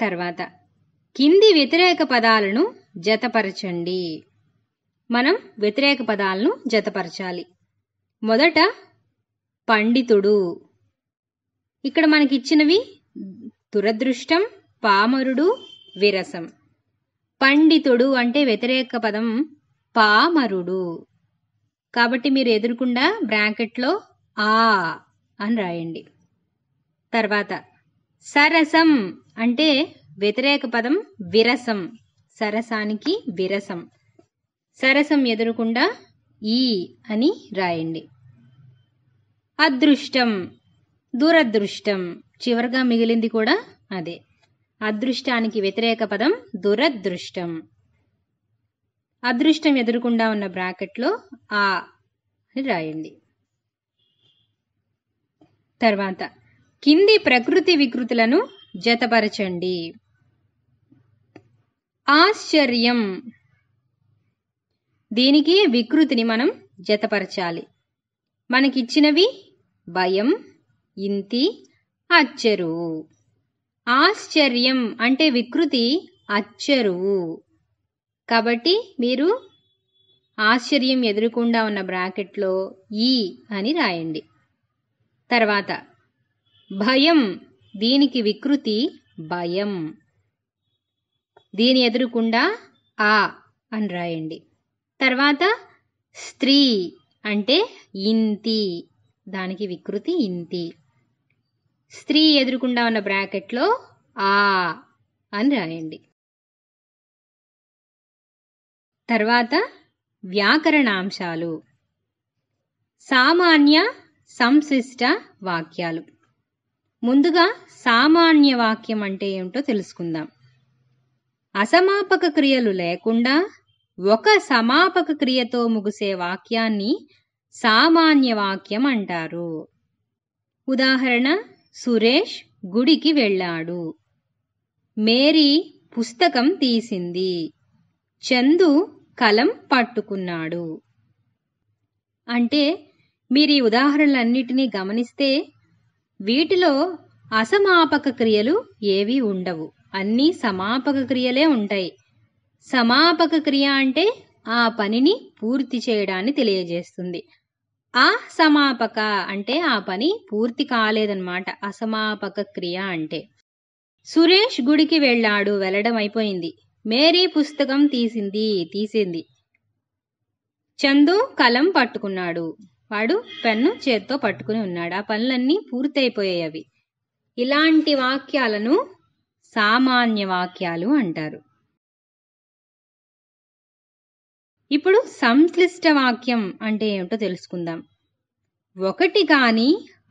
తర్వాత కింది వ్యతిరేక పదాలను జతపరచండి మనం వ్యతిరేక పదాలను జతపరచాలి మొదట పండితుడు ఇక్కడ మనకిచ్చినవి దురదృష్టం పామరుడు విరసం పండితుడు అంటే వ్యతిరేక పదం పామరుడు కాబట్టి మీరు ఎదురుకుండా బ్రాకెట్లో ఆ అని రాయండి తర్వాత సరసం అంటే వ్యతిరేక పదం విరసం సరసానికి విరసం సరసం ఎదురకుండా ఈ అని రాయండి అదృష్టం దురదృష్టం చివరిగా మిగిలింది కూడా అదే అదృష్టానికి వ్యతిరేక పదం దురదృష్టం అదృష్టం ఎదురకుండా ఉన్న బ్రాకెట్లో ఆ అని రాయండి తర్వాత కింది ప్రకృతి వికృతులను జతపరచండి ఆశ్చర్యం దీనికి వికృతిని మనం జతపరచాలి మనకిచ్చినవి భయం ఇంతి అచ్చరువు ఆశ్చర్యం అంటే వికృతి అచ్చరువు కాబట్టి మీరు ఆశ్చర్యం ఎదురుకుండా ఉన్న బ్రాకెట్లో ఈ అని రాయండి తర్వాత భయం దీనికి వికృతి భయం దీని ఎదురుకుండా ఆ అని రాయండి తర్వాత స్త్రీ అంటే ఇంతి దానికి వికృతి ఇంతి స్త్రీ ఎదురుకుండా ఉన్న బ్రాకెట్లో ఆ అని రాయండి తర్వాత వ్యాకరణాంశాలు సామాన్య సంశిష్ట వాక్యాలు ముందుగా సామాన్య వాక్యం అంటే ఏమిటో తెలుసుకుందాం అసమాపక క్రియలు లేకుండా ఒక సమాపక క్రియతో ముగిసే వాక్యాన్ని సామాన్య వాక్యం అంటారు ఉదాహరణ సురేష్ గుడికి వెళ్ళాడు మేరీ పుస్తకం తీసింది చందు కలం పట్టుకున్నాడు అంటే మీరు ఈ ఉదాహరణలన్నిటినీ గమనిస్తే వీటిలో అసమాపక క్రియలు ఏవీ ఉండవు అన్నీ సమాపక క్రియలే ఉంటాయి సమాపక క్రియ అంటే ఆ పనిని పూర్తి చేయడాన్ని తెలియజేస్తుంది ఆ సమాపక అంటే ఆ పని పూర్తి కాలేదన్నమాట అసమాపక క్రియ అంటే సురేష్ గుడికి వెళ్ళాడు వెళ్ళడం అయిపోయింది మేరీ పుస్తకం తీసింది తీసింది చందు కలం పట్టుకున్నాడు వాడు పెన్ను చేత్తో పట్టుకుని ఉన్నాడు ఆ పనులన్నీ పూర్తయిపోయేవి ఇలాంటి వాక్యాలను సామాన్య వాక్యాలు అంటారు ఇప్పుడు సంశ్లిష్ట వాక్యం అంటే ఏమిటో తెలుసుకుందాం ఒకటి కాని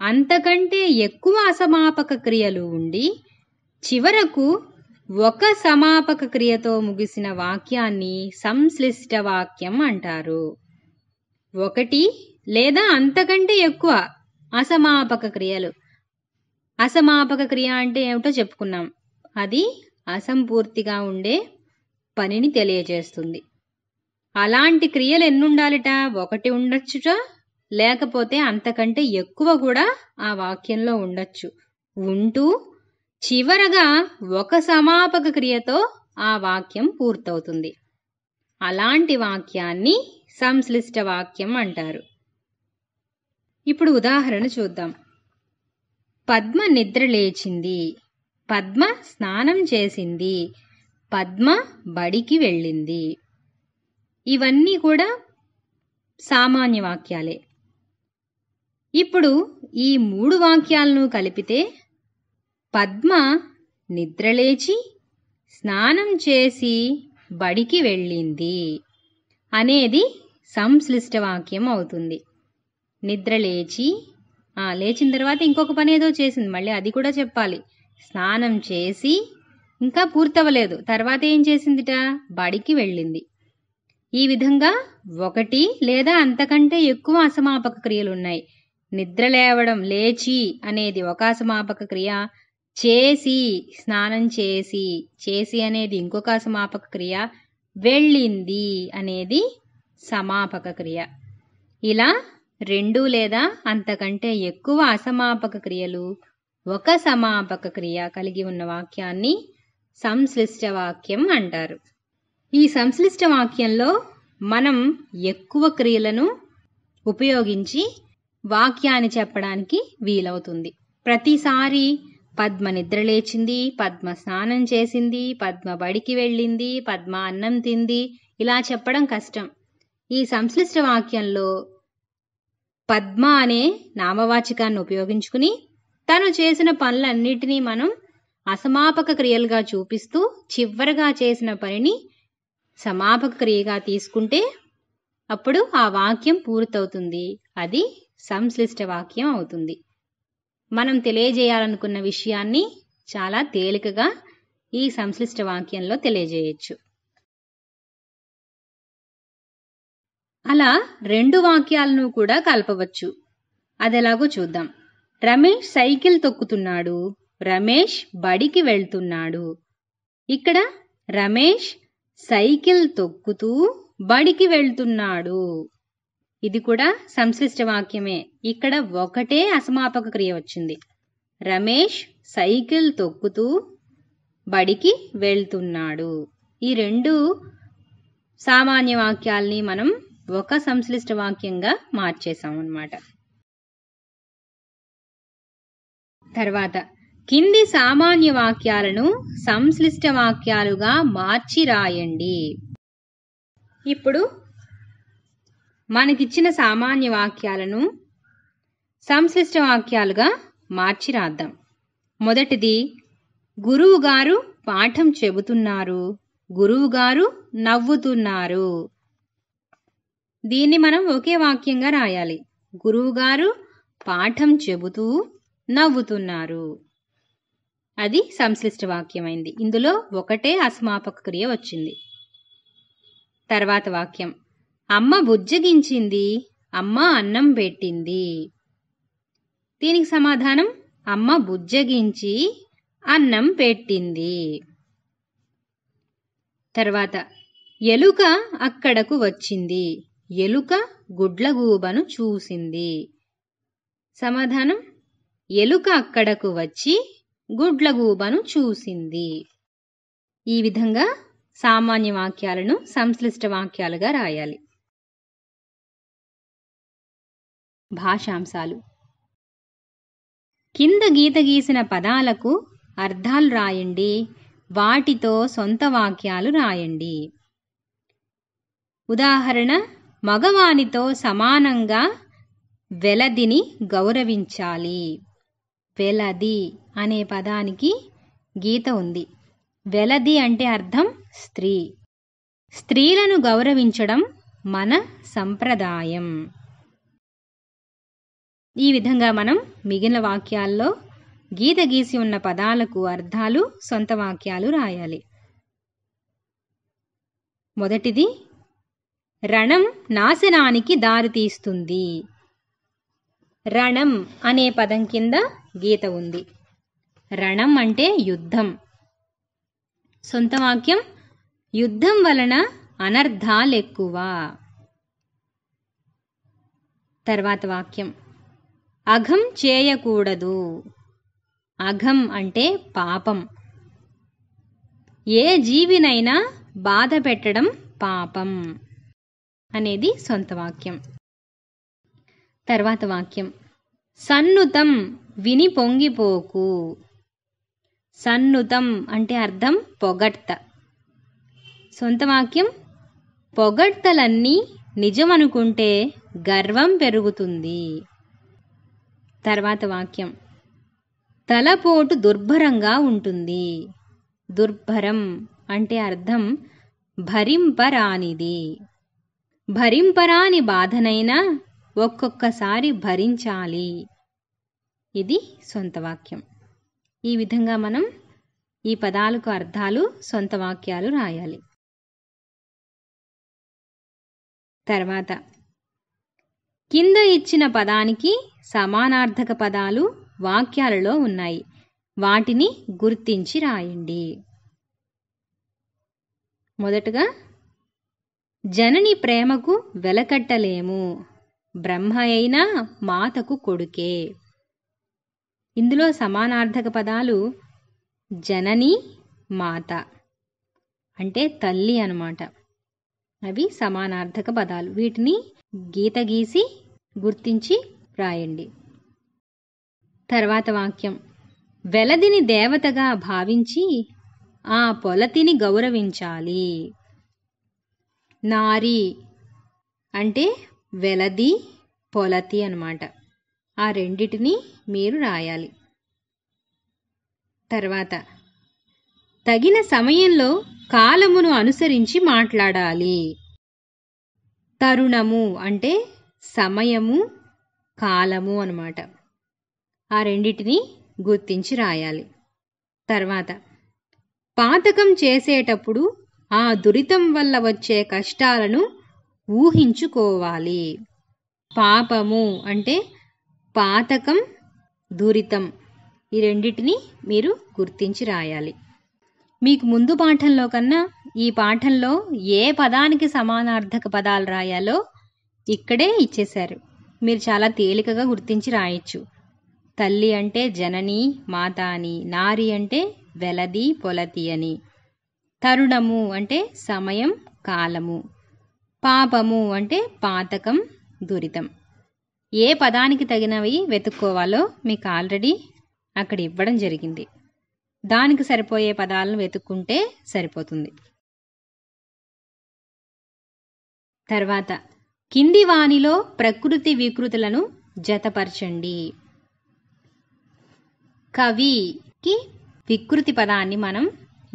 అంతకంటే ఎక్కువ అసమాపక క్రియలు ఉండి చివరకు ఒక సమాపక క్రియతో ముగిసిన వాక్యాన్ని సంశ్లిష్ట వాక్యం అంటారు ఒకటి లేదా అంతకంటే ఎక్కువ అసమాపక క్రియలు అసమాపక క్రియ అంటే ఏమిటో చెప్పుకున్నాం అది అసంపూర్తిగా ఉండే పనిని తెలియజేస్తుంది అలాంటి క్రియలు ఎన్నుండాలిట ఒకటి ఉండొచ్చుట లేకపోతే అంతకంటే ఎక్కువ కూడా ఆ వాక్యంలో ఉండొచ్చు ఉంటూ చివరగా ఒక సమాపక క్రియతో ఆ వాక్యం పూర్తవుతుంది అలాంటి వాక్యాన్ని సంశ్లిష్ట వాక్యం అంటారు ఇప్పుడు ఉదాహరణ చూద్దాం పద్మ నిద్ర లేచింది పద్మ స్నానం చేసింది పద్మ బడికి వెళ్ళింది ఇవన్నీ కూడా సామాన్య వాక్యాలే ఇప్పుడు ఈ మూడు వాక్యాలను కలిపితే పద్మ నిద్రలేచి స్నానం చేసి బడికి వెళ్ళింది అనేది సంశ్లిష్ట వాక్యం అవుతుంది నిద్ర లేచి లేచిన తర్వాత ఇంకొక పని ఏదో చేసింది మళ్ళీ అది కూడా చెప్పాలి స్నానం చేసి ఇంకా పూర్తవలేదు తర్వాత ఏం చేసిందిట బడికి వెళ్ళింది ఈ విధంగా ఒకటి లేదా అంతకంటే ఎక్కువ అసమాపక క్రియలు ఉన్నాయి నిద్ర లేవడం లేచి అనేది ఒక అసమాపక క్రియ చేసి స్నానం చేసి చేసి అనేది ఇంకొక అసమాపక క్రియ వెళ్ళింది అనేది సమాపక క్రియ ఇలా రెండు లేదా అంతకంటే ఎక్కువ అసమాపక క్రియలు ఒక సమాపక క్రియ కలిగి ఉన్న వాక్యాన్ని సంశ్లిష్ట వాక్యం అంటారు ఈ సంశ్లిష్ట వాక్యంలో మనం ఎక్కువ క్రియలను ఉపయోగించి వాక్యాన్ని చెప్పడానికి వీలవుతుంది ప్రతిసారి పద్మ నిద్ర లేచింది పద్మ స్నానం చేసింది పద్మ బడికి వెళ్ళింది పద్మ అన్నం తింది ఇలా చెప్పడం కష్టం ఈ సంశ్లిష్ట వాక్యంలో పద్మ అనే నామవాచకాన్ని ఉపయోగించుకుని తను చేసిన పనులన్నిటినీ మనం అసమాపక క్రియలుగా చూపిస్తూ చివరగా చేసిన పనిని సమాపక క్రియగా తీసుకుంటే అప్పుడు ఆ వాక్యం పూర్తవుతుంది అది సంశ్లిష్ట వాక్యం అవుతుంది మనం తెలియజేయాలనుకున్న విషయాన్ని చాలా తేలికగా ఈ సంశ్లిష్ట వాక్యంలో తెలియజేయచ్చు అలా రెండు వాక్యాలను కూడా కలపవచ్చు అదెలాగో చూద్దాం రమేష్ సైకిల్ తొక్కుతున్నాడు రమేష్ బడికి వెళ్తున్నాడు ఇక్కడ రమేష్ సైకిల్ తొక్కుతూ బడికి వెళ్తున్నాడు ఇది కూడా సంశ్లిష్ట వాక్యమే ఇక్కడ ఒకటే అసమాపక క్రియ వచ్చింది రమేష్ సైకిల్ తొక్కుతూ బడికి వెళ్తున్నాడు ఈ రెండు సామాన్య వాక్యాల్ని మనం ఒక సంశ్లిష్ట వాక్యంగా మార్చేశాం అన్నమాట తర్వాత కింది సామాన్య వాక్యాలను సంశ్లిష్ట వాక్యాలుగా మార్చి రాయండి ఇప్పుడు మనకిచ్చిన సామాన్య వాక్యాలను సంశ్లిష్ట వాక్యాలుగా మార్చి రాద్దాం మొదటిది గురువుగారు పాఠం చెబుతున్నారు గురువుగారు నవ్వుతున్నారు దీన్ని మనం ఒకే వాక్యంగా రాయాలి గురువుగారు పాఠం చెబుతూ నవ్వుతున్నారు అది సంశ్లిష్ట వాక్యమైంది ఇందులో ఒకటే అసమాపక క్రియ వచ్చింది తర్వాత వాక్యం అమ్మ బుజ్జగించింది అమ్మ అన్నం పెట్టింది దీనికి సమాధానం అమ్మ బుజ్జగించి అన్నం పెట్టింది తర్వాత ఎలుక అక్కడకు వచ్చింది ఎలుక గుడ్లగూబను చూసింది సమాధానం ఎలుక అక్కడకు వచ్చి గుడ్లగూబను చూసింది ఈ విధంగా సామాన్య వాక్యాలను సంశ్లిష్ట వాక్యాలుగా రాయాలి భాషాంశాలు కింద గీత గీసిన పదాలకు అర్థాలు రాయండి వాటితో సొంత వాక్యాలు రాయండి ఉదాహరణ మగవానితో సమానంగా వెలదిని గౌరవించాలి వెలది అనే పదానికి గీత ఉంది వెలది అంటే అర్థం స్త్రీ స్త్రీలను గౌరవించడం మన సంప్రదాయం ఈ విధంగా మనం మిగిలిన వాక్యాల్లో గీత గీసి ఉన్న పదాలకు అర్థాలు సొంత వాక్యాలు రాయాలి మొదటిది రణం నాశనానికి దారితీస్తుంది రణం అనే పదం కింద గీత ఉంది రణం అంటే యుద్ధం సొంత వాక్యం యుద్ధం వలన అనర్థాలెక్కువ తర్వాత వాక్యం అఘం చేయకూడదు అఘం అంటే పాపం ఏ జీవినైనా బాధ పెట్టడం పాపం అనేది సొంత వాక్యం తర్వాత వాక్యం సన్నుతం విని పొంగిపోకు సన్నుతం అంటే అర్థం పొగడ్త సొంత వాక్యం పొగడ్తలన్నీ నిజమనుకుంటే గర్వం పెరుగుతుంది తర్వాత వాక్యం తలపోటు దుర్భరంగా ఉంటుంది దుర్భరం అంటే అర్థం భరింపరానిది భరింపరాని బాధనైనా ఒక్కొక్కసారి భరించాలి ఇది సొంత వాక్యం ఈ విధంగా మనం ఈ పదాలకు అర్థాలు సొంత వాక్యాలు రాయాలి తర్వాత కింద ఇచ్చిన పదానికి సమానార్థక పదాలు వాక్యాలలో ఉన్నాయి వాటిని గుర్తించి రాయండి మొదటగా జనని ప్రేమకు వెలకట్టలేము బ్రహ్మ అయినా మాతకు కొడుకే ఇందులో సమానార్థక పదాలు జనని మాత అంటే తల్లి అనమాట అవి సమానార్థక పదాలు వీటిని గీత గీసి గుర్తించి రాయండి తర్వాత వాక్యం వెలదిని దేవతగా భావించి ఆ పొలతిని గౌరవించాలి నారి అంటే వెలది పొలతి అనమాట ఆ రెండిటిని మీరు రాయాలి తర్వాత తగిన సమయంలో కాలమును అనుసరించి మాట్లాడాలి తరుణము అంటే సమయము కాలము అనమాట ఆ రెండిటిని గుర్తించి రాయాలి తర్వాత పాతకం చేసేటప్పుడు ఆ దురితం వల్ల వచ్చే కష్టాలను ఊహించుకోవాలి పాపము అంటే పాతకం దురితం ఈ రెండింటిని మీరు గుర్తించి రాయాలి మీకు ముందు పాఠంలో కన్నా ఈ పాఠంలో ఏ పదానికి సమానార్థక పదాలు రాయాలో ఇక్కడే ఇచ్చేశారు మీరు చాలా తేలికగా గుర్తించి రాయొచ్చు తల్లి అంటే జనని మాత అని నారి అంటే వెలది పొలతి అని తరుణము అంటే సమయం కాలము పాపము అంటే పాతకం దురితం ఏ పదానికి తగినవి వెతుక్కోవాలో మీకు ఆల్రెడీ అక్కడ ఇవ్వడం జరిగింది దానికి సరిపోయే పదాలను వెతుక్కుంటే సరిపోతుంది తర్వాత కింది వాణిలో ప్రకృతి వికృతులను జతపరచండి కవికి వికృతి పదాన్ని మనం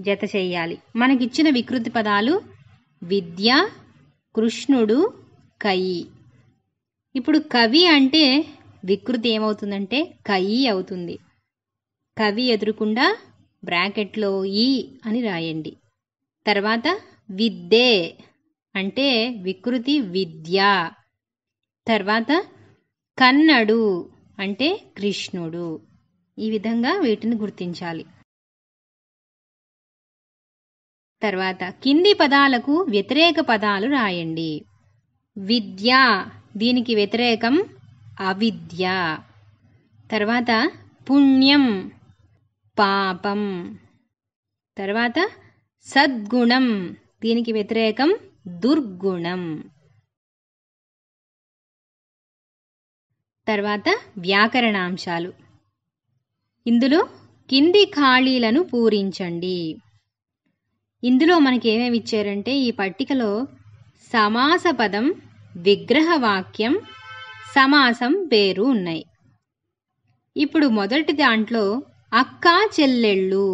జత చేయాలి మనకిచ్చిన వికృతి పదాలు విద్య కృష్ణుడు కయి ఇప్పుడు కవి అంటే వికృతి ఏమవుతుందంటే కయి అవుతుంది కవి ఎదురుకుండా బ్రాకెట్లో ఈ అని రాయండి తర్వాత విద్దే అంటే వికృతి విద్య తర్వాత కన్నడు అంటే కృష్ణుడు ఈ విధంగా వీటిని గుర్తించాలి తర్వాత కింది పదాలకు వ్యతిరేక పదాలు రాయండి విద్య దీనికి వ్యతిరేకం అవిద్య తర్వాత పుణ్యం పాపం తర్వాత సద్గుణం దీనికి వ్యతిరేకం దుర్గుణం తర్వాత వ్యాకరణాంశాలు ఇందులో కింది ఖాళీలను పూరించండి ఇందులో మనకి ఏమేమి ఇచ్చారంటే ఈ పట్టికలో సమాస పదం విగ్రహ వాక్యం సమాసం పేరు ఉన్నాయి ఇప్పుడు మొదటి దాంట్లో అక్క చెల్లెళ్ళు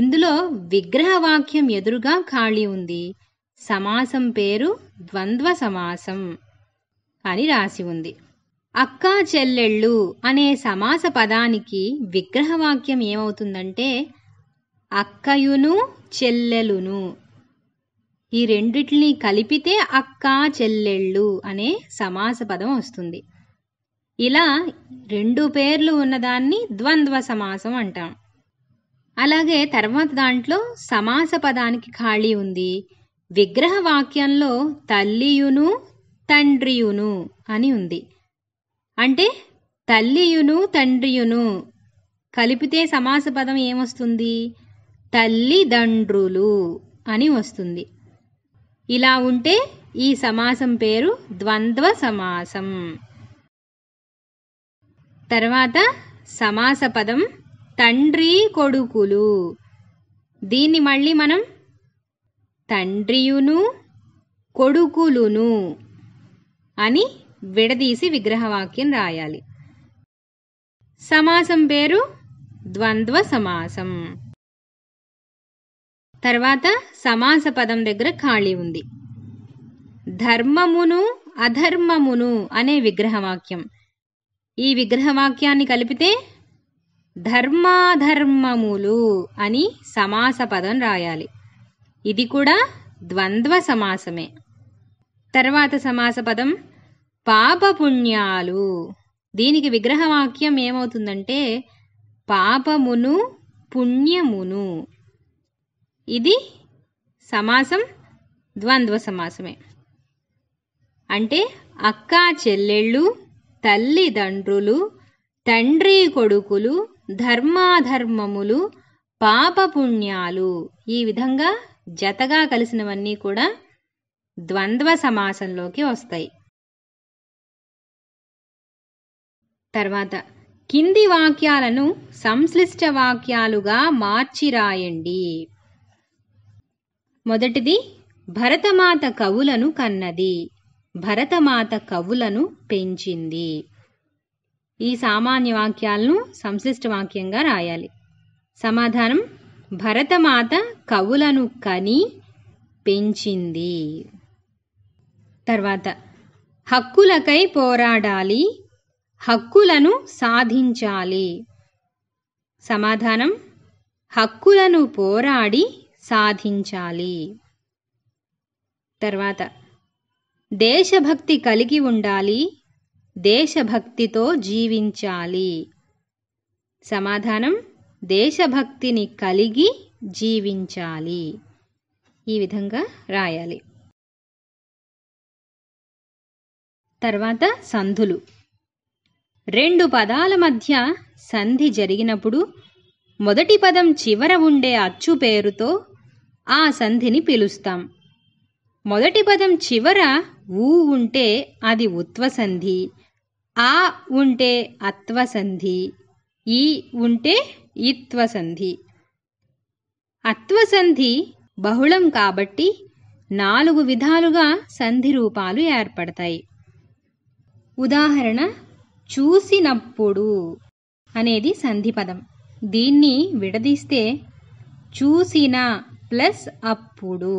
ఇందులో విగ్రహ వాక్యం ఎదురుగా ఖాళీ ఉంది సమాసం పేరు ద్వంద్వ సమాసం అని రాసి ఉంది అక్క చెల్లెళ్ళు అనే సమాస పదానికి విగ్రహవాక్యం ఏమవుతుందంటే అక్కయును చెల్లెలును ఈ రెండిటిని కలిపితే అక్క చెల్లెళ్ళు అనే సమాస పదం వస్తుంది ఇలా రెండు పేర్లు ఉన్నదాన్ని ద్వంద్వ సమాసం అంటాం అలాగే తర్వాత దాంట్లో సమాస పదానికి ఖాళీ ఉంది విగ్రహ వాక్యంలో తల్లియును తండ్రియును అని ఉంది అంటే తల్లియును తండ్రియును కలిపితే సమాస పదం ఏమొస్తుంది తల్లిదండ్రులు అని వస్తుంది ఇలా ఉంటే ఈ సమాసం పేరు ద్వంద్వ సమాసం తర్వాత సమాస పదం తండ్రి కొడుకులు దీన్ని మళ్ళీ మనం తండ్రియును కొడుకులును అని విడదీసి విగ్రహవాక్యం రాయాలి సమాసం పేరు ద్వంద్వ సమాసం తర్వాత సమాస పదం దగ్గర ఖాళీ ఉంది ధర్మమును అధర్మమును అనే విగ్రహవాక్యం ఈ విగ్రహవాక్యాన్ని కలిపితే ధర్మాధర్మములు అని సమాస పదం రాయాలి ఇది కూడా ద్వంద్వ సమాసమే తర్వాత సమాస పదం పాపపుణ్యాలు దీనికి విగ్రహవాక్యం ఏమవుతుందంటే పాపమును పుణ్యమును ఇది సమాసం ద్వంద్వ సమాసమే అంటే అక్క చెల్లెళ్ళు తల్లిదండ్రులు తండ్రి కొడుకులు ధర్మాధర్మములు పాపపుణ్యాలు ఈ విధంగా జతగా కలిసినవన్నీ కూడా ద్వంద్వ సమాసంలోకి వస్తాయి తర్వాత కింది వాక్యాలను సంశ్లిష్ట వాక్యాలుగా మార్చిరాయండి మొదటిది భరతమాత కవులను కన్నది భరతమాత కవులను పెంచింది ఈ సామాన్య వాక్యాలను సంశిష్ట వాక్యంగా రాయాలి సమాధానం భరతమాత కవులను కని పెంచింది తర్వాత హక్కులకై పోరాడాలి హక్కులను సాధించాలి సమాధానం హక్కులను పోరాడి సాధించాలి తర్వాత దేశభక్తి కలిగి ఉండాలి దేశభక్తితో జీవించాలి సమాధానం దేశభక్తిని కలిగి జీవించాలి ఈ విధంగా రాయాలి తర్వాత సంధులు రెండు పదాల మధ్య సంధి జరిగినప్పుడు మొదటి పదం చివర ఉండే అచ్చు పేరుతో ఆ సంధిని పిలుస్తాం మొదటి పదం చివర ఊ ఉంటే అది ఉత్వసంధి ఆ ఉంటే అత్వసంధి ఈ ఉంటే ఇత్వసంధి అత్వసంధి బహుళం కాబట్టి నాలుగు విధాలుగా సంధి రూపాలు ఏర్పడతాయి ఉదాహరణ చూసినప్పుడు అనేది సంధి పదం దీన్ని విడదీస్తే చూసిన ప్లస్ అప్పుడు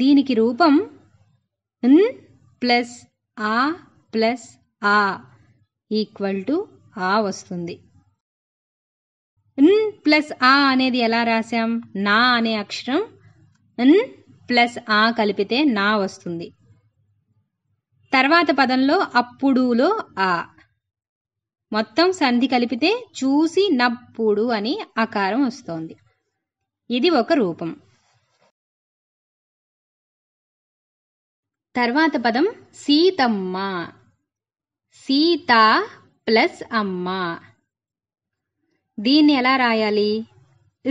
దీనికి రూపం న్ ప్లస్ ఆ ప్లస్ ఆ ఈక్వల్ టు ఆ వస్తుంది న్ ప్లస్ ఆ అనేది ఎలా రాశాం నా అనే అక్షరం న్ ప్లస్ ఆ కలిపితే నా వస్తుంది తర్వాత పదంలో అప్పుడులో ఆ మొత్తం సంధి కలిపితే చూసి నప్పుడు అని ఆకారం వస్తోంది ఇది ఒక రూపం తర్వాత పదం సీతమ్మ సీత ప్లస్ అమ్మ దీన్ని ఎలా రాయాలి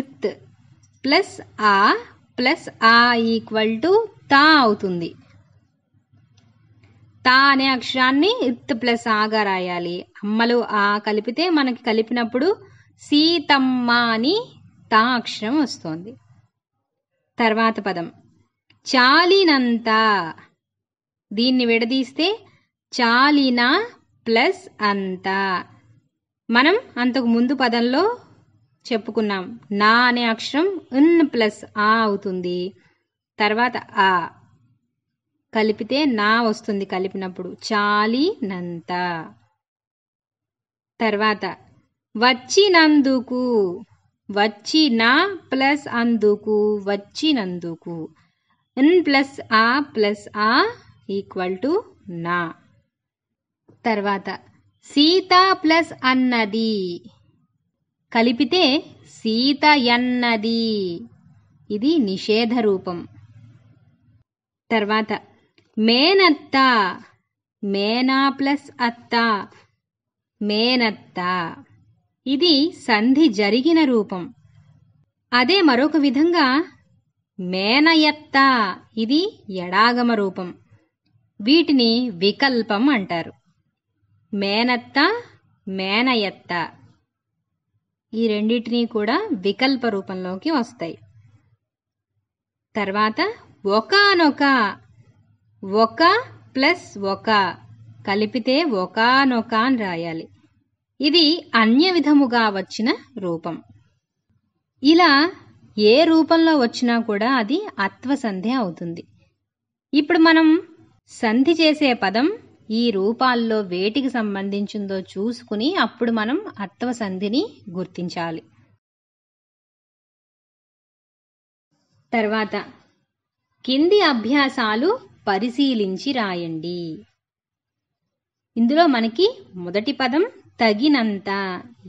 ఇత్ ప్లస్ ఆ ప్లస్ ఆ ఈక్వల్ టు తా అవుతుంది తా అనే అక్షరాన్ని ఇత్ ప్లస్ ఆగా రాయాలి అమ్మలు ఆ కలిపితే మనకి కలిపినప్పుడు సీతమ్మ అని తా అక్షరం వస్తోంది తర్వాత పదం చాలినంత దీన్ని విడదీస్తే చాలినా ప్లస్ అంత మనం అంతకు ముందు పదంలో చెప్పుకున్నాం నా అనే అక్షరం ఇన్ ప్లస్ ఆ అవుతుంది తర్వాత ఆ కలిపితే నా వస్తుంది కలిపినప్పుడు చాలినంత తర్వాత వచ్చినందుకు వచ్చిన ప్లస్ అందుకు వచ్చినందుకు ఎన్ ప్లస్ ఆ ప్లస్ ఆ ఈక్వల్ టు నా తర్వాత సీత ప్లస్ అన్నది కలిపితే సీత ఎన్నది ఇది నిషేధ రూపం తర్వాత మేనత్త మేనా ప్లస్ అత్త మేనత్త ఇది సంధి జరిగిన రూపం అదే మరొక విధంగా మేనయత్త ఇది ఎడాగమ రూపం వీటిని వికల్పం అంటారు మేనత్త మేనయత్త ఈ రెండింటినీ కూడా వికల్ప రూపంలోకి వస్తాయి తర్వాత ఒకనొక ఒక ప్లస్ ఒక కలిపితే ఒకనొక అని రాయాలి ఇది అన్య విధముగా వచ్చిన రూపం ఇలా ఏ రూపంలో వచ్చినా కూడా అది అత్వసంధి అవుతుంది ఇప్పుడు మనం సంధి చేసే పదం ఈ రూపాల్లో వేటికి సంబంధించిందో చూసుకుని అప్పుడు మనం అత్వసంధిని గుర్తించాలి తర్వాత కింది అభ్యాసాలు పరిశీలించి రాయండి ఇందులో మనకి మొదటి పదం తగినంత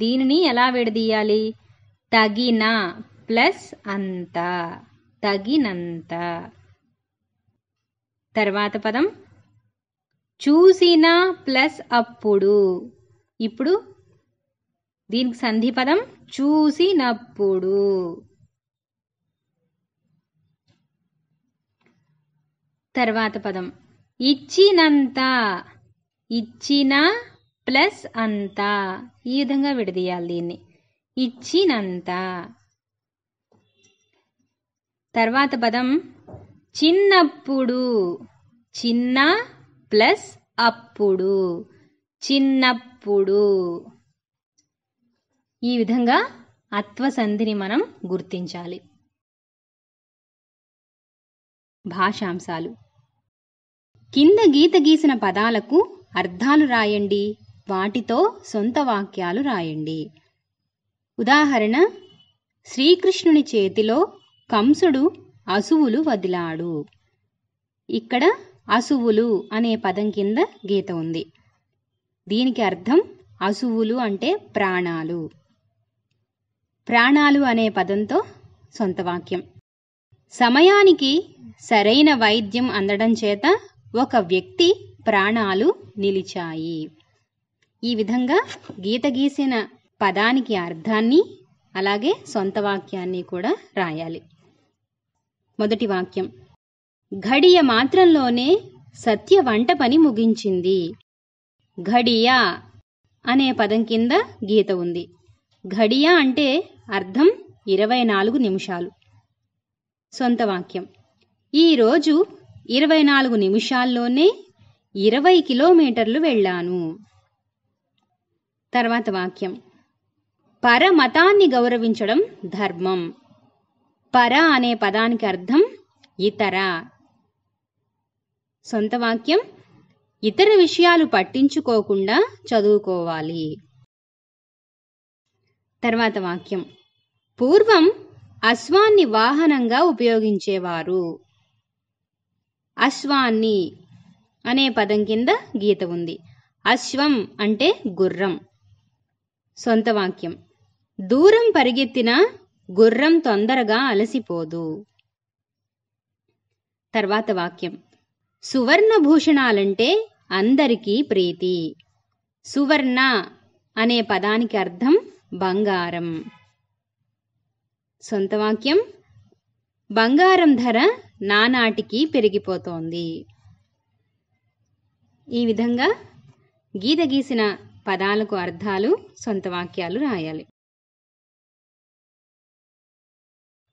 దీనిని ఎలా విడదీయాలి తగిన ప్లస్ అంత తగినంత తర్వాత పదం చూసిన ప్లస్ అప్పుడు ఇప్పుడు దీనికి సంధి పదం చూసినప్పుడు తర్వాత పదం ఇచ్చినంత ఇచ్చిన ప్లస్ అంతా ఈ విధంగా విడదీయాలి దీన్ని ఇచ్చినంత తర్వాత పదం చిన్నప్పుడు చిన్న ప్లస్ అప్పుడు చిన్నప్పుడు ఈ విధంగా అత్వసంధిని మనం గుర్తించాలి భాషాంశాలు కింద గీత గీసిన పదాలకు అర్థాలు రాయండి వాటితో సొంత వాక్యాలు రాయండి ఉదాహరణ శ్రీకృష్ణుని చేతిలో కంసుడు అసువులు వదిలాడు ఇక్కడ అసువులు అనే పదం కింద గీత ఉంది దీనికి అర్థం అసువులు అంటే ప్రాణాలు ప్రాణాలు అనే పదంతో సొంత వాక్యం సమయానికి సరైన వైద్యం అందడం చేత ఒక వ్యక్తి ప్రాణాలు నిలిచాయి ఈ విధంగా గీత గీసిన పదానికి అర్థాన్ని అలాగే సొంత వాక్యాన్ని కూడా రాయాలి మొదటి వాక్యం ఘడియ మాత్రంలోనే సత్య వంట పని ముగించింది ఘడియ అనే పదం కింద గీత ఉంది ఘడియ అంటే అర్థం ఇరవై నాలుగు నిమిషాలు సొంత వాక్యం ఈరోజు ఇరవై నాలుగు నిమిషాల్లోనే ఇరవై కిలోమీటర్లు వెళ్ళాను తర్వాత వాక్యం పరమతాన్ని గౌరవించడం ధర్మం పర అనే పదానికి అర్థం ఇతర సొంత వాక్యం ఇతర విషయాలు పట్టించుకోకుండా చదువుకోవాలి తర్వాత వాక్యం పూర్వం అశ్వాన్ని వాహనంగా ఉపయోగించేవారు అశ్వాన్ని అనే పదం కింద గీత ఉంది అశ్వం అంటే గుర్రం సొంత వాక్యం దూరం పరిగెత్తిన గుర్రం తొందరగా అలసిపోదు తర్వాత వాక్యం సువర్ణభూషణాలంటే అందరికీ ప్రీతి సువర్ణ అనే పదానికి అర్థం బంగారం సొంత వాక్యం బంగారం ధర నానాటికి పెరిగిపోతోంది ఈ విధంగా గీత గీసిన పదాలకు అర్థాలు సొంత వాక్యాలు రాయాలి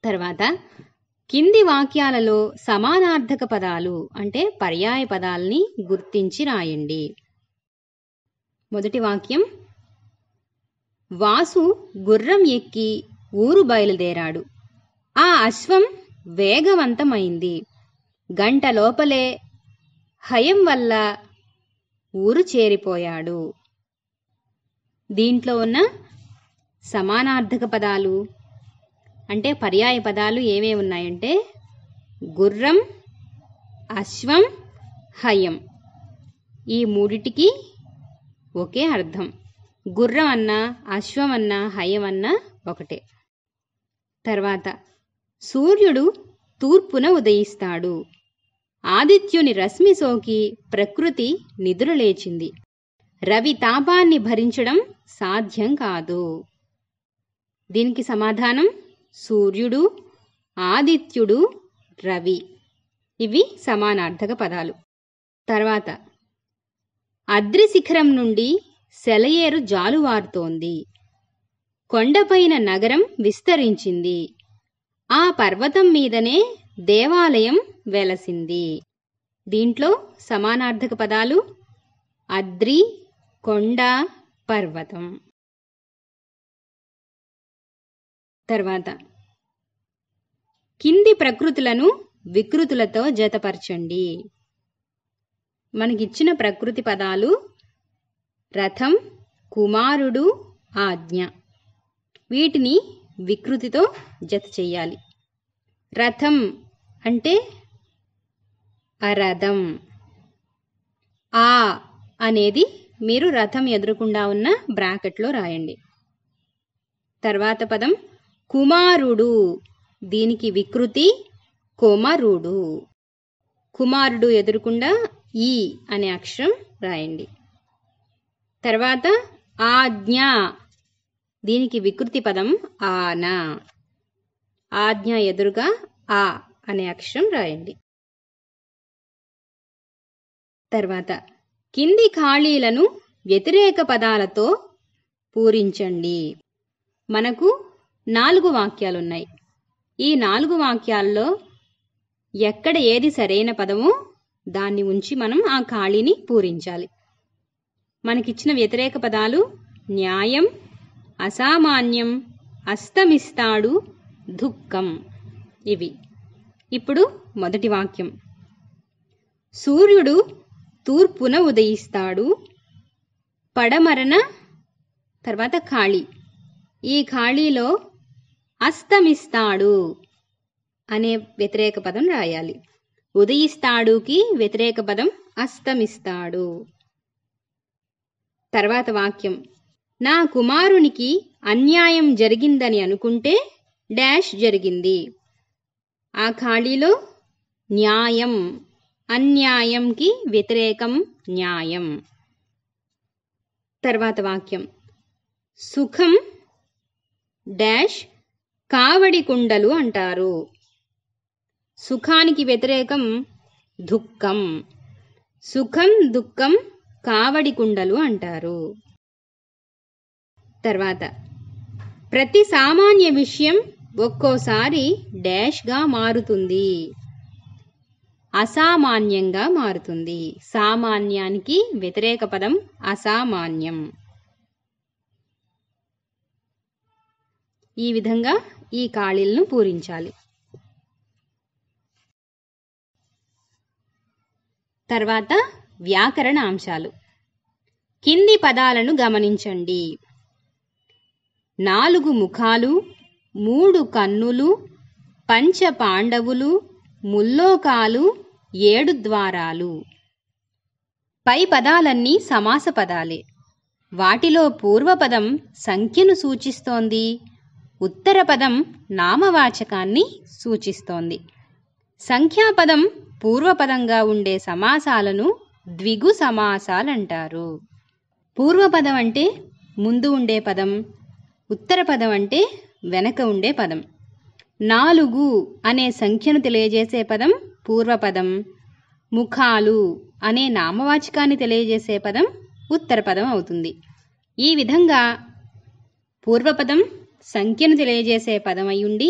తర్వాత కింది వాక్యాలలో సమానార్థక పదాలు అంటే పర్యాయ పదాలని గుర్తించి రాయండి మొదటి వాక్యం వాసు గుర్రం ఎక్కి ఊరు బయలుదేరాడు ఆ అశ్వం వేగవంతమైంది గంట లోపలే హయం వల్ల ఊరు చేరిపోయాడు దీంట్లో ఉన్న సమానార్థక పదాలు అంటే పర్యాయ పదాలు ఏమేమి ఉన్నాయంటే గుర్రం అశ్వం హయం ఈ మూడిటికి ఒకే అర్థం గుర్రం అన్న అశ్వం అన్న హయం అన్న ఒకటే తర్వాత సూర్యుడు తూర్పున ఉదయిస్తాడు ఆదిత్యుని రశ్మి సోకి ప్రకృతి నిద్రలేచింది రవి తాపాన్ని భరించడం సాధ్యం కాదు దీనికి సమాధానం సూర్యుడు ఆదిత్యుడు రవి ఇవి సమానార్థక పదాలు తర్వాత అద్రి శిఖరం నుండి సెలయేరు జాలువారుతోంది కొండపైన నగరం విస్తరించింది ఆ పర్వతం మీదనే దేవాలయం వెలసింది దీంట్లో సమానార్థక పదాలు అద్రి కొండ పర్వతం తర్వాత కింది ప్రకృతులను వికృతులతో జతపరచండి మనకిచ్చిన ప్రకృతి పదాలు రథం కుమారుడు ఆజ్ఞ వీటిని వికృతితో జత చేయాలి రథం అంటే అరథం ఆ అనేది మీరు రథం ఎదురుకుండా ఉన్న బ్రాకెట్లో రాయండి తర్వాత పదం కుమారుడు దీనికి వికృతి కుమారుడు కుమారుడు ఎదురుకుండా ఈ అనే అక్షరం రాయండి తర్వాత ఆజ్ఞ దీనికి వికృతి పదం ఆనా ఆజ్ఞ ఎదురుగా ఆ అనే అక్షరం రాయండి తర్వాత కింది ఖాళీలను వ్యతిరేక పదాలతో పూరించండి మనకు నాలుగు వాక్యాలున్నాయి ఈ నాలుగు వాక్యాల్లో ఎక్కడ ఏది సరైన పదమో దాన్ని ఉంచి మనం ఆ ఖాళీని పూరించాలి మనకిచ్చిన వ్యతిరేక పదాలు న్యాయం అసామాన్యం అస్తమిస్తాడు దుఃఖం ఇవి ఇప్పుడు మొదటి వాక్యం సూర్యుడు తూర్పున ఉదయిస్తాడు పడమరణ తర్వాత ఖాళీ ఈ ఖాళీలో అస్తమిస్తాడు అనే వ్యతిరేక పదం రాయాలి ఉదయిస్తాడుకి వ్యతిరేక పదం అస్తమిస్తాడు తర్వాత వాక్యం నా కుమారునికి అన్యాయం జరిగిందని అనుకుంటే డాష్ జరిగింది ఆ ఖాళీలో న్యాయం అన్యాయంకి వ్యతిరేకం న్యాయం తర్వాత వాక్యం సుఖం డాష్ కావడి కుండలు అంటారు సుఖానికి వ్యతిరేకం దుఃఖం సుఖం దుఃఖం కావడి కుండలు అంటారు తర్వాత ప్రతి సామాన్య విషయం ఒక్కోసారి డాష్గా మారుతుంది అసామాన్యంగా మారుతుంది సామాన్యానికి వ్యతిరేక పదం అసామాన్యం ఈ విధంగా ఈ ఖాళీలను పూరించాలి తర్వాత వ్యాకరణ అంశాలు కింది పదాలను గమనించండి నాలుగు ముఖాలు మూడు కన్నులు పంచ పాండవులు ముల్లోకాలు ఏడు ద్వారాలు పై పదాలన్నీ సమాస పదాలే వాటిలో పూర్వపదం సంఖ్యను సూచిస్తోంది ఉత్తర పదం నామవాచకాన్ని సూచిస్తోంది సంఖ్యాపదం పూర్వపదంగా ఉండే సమాసాలను ద్విగు సమాసాలంటారు పూర్వపదం అంటే ముందు ఉండే పదం ఉత్తర పదం అంటే వెనక ఉండే పదం నాలుగు అనే సంఖ్యను తెలియజేసే పదం పూర్వపదం ముఖాలు అనే నామవాచకాన్ని తెలియజేసే పదం ఉత్తర పదం అవుతుంది ఈ విధంగా పూర్వపదం సంఖ్యను తెలియజేసే పదం అయ్యుండి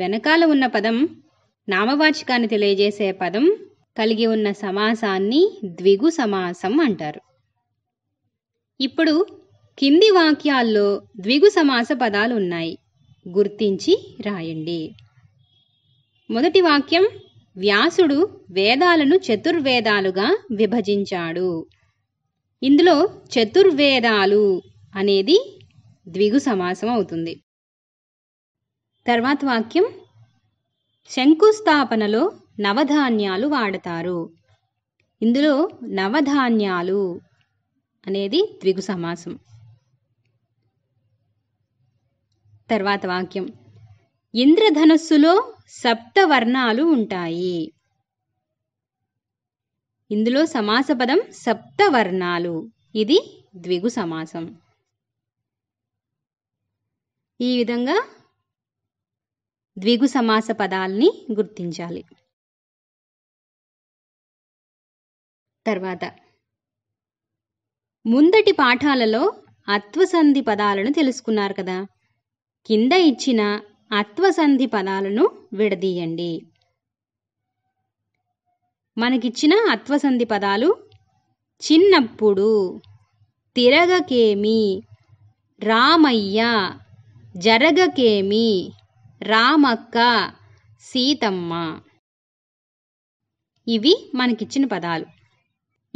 వెనకాల ఉన్న పదం నామవాచకాన్ని తెలియజేసే పదం కలిగి ఉన్న సమాసాన్ని ద్విగు సమాసం అంటారు ఇప్పుడు కింది వాక్యాల్లో ద్విగు సమాస పదాలు ఉన్నాయి గుర్తించి రాయండి మొదటి వాక్యం వ్యాసుడు వేదాలను చతుర్వేదాలుగా విభజించాడు ఇందులో చతుర్వేదాలు అనేది ద్విగు సమాసం అవుతుంది తర్వాత వాక్యం శంకుస్థాపనలో నవధాన్యాలు వాడతారు ఇందులో నవధాన్యాలు అనేది ద్విగు సమాసం తర్వాత వాక్యం సప్త సప్తవర్ణాలు ఉంటాయి ఇందులో సమాస పదం సప్తవర్ణాలు ఇది ద్విగు సమాసం ఈ విధంగా ద్విగు సమాస పదాల్ని గుర్తించాలి తర్వాత ముందటి పాఠాలలో అత్వసంధి పదాలను తెలుసుకున్నారు కదా కింద ఇచ్చిన అత్వసంధి పదాలను విడదీయండి మనకిచ్చిన అత్వసంధి పదాలు చిన్నప్పుడు తిరగకేమి రామయ్య జరగకేమి రామక్క సీతమ్మ ఇవి మనకిచ్చిన పదాలు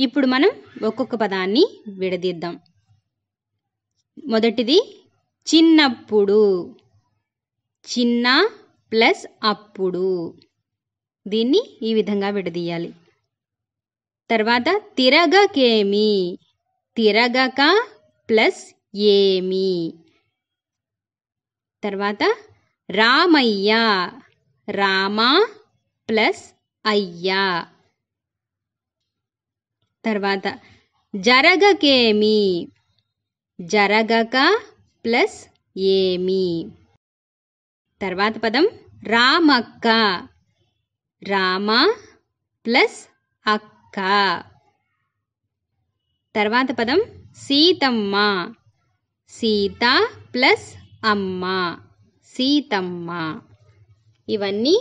ఇప్పుడు మనం ఒక్కొక్క పదాన్ని విడదీద్దాం మొదటిది చిన్నప్పుడు చిన్న ప్లస్ అప్పుడు దీన్ని ఈ విధంగా విడదీయాలి తర్వాత తిరగకేమి తిరగక ప్లస్ ఏమి తర్వాత రామయ్య రామ ప్లస్ అయ్యా తర్వాత జరగకేమి జరగక ప్లస్ ఏమి తర్వాత పదం రామక్క రామ ప్లస్ అక్క తర్వాత పదం సీతమ్మ సీత ప్లస్ అమ్మ సీతమ్మ ఇవన్నీ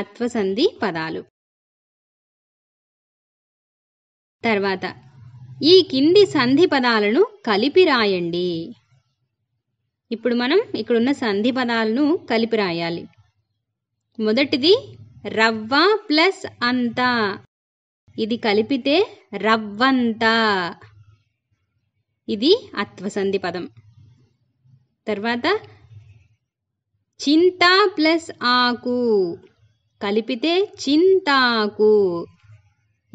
అత్వసంధి పదాలు తర్వాత ఈ కింది సంధి పదాలను కలిపి రాయండి ఇప్పుడు మనం ఇక్కడున్న సంధి పదాలను కలిపి రాయాలి మొదటిది రవ్వ ప్లస్ అంత ఇది కలిపితే రవ్వంత ఇది అత్వసంధి పదం తర్వాత చింత ప్లస్ ఆకు కలిపితే చింతాకు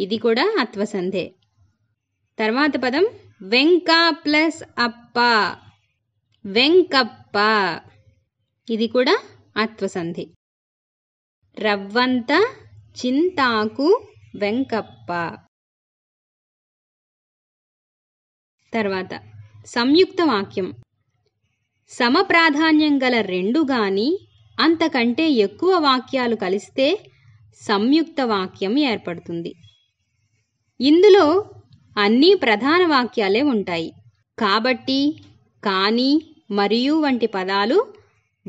ఇది కూడా అత్వసంధే తర్వాత పదం వెంక ప్లస్ అప్ప వెంకప్ప ఇది కూడా ఆత్వసంధి రవ్వంత చింతాకు వెంకప్ప తర్వాత సంయుక్త వాక్యం సమప్రాధాన్యం గల రెండు గాని అంతకంటే ఎక్కువ వాక్యాలు కలిస్తే సంయుక్త వాక్యం ఏర్పడుతుంది ఇందులో అన్ని ప్రధాన వాక్యాలే ఉంటాయి కాబట్టి కానీ మరియు వంటి పదాలు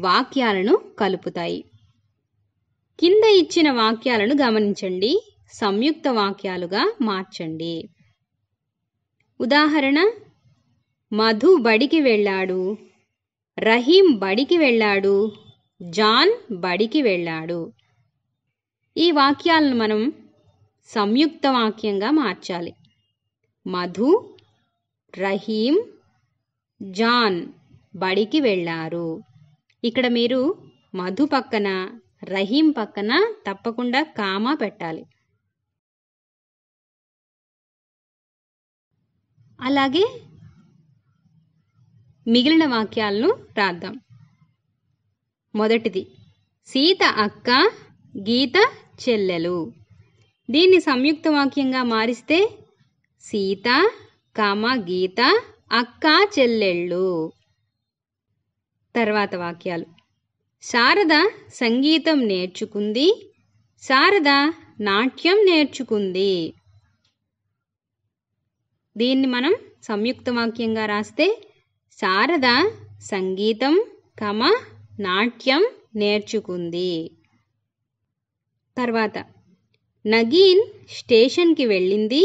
వాక్యాలను కలుపుతాయి కింద ఇచ్చిన వాక్యాలను గమనించండి సంయుక్త వాక్యాలుగా మార్చండి ఉదాహరణ మధు బడికి వెళ్ళాడు రహీం బడికి వెళ్ళాడు జాన్ బడికి వెళ్ళాడు ఈ వాక్యాలను మనం సంయుక్త వాక్యంగా మార్చాలి మధు రహీం జాన్ బడికి వెళ్ళారు ఇక్కడ మీరు మధు పక్కన రహీం పక్కన తప్పకుండా కామా పెట్టాలి అలాగే మిగిలిన వాక్యాలను రాద్దాం మొదటిది సీత అక్క గీత చెల్లెలు దీన్ని సంయుక్త వాక్యంగా మారిస్తే సీత కామా గీత అక్కా చెల్లెళ్ళు తర్వాత వాక్యాలు శారద సంగీతం నేర్చుకుంది శారద నాట్యం నేర్చుకుంది దీన్ని మనం సంయుక్త వాక్యంగా రాస్తే శారద సంగీతం కమ నాట్యం నేర్చుకుంది తర్వాత నగీన్ స్టేషన్కి వెళ్ళింది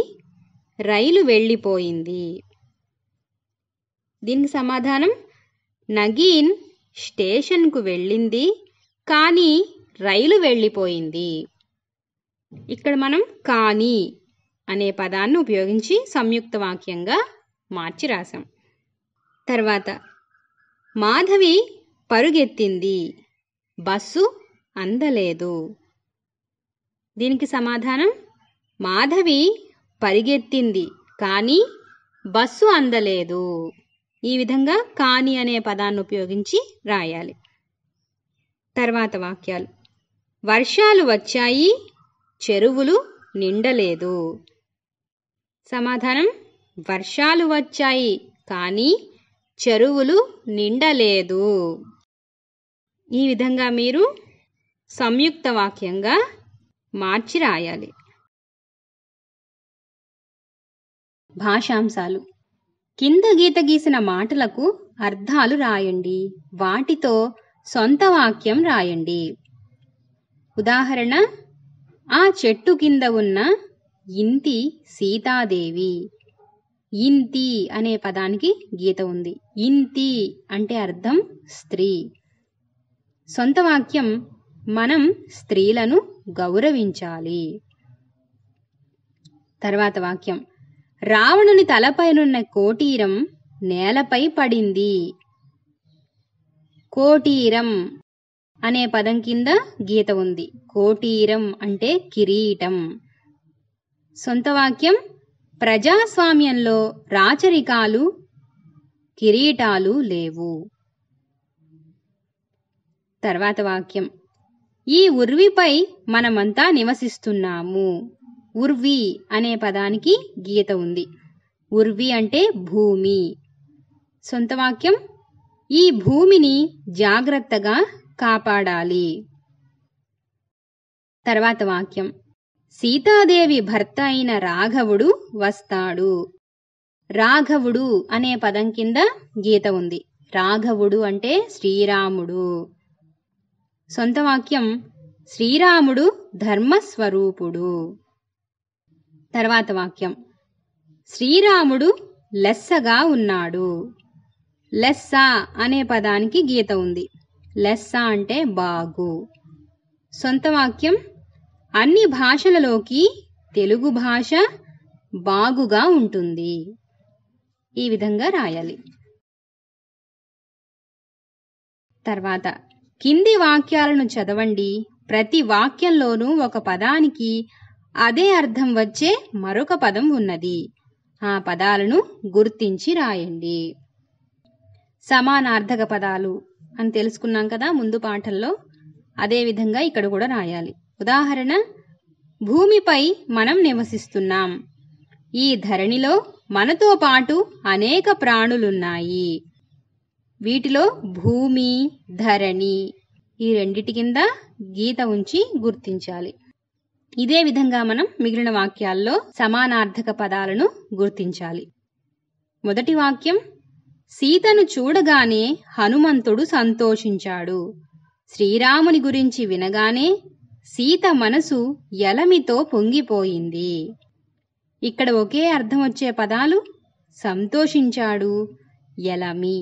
రైలు వెళ్ళిపోయింది దీనికి సమాధానం నగీన్ స్టేషన్కు వెళ్ళింది కానీ రైలు వెళ్ళిపోయింది ఇక్కడ మనం కానీ అనే పదాన్ని ఉపయోగించి సంయుక్త వాక్యంగా మార్చి రాసాం తర్వాత మాధవి పరుగెత్తింది బస్సు అందలేదు దీనికి సమాధానం మాధవి పరిగెత్తింది కానీ బస్సు అందలేదు ఈ విధంగా కాని అనే పదాన్ని ఉపయోగించి రాయాలి తర్వాత వాక్యాలు వర్షాలు వచ్చాయి చెరువులు నిండలేదు సమాధానం వర్షాలు వచ్చాయి కానీ చెరువులు నిండలేదు ఈ విధంగా మీరు సంయుక్త వాక్యంగా మార్చి రాయాలి భాషాంశాలు కింద గీత గీసిన మాటలకు అర్థాలు రాయండి వాటితో సొంత వాక్యం రాయండి ఉదాహరణ ఆ చెట్టు కింద ఉన్న ఇంతి సీతాదేవి ఇంతి అనే పదానికి గీత ఉంది ఇంతి అంటే అర్థం స్త్రీ సొంత వాక్యం మనం స్త్రీలను గౌరవించాలి తర్వాత వాక్యం రావణుని తలపైనున్న కోటీరం నేలపై పడింది కోటీరం అనే పదం కింద గీత ఉంది కోటీరం అంటే కిరీటం సొంత వాక్యం ప్రజాస్వామ్యంలో రాచరికాలు కిరీటాలు లేవు తర్వాత వాక్యం ఈ ఉర్విపై మనమంతా నివసిస్తున్నాము ఉర్వి అనే పదానికి గీత ఉంది ఉర్వి అంటే భూమి సొంత వాక్యం ఈ భూమిని జాగ్రత్తగా కాపాడాలి తర్వాత వాక్యం సీతాదేవి భర్త అయిన రాఘవుడు వస్తాడు రాఘవుడు అనే పదం కింద గీత ఉంది రాఘవుడు అంటే శ్రీరాముడు సొంత వాక్యం శ్రీరాముడు ధర్మస్వరూపుడు తర్వాత వాక్యం శ్రీరాముడు లెస్సగా ఉన్నాడు లెస్స అనే పదానికి గీత ఉంది లెస్స అంటే బాగు సొంత వాక్యం అన్ని భాషలలోకి తెలుగు భాష బాగుగా ఉంటుంది ఈ విధంగా రాయాలి తర్వాత కింది వాక్యాలను చదవండి ప్రతి వాక్యంలోనూ ఒక పదానికి అదే అర్థం వచ్చే మరొక పదం ఉన్నది ఆ పదాలను గుర్తించి రాయండి సమానార్థక పదాలు అని తెలుసుకున్నాం కదా ముందు పాఠంలో అదేవిధంగా ఇక్కడ కూడా రాయాలి ఉదాహరణ భూమిపై మనం నివసిస్తున్నాం ఈ ధరణిలో మనతో పాటు అనేక ప్రాణులున్నాయి వీటిలో భూమి ధరణి ఈ రెండిటి కింద గీత ఉంచి గుర్తించాలి ఇదే విధంగా మనం మిగిలిన వాక్యాల్లో సమానార్థక పదాలను గుర్తించాలి మొదటి వాక్యం సీతను చూడగానే హనుమంతుడు సంతోషించాడు శ్రీరాముని గురించి వినగానే సీత మనసు ఎలమితో పొంగిపోయింది ఇక్కడ ఒకే అర్థం వచ్చే పదాలు సంతోషించాడు ఎలమి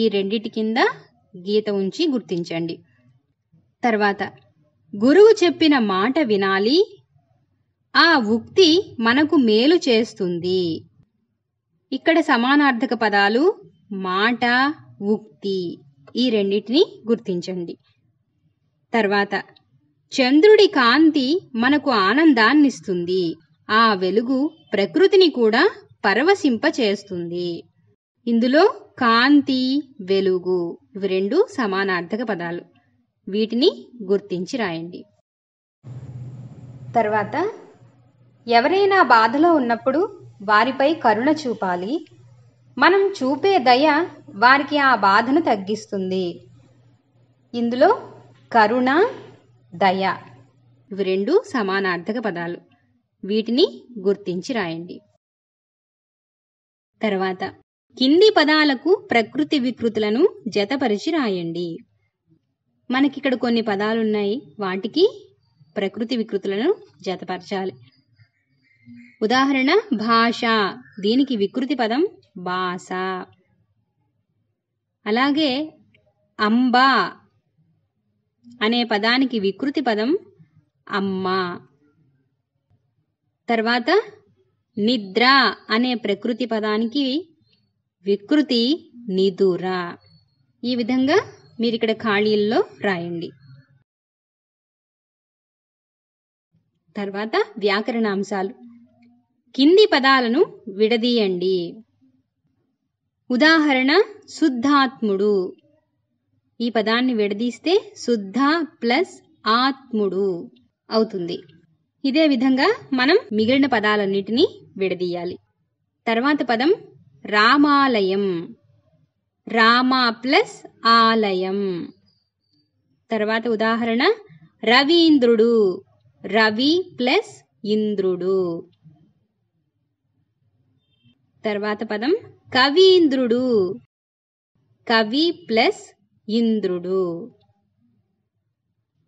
ఈ రెండిటి కింద గీత ఉంచి గుర్తించండి తర్వాత గురువు చెప్పిన మాట వినాలి ఆ ఉక్తి మనకు మేలు చేస్తుంది ఇక్కడ సమానార్థక పదాలు మాట ఉక్తి ఈ రెండింటిని గుర్తించండి తర్వాత చంద్రుడి కాంతి మనకు ఆనందాన్నిస్తుంది ఆ వెలుగు ప్రకృతిని కూడా పరవశింపచేస్తుంది ఇందులో కాంతి వెలుగు ఇవి రెండు సమానార్థక పదాలు వీటిని గుర్తించి రాయండి తర్వాత ఎవరైనా బాధలో ఉన్నప్పుడు వారిపై కరుణ చూపాలి మనం చూపే దయ వారికి ఆ బాధను తగ్గిస్తుంది ఇందులో కరుణ దయ ఇవి రెండు సమానార్థక పదాలు వీటిని గుర్తించి రాయండి తర్వాత కింది పదాలకు ప్రకృతి వికృతులను జతపరిచి రాయండి మనకిక్కడ కొన్ని పదాలున్నాయి వాటికి ప్రకృతి వికృతులను జతపరచాలి ఉదాహరణ భాష దీనికి వికృతి పదం భాష అలాగే అంబా అనే పదానికి వికృతి పదం అమ్మ తర్వాత నిద్ర అనే ప్రకృతి పదానికి వికృతి నిదుర ఈ విధంగా మీరు ఇక్కడ ఖాళీల్లో రాయండి తర్వాత వ్యాకరణ అంశాలు కింది పదాలను విడదీయండి ఉదాహరణ శుద్ధాత్ముడు ఈ పదాన్ని విడదీస్తే శుద్ధ ప్లస్ ఆత్ముడు అవుతుంది ఇదే విధంగా మనం మిగిలిన పదాలన్నిటినీ విడదీయాలి తర్వాత పదం రామాలయం రామ ప్లస్ ఆలయం తర్వాత ఉదాహరణ రవీంద్రుడు రవి ప్లస్ ఇంద్రుడు తర్వాత పదం కవీంద్రుడు కవి ప్లస్ ఇంద్రుడు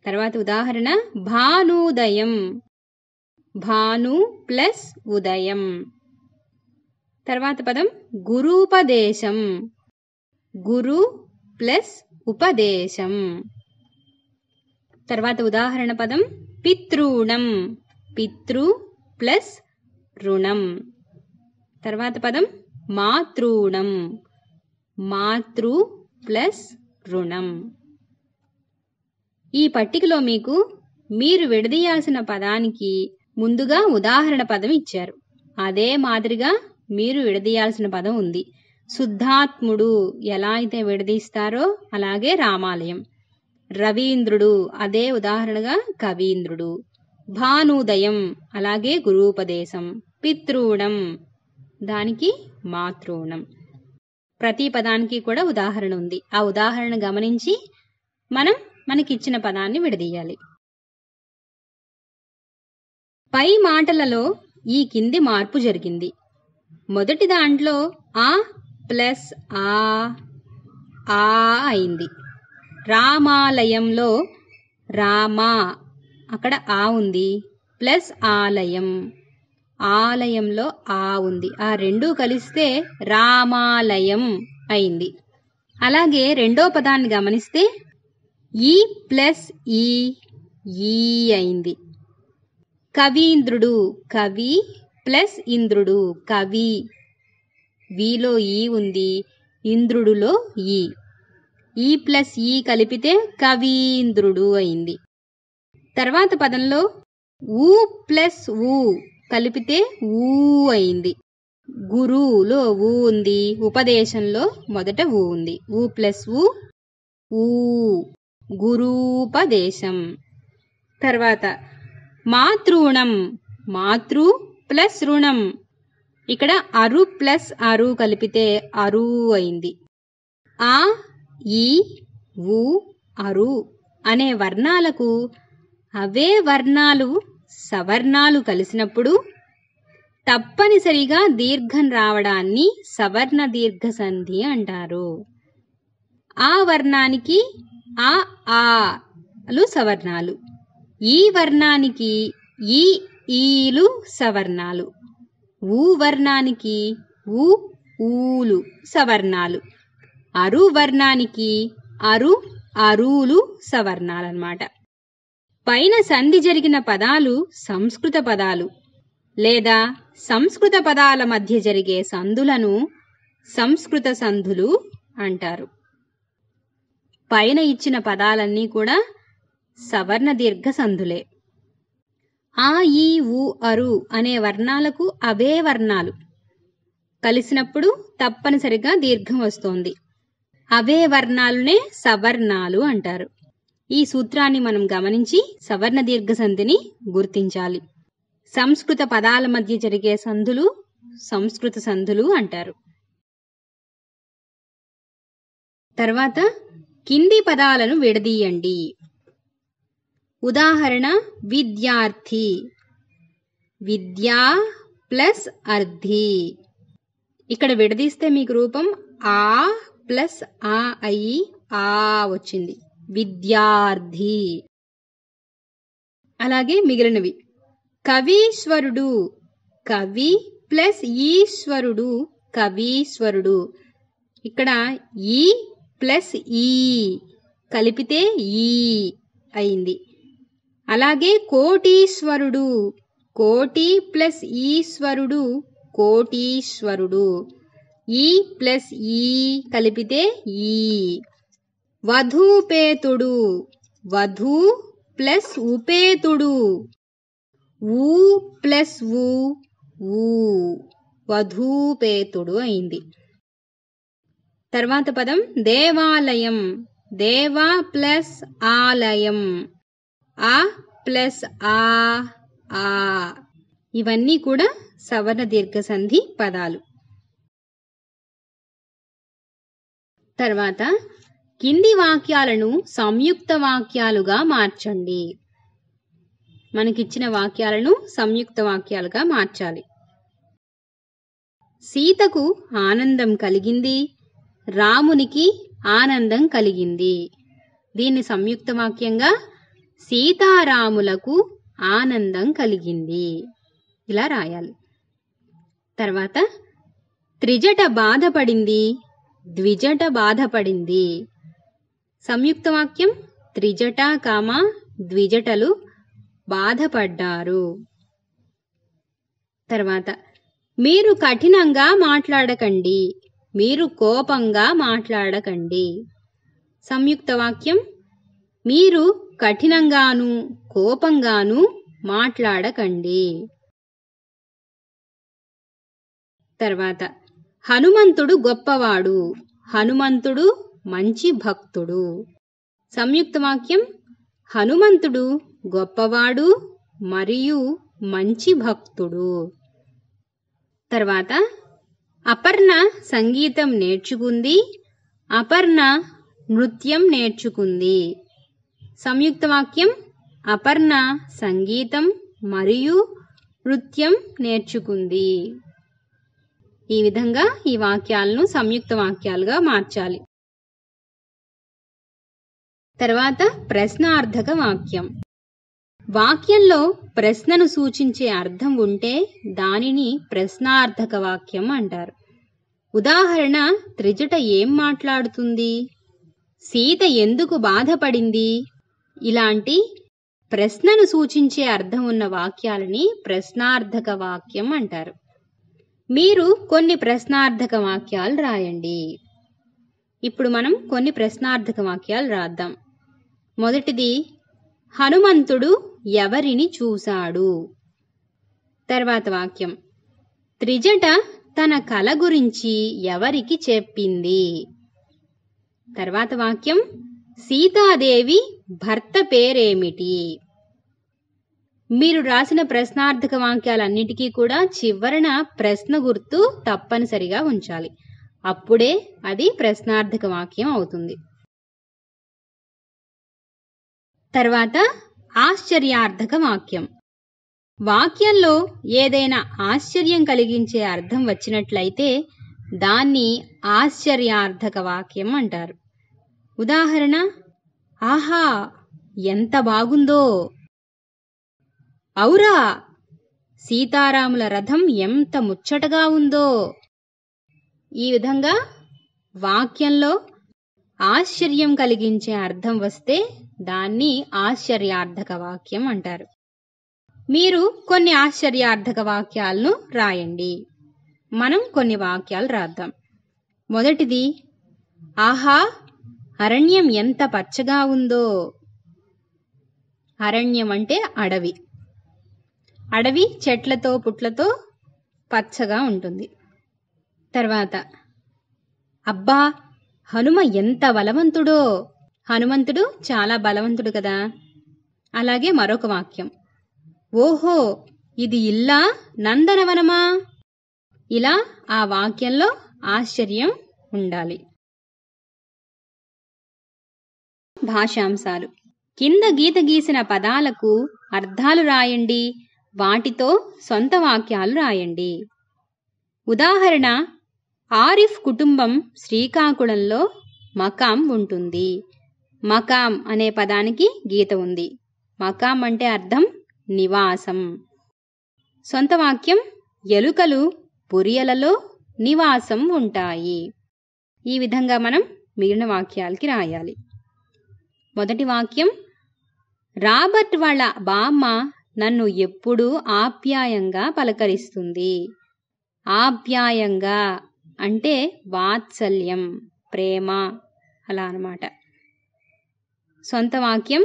తర్వాత ఉదాహరణ భానుదయం భాను ప్లస్ ఉదయం తర్వాత పదం గురూపదేశం గురు ప్లస్ ఉపదేశం తర్వాత ఉదాహరణ పదం పితృణం పితృ ప్లస్ రుణం తర్వాత పదం మాతృణం మాతృ ప్లస్ రుణం ఈ పట్టికలో మీకు మీరు విడదీయాల్సిన పదానికి ముందుగా ఉదాహరణ పదం ఇచ్చారు అదే మాదిరిగా మీరు విడదీయాల్సిన పదం ఉంది శుద్ధాత్ముడు ఎలా అయితే విడదీస్తారో అలాగే రామాలయం రవీంద్రుడు అదే ఉదాహరణగా కవీంద్రుడు భానుదయం అలాగే గురూపదేశం పితృణం దానికి మాతృణం ప్రతి పదానికి కూడా ఉదాహరణ ఉంది ఆ ఉదాహరణ గమనించి మనం మనకిచ్చిన పదాన్ని విడదీయాలి పై మాటలలో ఈ కింది మార్పు జరిగింది మొదటి దాంట్లో ఆ ప్లస్ ఆ ఆ అయింది రామాలయంలో రామా అక్కడ ఆ ఉంది ప్లస్ ఆలయం ఆలయంలో ఆ ఉంది ఆ రెండూ కలిస్తే రామాలయం అయింది అలాగే రెండో పదాన్ని గమనిస్తే ఈ ప్లస్ ఈ ఈ అయింది కవీంద్రుడు కవి ప్లస్ ఇంద్రుడు కవి వీలో ఈ ఉంది ఇంద్రుడులో ఈ ఈ ప్లస్ ఈ కలిపితే కవీంద్రుడు అయింది తర్వాత పదంలో ఊ ప్లస్ ఊ కలిపితే ఊ అయింది గురువులో ఊ ఉంది ఉపదేశంలో మొదట ఊ ఉంది ఊ ప్లస్ ఊ ఊ గురూపదేశం తర్వాత మాతృణం మాతృ ప్లస్ రుణం ఇక్కడ అరు ప్లస్ అరు కలిపితే అరు అయింది ఆ ఈ ఊ అరు అనే వర్ణాలకు అవే వర్ణాలు సవర్ణాలు కలిసినప్పుడు తప్పనిసరిగా దీర్ఘం రావడాన్ని సవర్ణ దీర్ఘ సంధి అంటారు ఆ వర్ణానికి ఆ ఆలు సవర్ణాలు ఈ వర్ణానికి ఈ ఈలు సవర్ణాలు ఊ వర్ణానికి ఊ ఊలు సవర్ణాలు అరు వర్ణానికి అరు అరువులు సవర్ణాలన్నమాట పైన సంధి జరిగిన పదాలు సంస్కృత పదాలు లేదా సంస్కృత పదాల మధ్య జరిగే సంధులను సంస్కృత సంధులు అంటారు పైన ఇచ్చిన పదాలన్నీ కూడా సవర్ణ దీర్ఘ సంధులే ఆ ఈ ఉ అరు అనే వర్ణాలకు అవే వర్ణాలు కలిసినప్పుడు తప్పనిసరిగా దీర్ఘం వస్తోంది అవే వర్ణాలునే సవర్ణాలు అంటారు ఈ సూత్రాన్ని మనం గమనించి సవర్ణ దీర్ఘ సంధిని గుర్తించాలి సంస్కృత పదాల మధ్య జరిగే సంధులు సంస్కృత సంధులు అంటారు తర్వాత కింది పదాలను విడదీయండి ఉదాహరణ విద్యార్థి విద్యా ప్లస్ అర్ధి ఇక్కడ విడదీస్తే మీకు రూపం ఆ ప్లస్ ఆ అయి ఆ వచ్చింది విద్యార్థి అలాగే మిగిలినవి కవీశ్వరుడు కవి ప్లస్ ఈశ్వరుడు కవీశ్వరుడు ఇక్కడ ఈ ప్లస్ ఈ కలిపితే ఈ అయింది అలాగే కోటీశ్వరుడు కోటి ప్లస్ ఈశ్వరుడు కోటీశ్వరుడు ఈ ప్లస్ ఈ కలిపితే ఈ వధూపేతుడు వధూ ప్లస్ ఉపేతుడు ఊ ప్లస్ ఊ వధూపేతుడు అయింది తర్వాత పదం దేవాలయం దేవా ప్లస్ ఆలయం ఆ ప్లస్ ఆ ఆ ఇవన్నీ కూడా సవర్ణ దీర్ఘ సంధి పదాలు తర్వాత కింది వాక్యాలను సంయుక్త వాక్యాలుగా మార్చండి మనకిచ్చిన వాక్యాలను సంయుక్త వాక్యాలుగా మార్చాలి సీతకు ఆనందం కలిగింది రామునికి ఆనందం కలిగింది దీన్ని సంయుక్త వాక్యంగా సీతారాములకు ఆనందం కలిగింది ఇలా రాయాలి తర్వాత త్రిజట బాధపడింది ద్విజట బాధపడింది సంయుక్త వాక్యం త్రిజట కామ ద్విజటలు బాధపడ్డారు తర్వాత మీరు కఠినంగా మాట్లాడకండి మీరు కోపంగా మాట్లాడకండి సంయుక్త వాక్యం మీరు కఠినంగాను కోపంగాను మాట్లాడకండి తర్వాత హనుమంతుడు గొప్పవాడు హనుమంతుడు మంచి భక్తుడు సంయుక్త వాక్యం హనుమంతుడు గొప్పవాడు మరియు మంచి భక్తుడు తర్వాత అపర్ణ సంగీతం నేర్చుకుంది అపర్ణ నృత్యం నేర్చుకుంది సంయుక్త వాక్యం అపర్ణ సంగీతం మరియు నృత్యం నేర్చుకుంది ఈ విధంగా ఈ వాక్యాలను సంయుక్త వాక్యాలుగా మార్చాలి తర్వాత ప్రశ్నార్థక వాక్యం వాక్యంలో ప్రశ్నను సూచించే అర్థం ఉంటే దానిని ప్రశ్నార్థక వాక్యం అంటారు ఉదాహరణ త్రిజట ఏం మాట్లాడుతుంది సీత ఎందుకు బాధపడింది ఇలాంటి ప్రశ్నను సూచించే అర్థం ఉన్న వాక్యాలని ప్రశ్నార్థక వాక్యం అంటారు మీరు కొన్ని ప్రశ్నార్థక వాక్యాలు రాయండి ఇప్పుడు మనం కొన్ని ప్రశ్నార్థక వాక్యాలు రాద్దాం మొదటిది హనుమంతుడు ఎవరిని చూశాడు తర్వాత వాక్యం త్రిజట తన కల గురించి ఎవరికి చెప్పింది తర్వాత వాక్యం సీతాదేవి భర్త పేరేమిటి మీరు రాసిన ప్రశ్నార్థక వాక్యాలన్నిటికీ కూడా చివరన ప్రశ్న గుర్తు తప్పనిసరిగా ఉంచాలి అప్పుడే అది ప్రశ్నార్థక వాక్యం అవుతుంది తర్వాత ఆశ్చర్యార్థక వాక్యం వాక్యంలో ఏదైనా ఆశ్చర్యం కలిగించే అర్థం వచ్చినట్లయితే దాన్ని ఆశ్చర్యార్థక వాక్యం అంటారు ఉదాహరణ ఆహా ఎంత బాగుందో ఔరా సీతారాముల రథం ఎంత ముచ్చటగా ఉందో ఈ విధంగా వాక్యంలో ఆశ్చర్యం కలిగించే అర్థం వస్తే దాన్ని ఆశ్చర్యార్థక వాక్యం అంటారు మీరు కొన్ని ఆశ్చర్యార్థక వాక్యాలను రాయండి మనం కొన్ని వాక్యాలు రాద్దాం మొదటిది ఆహా అరణ్యం ఎంత పచ్చగా ఉందో అరణ్యం అంటే అడవి అడవి చెట్లతో పుట్లతో పచ్చగా ఉంటుంది తర్వాత అబ్బా హనుమ ఎంత బలవంతుడో హనుమంతుడు చాలా బలవంతుడు కదా అలాగే మరొక వాక్యం ఓహో ఇది ఇల్లా నందనవనమా ఇలా ఆ వాక్యంలో ఆశ్చర్యం ఉండాలి భాషాంశాలు కింద గీత గీసిన పదాలకు అర్థాలు రాయండి వాటితో సొంత వాక్యాలు రాయండి ఉదాహరణ ఆరిఫ్ కుటుంబం శ్రీకాకుళంలో మకాం ఉంటుంది మకాం అనే పదానికి గీత ఉంది మకాం అంటే అర్థం నివాసం సొంత వాక్యం ఎలుకలు పొరియలలో నివాసం ఉంటాయి ఈ విధంగా మనం మిగిలిన వాక్యాలకి రాయాలి మొదటి వాక్యం రాబర్ట్ వాళ్ళ బామ్మ నన్ను ఎప్పుడూ ఆప్యాయంగా పలకరిస్తుంది ఆప్యాయంగా అంటే వాత్సల్యం ప్రేమ అలా అనమాట సొంత వాక్యం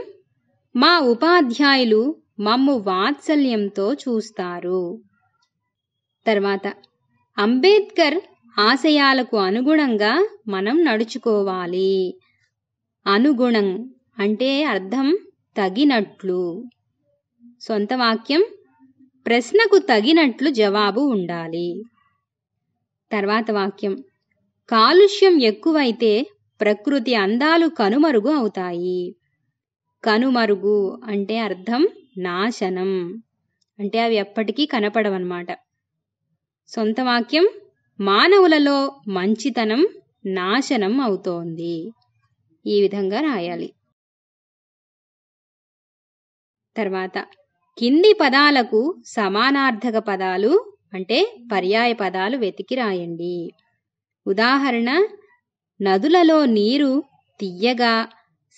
మా ఉపాధ్యాయులు మమ్ము వాత్సల్యంతో చూస్తారు తర్వాత అంబేద్కర్ ఆశయాలకు అనుగుణంగా మనం నడుచుకోవాలి అనుగుణం అంటే అర్థం తగినట్లు సొంత వాక్యం ప్రశ్నకు తగినట్లు జవాబు ఉండాలి తర్వాత వాక్యం కాలుష్యం ఎక్కువైతే ప్రకృతి అందాలు కనుమరుగు అవుతాయి కనుమరుగు అంటే అర్థం నాశనం అంటే అవి ఎప్పటికీ కనపడవన్నమాట సొంత వాక్యం మానవులలో మంచితనం నాశనం అవుతోంది ఈ విధంగా రాయాలి తర్వాత కింది పదాలకు సమానార్థక పదాలు అంటే పర్యాయ పదాలు వెతికి రాయండి ఉదాహరణ నదులలో నీరు తియ్యగా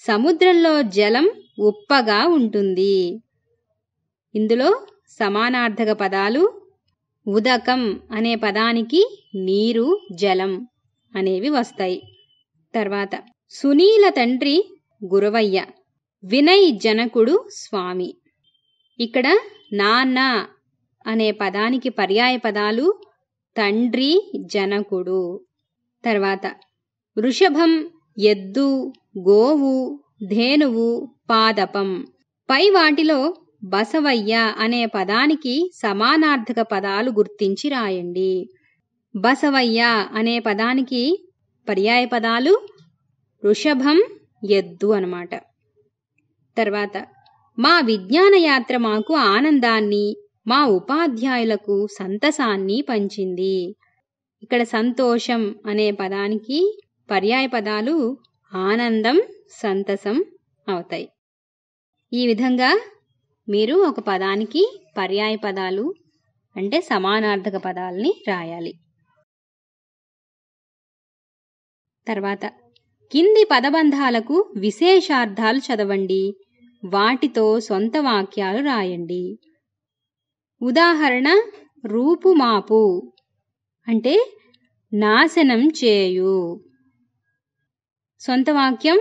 సముద్రంలో జలం ఉప్పగా ఉంటుంది ఇందులో సమానార్థక పదాలు ఉదకం అనే పదానికి నీరు జలం అనేవి వస్తాయి తర్వాత సునీల తండ్రి గురవయ్య వినయ్ జనకుడు స్వామి ఇక్కడ నాన్న అనే పదానికి పర్యాయ పదాలు తండ్రి జనకుడు తర్వాత వృషభం ఎద్దు గోవు ధేనువు పాదపం పై వాటిలో బసవయ్య అనే పదానికి సమానార్థక పదాలు గుర్తించి రాయండి బసవయ్య అనే పదానికి పర్యాయ పదాలు వృషభం ఎద్దు అన్నమాట తర్వాత మా విజ్ఞాన యాత్ర మాకు ఆనందాన్ని మా ఉపాధ్యాయులకు సంతసాన్ని పంచింది ఇక్కడ సంతోషం అనే పదానికి పర్యాయ పదాలు ఆనందం సంతసం అవుతాయి ఈ విధంగా మీరు ఒక పదానికి పర్యాయ పదాలు అంటే సమానార్థక పదాలని రాయాలి తర్వాత కింది పదబంధాలకు విశేషార్థాలు చదవండి వాటితో సొంత వాక్యాలు రాయండి ఉదాహరణ రూపుమాపు అంటే నాశనం చేయు సొంత వాక్యం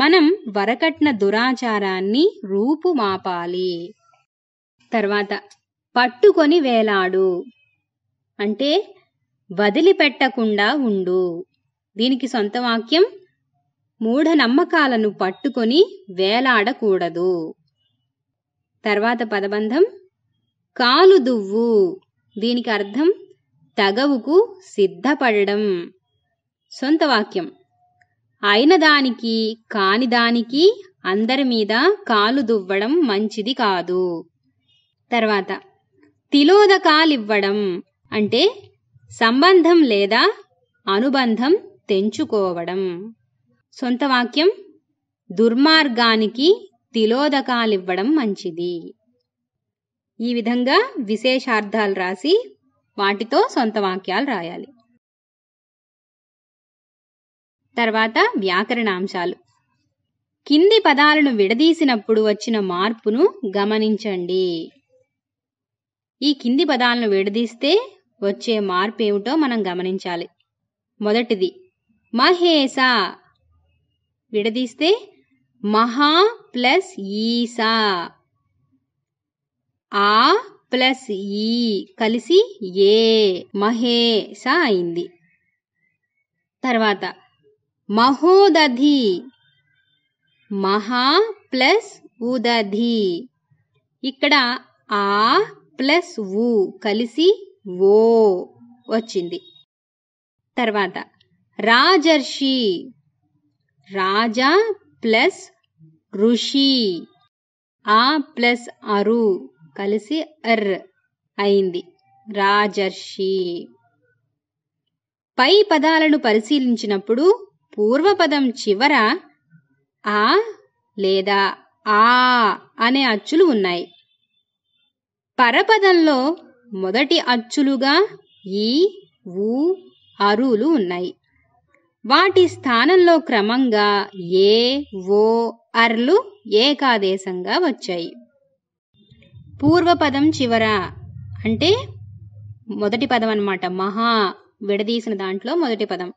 మనం వరకట్న దురాచారాన్ని రూపుమాపాలి తర్వాత పట్టుకొని వేలాడు అంటే వదిలిపెట్టకుండా ఉండు దీనికి సొంత వాక్యం మూఢనమ్మకాలను పట్టుకొని వేలాడకూడదు తర్వాత పదబంధం కాలు దువ్వు దీనికి అర్థం తగవుకు సిద్ధపడడం సొంత వాక్యం అయిన దానికి కాని దానికి అందరి మీద కాలు దువ్వడం మంచిది కాదు తర్వాత తిలోదకాలివ్వడం అంటే సంబంధం లేదా అనుబంధం తెంచుకోవడం సొంత వాక్యం దుర్మార్గానికి తిలోదకాలివ్వడం మంచిది ఈ విధంగా విశేషార్థాలు రాసి వాటితో సొంత వాక్యాలు రాయాలి తర్వాత వ్యాకరణాంశాలు కింది పదాలను విడదీసినప్పుడు వచ్చిన మార్పును గమనించండి ఈ కింది పదాలను విడదీస్తే వచ్చే మార్పు ఏమిటో మనం గమనించాలి మొదటిది మహేస విడదీస్తే మహా ప్లస్ ఈసా ఆ ప్లస్ ఈ కలిసి ఏ మహేష అయింది తర్వాత మహోదధి మహా ప్లస్ ఉదధి ఇక్కడ ఆ ప్లస్ ఉ కలిసి ఓ వచ్చింది తర్వాత రాజర్షి రాజా ప్లస్ ఋషి ఆ ప్లస్ అరు కలిసి అర్ అయింది రాజర్షి పై పదాలను పరిశీలించినప్పుడు పూర్వపదం చివర ఆ లేదా ఆ అనే అచ్చులు ఉన్నాయి పరపదంలో మొదటి అచ్చులుగా ఈ ఊ అరులు ఉన్నాయి వాటి స్థానంలో క్రమంగా ఏ ఓ అర్లు ఏకాదేశంగా వచ్చాయి పూర్వపదం చివర అంటే మొదటి పదం అనమాట మహా విడదీసిన దాంట్లో మొదటి పదం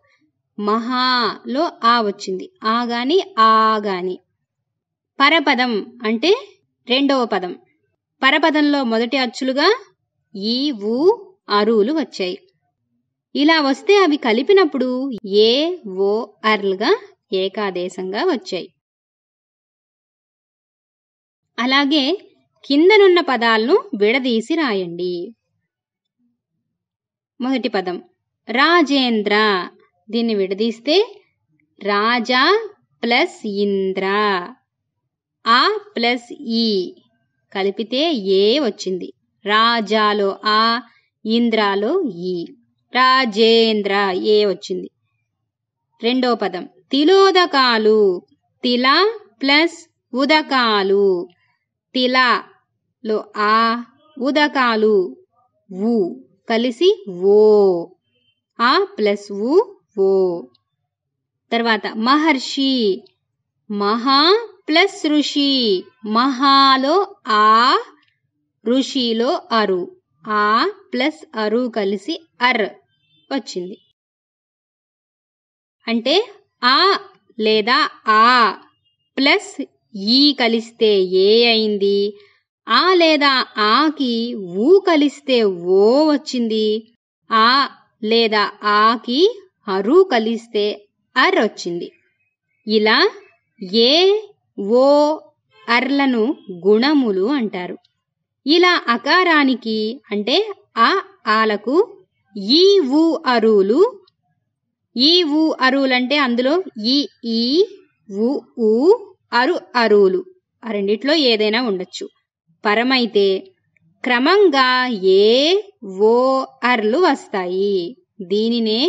మహాలో ఆ వచ్చింది ఆ గాని ఆ గాని పరపదం అంటే రెండవ పదం పరపదంలో మొదటి అచ్చులుగా ఈ ఊ అరువులు వచ్చాయి ఇలా వస్తే అవి కలిపినప్పుడు ఏ ఓ అర్లుగా ఏకాదేశంగా వచ్చాయి అలాగే కిందనున్న పదాలను విడదీసి రాయండి మొదటి పదం రాజేంద్ర దీన్ని విడదీస్తే రాజా ప్లస్ ఇంద్ర ఆ ప్లస్ ఈ కలిపితే ఏ వచ్చింది రాజాలో ఆ ఇంద్రాలో ఈ రాజేంద్ర ఏ వచ్చింది రెండో పదం తిలోదకాలు తిల ప్లస్ ఉదకాలు తిల లో ఆ ఉదకాలు ఉ కలిసి ఓ ఆ ప్లస్ ఉ ఓ తర్వాత మహర్షి మహా ప్లస్ ఋషి మహాలో ఆ ఋషిలో అరు ఆ ప్లస్ అరు కలిసి అర్ వచ్చింది అంటే ఆ లేదా ఆ ప్లస్ ఈ కలిస్తే ఏ అయింది ఆ లేదా ఆకి ఊ కలిస్తే ఓ వచ్చింది ఆ లేదా ఆకి అరు కలిస్తే అర్ వచ్చింది ఇలా ఏ ఓ అర్లను గుణములు అంటారు ఇలా అకారానికి అంటే ఆ ఆలకు ఈ ఊ అరువులు ఈ ఊ అరువులు అంటే అందులో ఈ ఈ ఊ అరు అరువులు ఆ రెండిట్లో ఏదైనా ఉండొచ్చు పరమైతే క్రమంగా ఏ ఓ అర్లు వస్తాయి దీనినే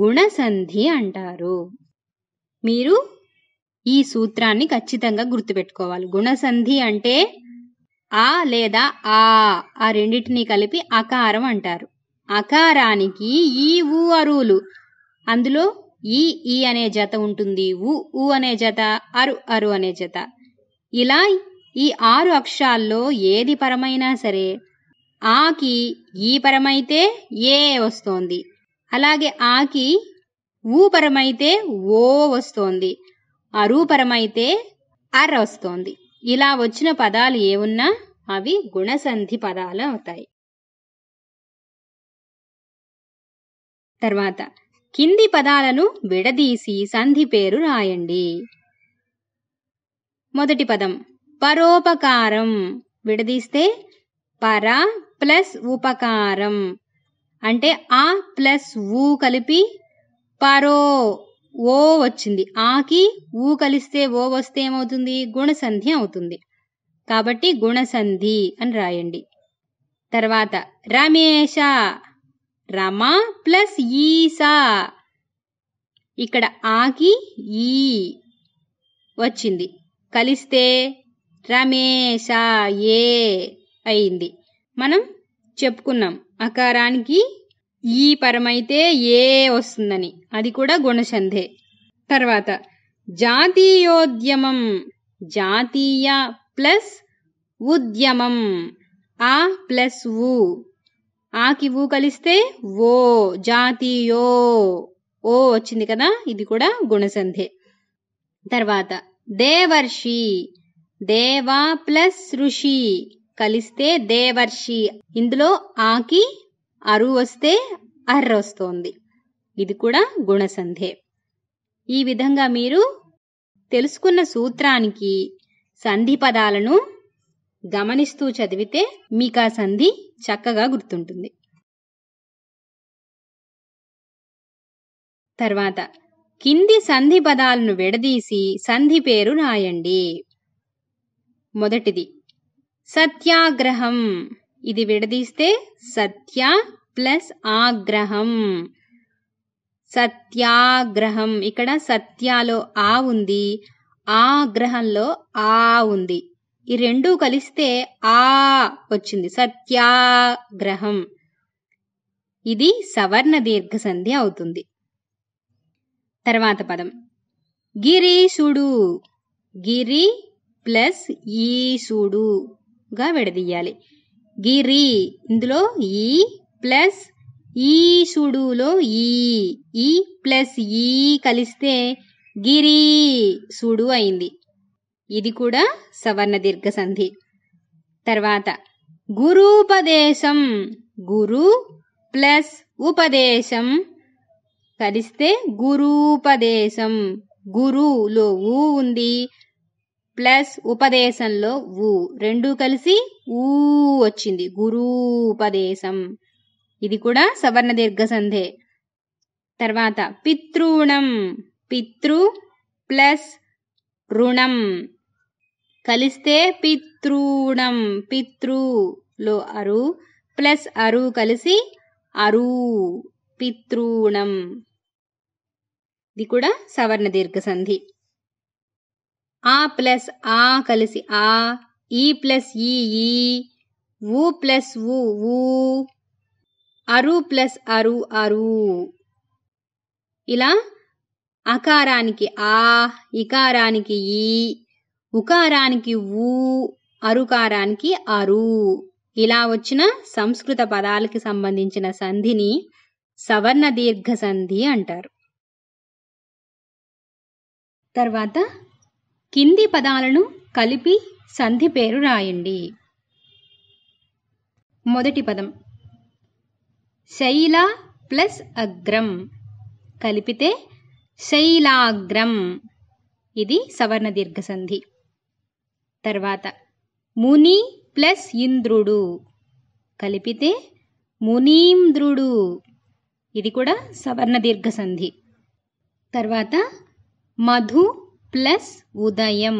గుణసంధి అంటారు మీరు ఈ సూత్రాన్ని ఖచ్చితంగా గుర్తుపెట్టుకోవాలి గుణసంధి అంటే ఆ లేదా ఆ ఆ రెండింటినీ కలిపి అకారం అంటారు అకారానికి ఈ ఊ అరువులు అందులో ఈ ఈ అనే జత ఉంటుంది ఊ ఊ అనే జత అరు అరు అనే జత ఇలా ఈ ఆరు అక్షరాల్లో ఏది పరమైనా సరే ఆకి ఈ పరమైతే ఏ వస్తోంది అలాగే ఆకి ఊ పరమైతే ఓ వస్తోంది అరూపరమైతే అర్ వస్తోంది ఇలా వచ్చిన పదాలు ఏమున్నా అవి గుణసంధి పదాలు అవుతాయి తర్వాత కింది పదాలను విడదీసి సంధి పేరు రాయండి మొదటి పదం పరోపకారం విడదీస్తే పర ప్లస్ ఉపకారం అంటే ఆ ప్లస్ ఊ కలిపి పరో ఓ వచ్చింది ఆకి ఊ కలిస్తే ఓ వస్తే ఏమవుతుంది గుణసంధి అవుతుంది కాబట్టి గుణసంధి అని రాయండి తర్వాత రమేష రమ ప్లస్ ఈసా ఇక్కడ ఆకి ఈ వచ్చింది కలిస్తే రమేషా ఏ అయింది మనం చెప్పుకున్నాం అకారానికి ఈ పరమైతే ఏ వస్తుందని అది కూడా గుణసంధే తర్వాత జాతీయోద్యమం జాతీయ ప్లస్ ఉద్యమం ఆ ప్లస్ ఉ ఆకి ఊ కలిస్తే ఓ జాతీయో ఓ వచ్చింది కదా ఇది కూడా గుణసంధే తర్వాత దేవర్షి దేవా ప్లస్ ఋషి కలిస్తే దేవర్షి ఇందులో ఆకి అరు వస్తే అర్ర వస్తోంది ఇది కూడా గుణసంధే ఈ విధంగా మీరు తెలుసుకున్న సూత్రానికి సంధి పదాలను గమనిస్తూ చదివితే మీకు ఆ సంధి చక్కగా గుర్తుంటుంది తర్వాత కింది సంధి పదాలను విడదీసి సంధి పేరు రాయండి మొదటిది సత్యాగ్రహం ఇది విడదీస్తే సత్య ప్లస్ ఆగ్రహం సత్యాగ్రహం ఇక్కడ సత్యాలో ఆ ఉంది ఆగ్రహంలో ఆ ఉంది ఈ రెండూ కలిస్తే ఆ వచ్చింది సత్యాగ్రహం ఇది సవర్ణ దీర్ఘ సంధి అవుతుంది తర్వాత పదం గిరీషుడు గిరి ప్లస్ ఈశుడుగా విడదీయాలి గిరి ఇందులో ఈ ప్లస్ ఈశుడులో ఈ ఈ ప్లస్ ఈ కలిస్తే గిరి సుడు అయింది ఇది కూడా సవర్ణ దీర్ఘ సంధి తర్వాత గురూపదేశం గురు ప్లస్ ఉపదేశం కలిస్తే గురూపదేశం గురువులో ఊ ఉంది ప్లస్ ఉపదేశంలో ఊ రెండు కలిసి ఊ వచ్చింది గురూపదేశం ఇది కూడా సవర్ణ దీర్ఘ సంధే తర్వాత పితృణం పితృ ప్లస్ రుణం కలిస్తే పితృణం పితృలో అరు ప్లస్ అరు కలిసి అరు పితృణం ఇది కూడా సవర్ణ దీర్ఘ సంధి ఆ ప్లస్ ఆ కలిసి ఆ ఈ ప్లస్ ఈ ఈ ఊ ప్లస్ ఊ అరు ప్లస్ అరు అరు ఇలా అకారానికి ఆ ఇకారానికి ఈ ఉకారానికి ఊ అరుకారానికి అరు ఇలా వచ్చిన సంస్కృత పదాలకి సంబంధించిన సంధిని సవర్ణ దీర్ఘ సంధి అంటారు తర్వాత కింది పదాలను కలిపి సంధి పేరు రాయండి మొదటి పదం శైల ప్లస్ అగ్రం కలిపితే శైలాగ్రం ఇది సవర్ణ దీర్ఘ సంధి తర్వాత ముని ప్లస్ ఇంద్రుడు కలిపితే మునీంద్రుడు ఇది కూడా సవర్ణ దీర్ఘ సంధి తర్వాత మధు ప్లస్ ఉదయం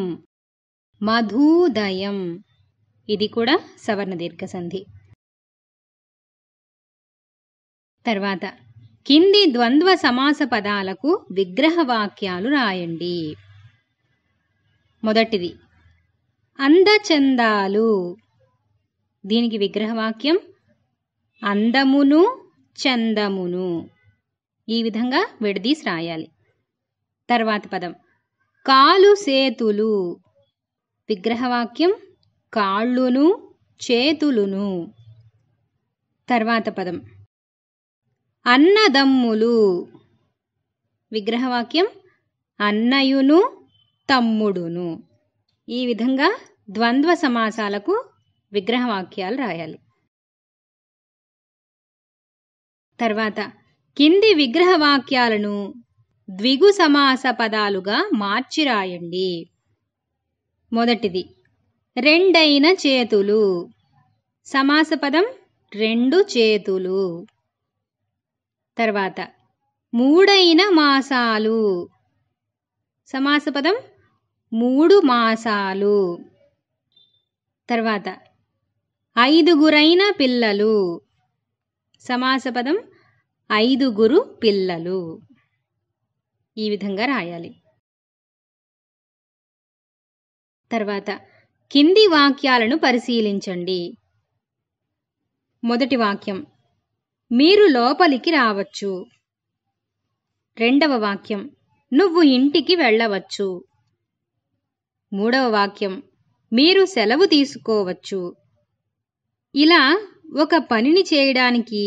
మధుదయం ఇది కూడా సవర్ణ దీర్ఘ సంధి తర్వాత కింది ద్వంద్వ సమాస పదాలకు విగ్రహ వాక్యాలు రాయండి మొదటిది అందచందాలు దీనికి విగ్రహవాక్యం అందమును చందమును ఈ విధంగా విడదీసి రాయాలి తర్వాత పదం కాలు సేతులు విగ్రహవాక్యం కాళ్ళును చేతులును తర్వాత పదం అన్నదమ్ములు విగ్రహవాక్యం అన్నయును తమ్ముడును ఈ విధంగా ద్వంద్వ సమాసాలకు విగ్రహవాక్యాలు రాయాలి తర్వాత కింది విగ్రహవాక్యాలను ద్విగు సమాస పదాలుగా మార్చి రాయండి మొదటిది రెండైన చేతులు సమాస పదం రెండు చేతులు తర్వాత మూడైన మాసాలు సమాస పదం మూడు మాసాలు తర్వాత ఐదుగురైన పిల్లలు సమాసపదం ఐదుగురు పిల్లలు ఈ విధంగా రాయాలి తర్వాత కింది వాక్యాలను పరిశీలించండి మొదటి వాక్యం మీరు లోపలికి రావచ్చు రెండవ వాక్యం నువ్వు ఇంటికి వెళ్ళవచ్చు మూడవ వాక్యం మీరు సెలవు తీసుకోవచ్చు ఇలా ఒక పనిని చేయడానికి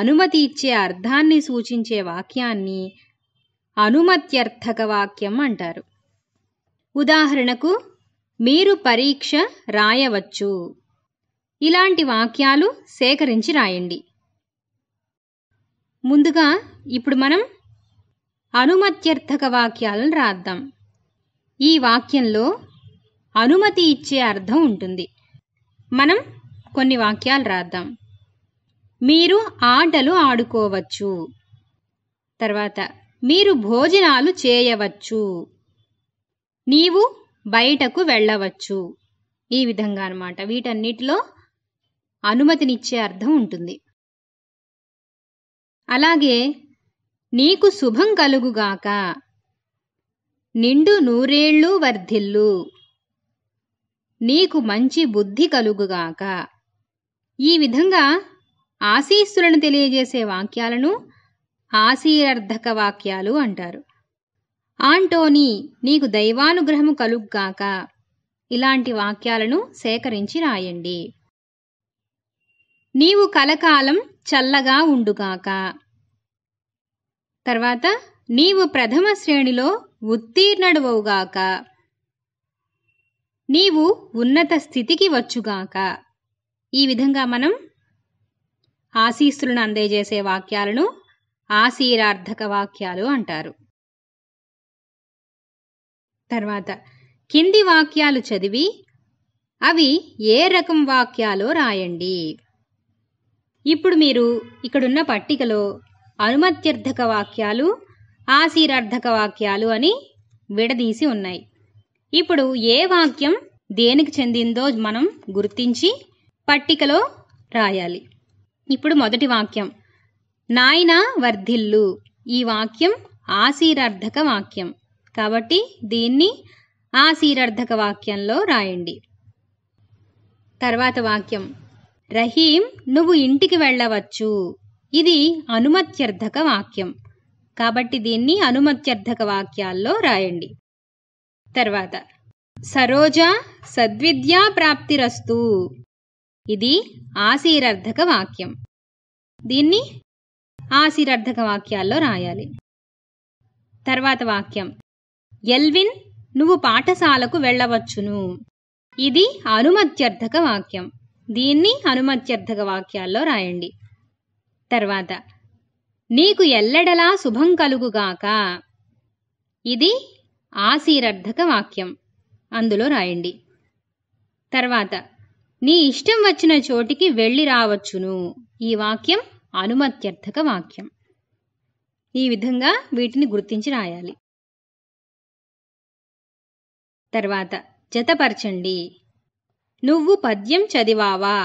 అనుమతి ఇచ్చే అర్థాన్ని సూచించే వాక్యాన్ని అనుమత్యర్థక వాక్యం అంటారు ఉదాహరణకు మీరు పరీక్ష రాయవచ్చు ఇలాంటి వాక్యాలు సేకరించి రాయండి ముందుగా ఇప్పుడు మనం అనుమత్యర్థక వాక్యాలను రాద్దాం ఈ వాక్యంలో అనుమతి ఇచ్చే అర్థం ఉంటుంది మనం కొన్ని వాక్యాలు రాద్దాం మీరు ఆటలు ఆడుకోవచ్చు తర్వాత మీరు భోజనాలు చేయవచ్చు నీవు బయటకు వెళ్ళవచ్చు ఈ విధంగా అనమాట వీటన్నిటిలో అనుమతినిచ్చే అర్థం ఉంటుంది అలాగే నీకు శుభం కలుగుగాక నిండు నూరేళ్ళు వర్ధిల్లు నీకు మంచి బుద్ధి కలుగుగాక ఈ విధంగా ఆశీస్సులను తెలియజేసే వాక్యాలను ఆశీరర్ధక వాక్యాలు అంటారు ఆంటోనీ నీకు దైవానుగ్రహము కలుగ్గాక ఇలాంటి వాక్యాలను సేకరించి రాయండి నీవు కలకాలం చల్లగా ఉండుగాక తర్వాత నీవు ప్రథమ శ్రేణిలో ఉత్తీర్ణుడవుగాక నీవు ఉన్నత స్థితికి వచ్చుగాక ఈ విధంగా మనం ఆశీస్సులను అందజేసే వాక్యాలను ఆశీరార్థక వాక్యాలు అంటారు తర్వాత కింది వాక్యాలు చదివి అవి ఏ రకం వాక్యాలో రాయండి ఇప్పుడు మీరు ఇక్కడున్న పట్టికలో అనుమత్యర్థక వాక్యాలు ఆశీరార్థక వాక్యాలు అని విడదీసి ఉన్నాయి ఇప్పుడు ఏ వాక్యం దేనికి చెందిందో మనం గుర్తించి పట్టికలో రాయాలి ఇప్పుడు మొదటి వాక్యం నాయన వర్ధిల్లు ఈ వాక్యం ఆశీరార్థక వాక్యం కాబట్టి దీన్ని ఆశీరార్థక వాక్యంలో రాయండి తర్వాత వాక్యం రహీం నువ్వు ఇంటికి వెళ్ళవచ్చు ఇది అనుమత్యర్థక వాక్యం కాబట్టి దీన్ని అనుమత్యర్థక వాక్యాల్లో రాయండి తర్వాత సరోజ సద్విద్యా ప్రాప్తిరస్తు ఇది ఆశీరర్ధక వాక్యం దీన్ని ఆశీరర్ధక వాక్యాల్లో రాయాలి తర్వాత వాక్యం ఎల్విన్ నువ్వు పాఠశాలకు వెళ్ళవచ్చును ఇది అనుమత్యర్థక వాక్యం దీన్ని అనుమత్యర్థక వాక్యాల్లో రాయండి తర్వాత నీకు ఎల్లడలా శుభం కలుగుగాక ఇది ఆశీరర్థక వాక్యం అందులో రాయండి తర్వాత నీ ఇష్టం వచ్చిన చోటికి వెళ్ళి రావచ్చును ఈ వాక్యం అనుమత్యర్థక వాక్యం ఈ విధంగా వీటిని గుర్తించి రాయాలి తర్వాత జతపరచండి నువ్వు పద్యం చదివావా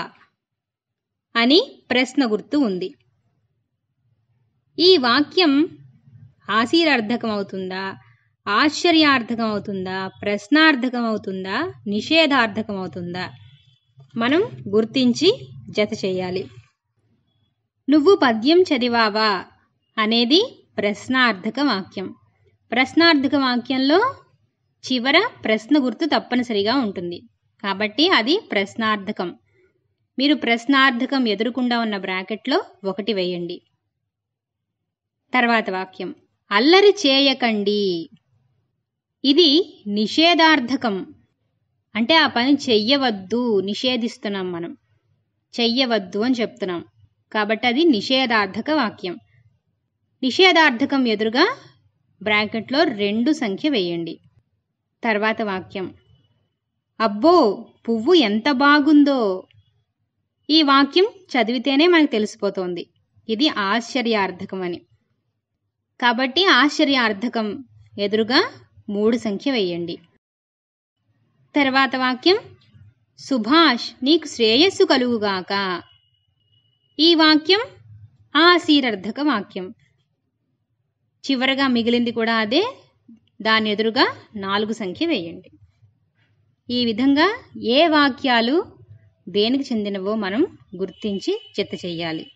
అని ప్రశ్న గుర్తు ఉంది ఈ వాక్యం అవుతుందా ఆశ్చర్యార్థకం అవుతుందా ప్రశ్నార్థకం అవుతుందా నిషేధార్థకం అవుతుందా మనం గుర్తించి జత చేయాలి నువ్వు పద్యం చదివావా అనేది ప్రశ్నార్థక వాక్యం ప్రశ్నార్థక వాక్యంలో చివర ప్రశ్న గుర్తు తప్పనిసరిగా ఉంటుంది కాబట్టి అది ప్రశ్నార్థకం మీరు ప్రశ్నార్థకం ఎదురుకుండా ఉన్న బ్రాకెట్లో ఒకటి వేయండి తర్వాత వాక్యం అల్లరి చేయకండి ఇది నిషేధార్థకం అంటే ఆ పని చెయ్యవద్దు నిషేధిస్తున్నాం మనం చెయ్యవద్దు అని చెప్తున్నాం కాబట్టి అది నిషేధార్థక వాక్యం నిషేధార్థకం ఎదురుగా బ్రాకెట్లో రెండు సంఖ్య వేయండి తర్వాత వాక్యం అబ్బో పువ్వు ఎంత బాగుందో ఈ వాక్యం చదివితేనే మనకు తెలిసిపోతోంది ఇది ఆశ్చర్యార్థకం అని కాబట్టి ఆశ్చర్యార్థకం ఎదురుగా మూడు సంఖ్య వేయండి తర్వాత వాక్యం సుభాష్ నీకు శ్రేయస్సు కలుగుగాక ఈ వాక్యం ఆశీరర్ధక వాక్యం చివరగా మిగిలింది కూడా అదే దాని ఎదురుగా నాలుగు సంఖ్య వేయండి ఈ విధంగా ఏ వాక్యాలు దేనికి చెందినవో మనం గుర్తించి చెత్త చేయాలి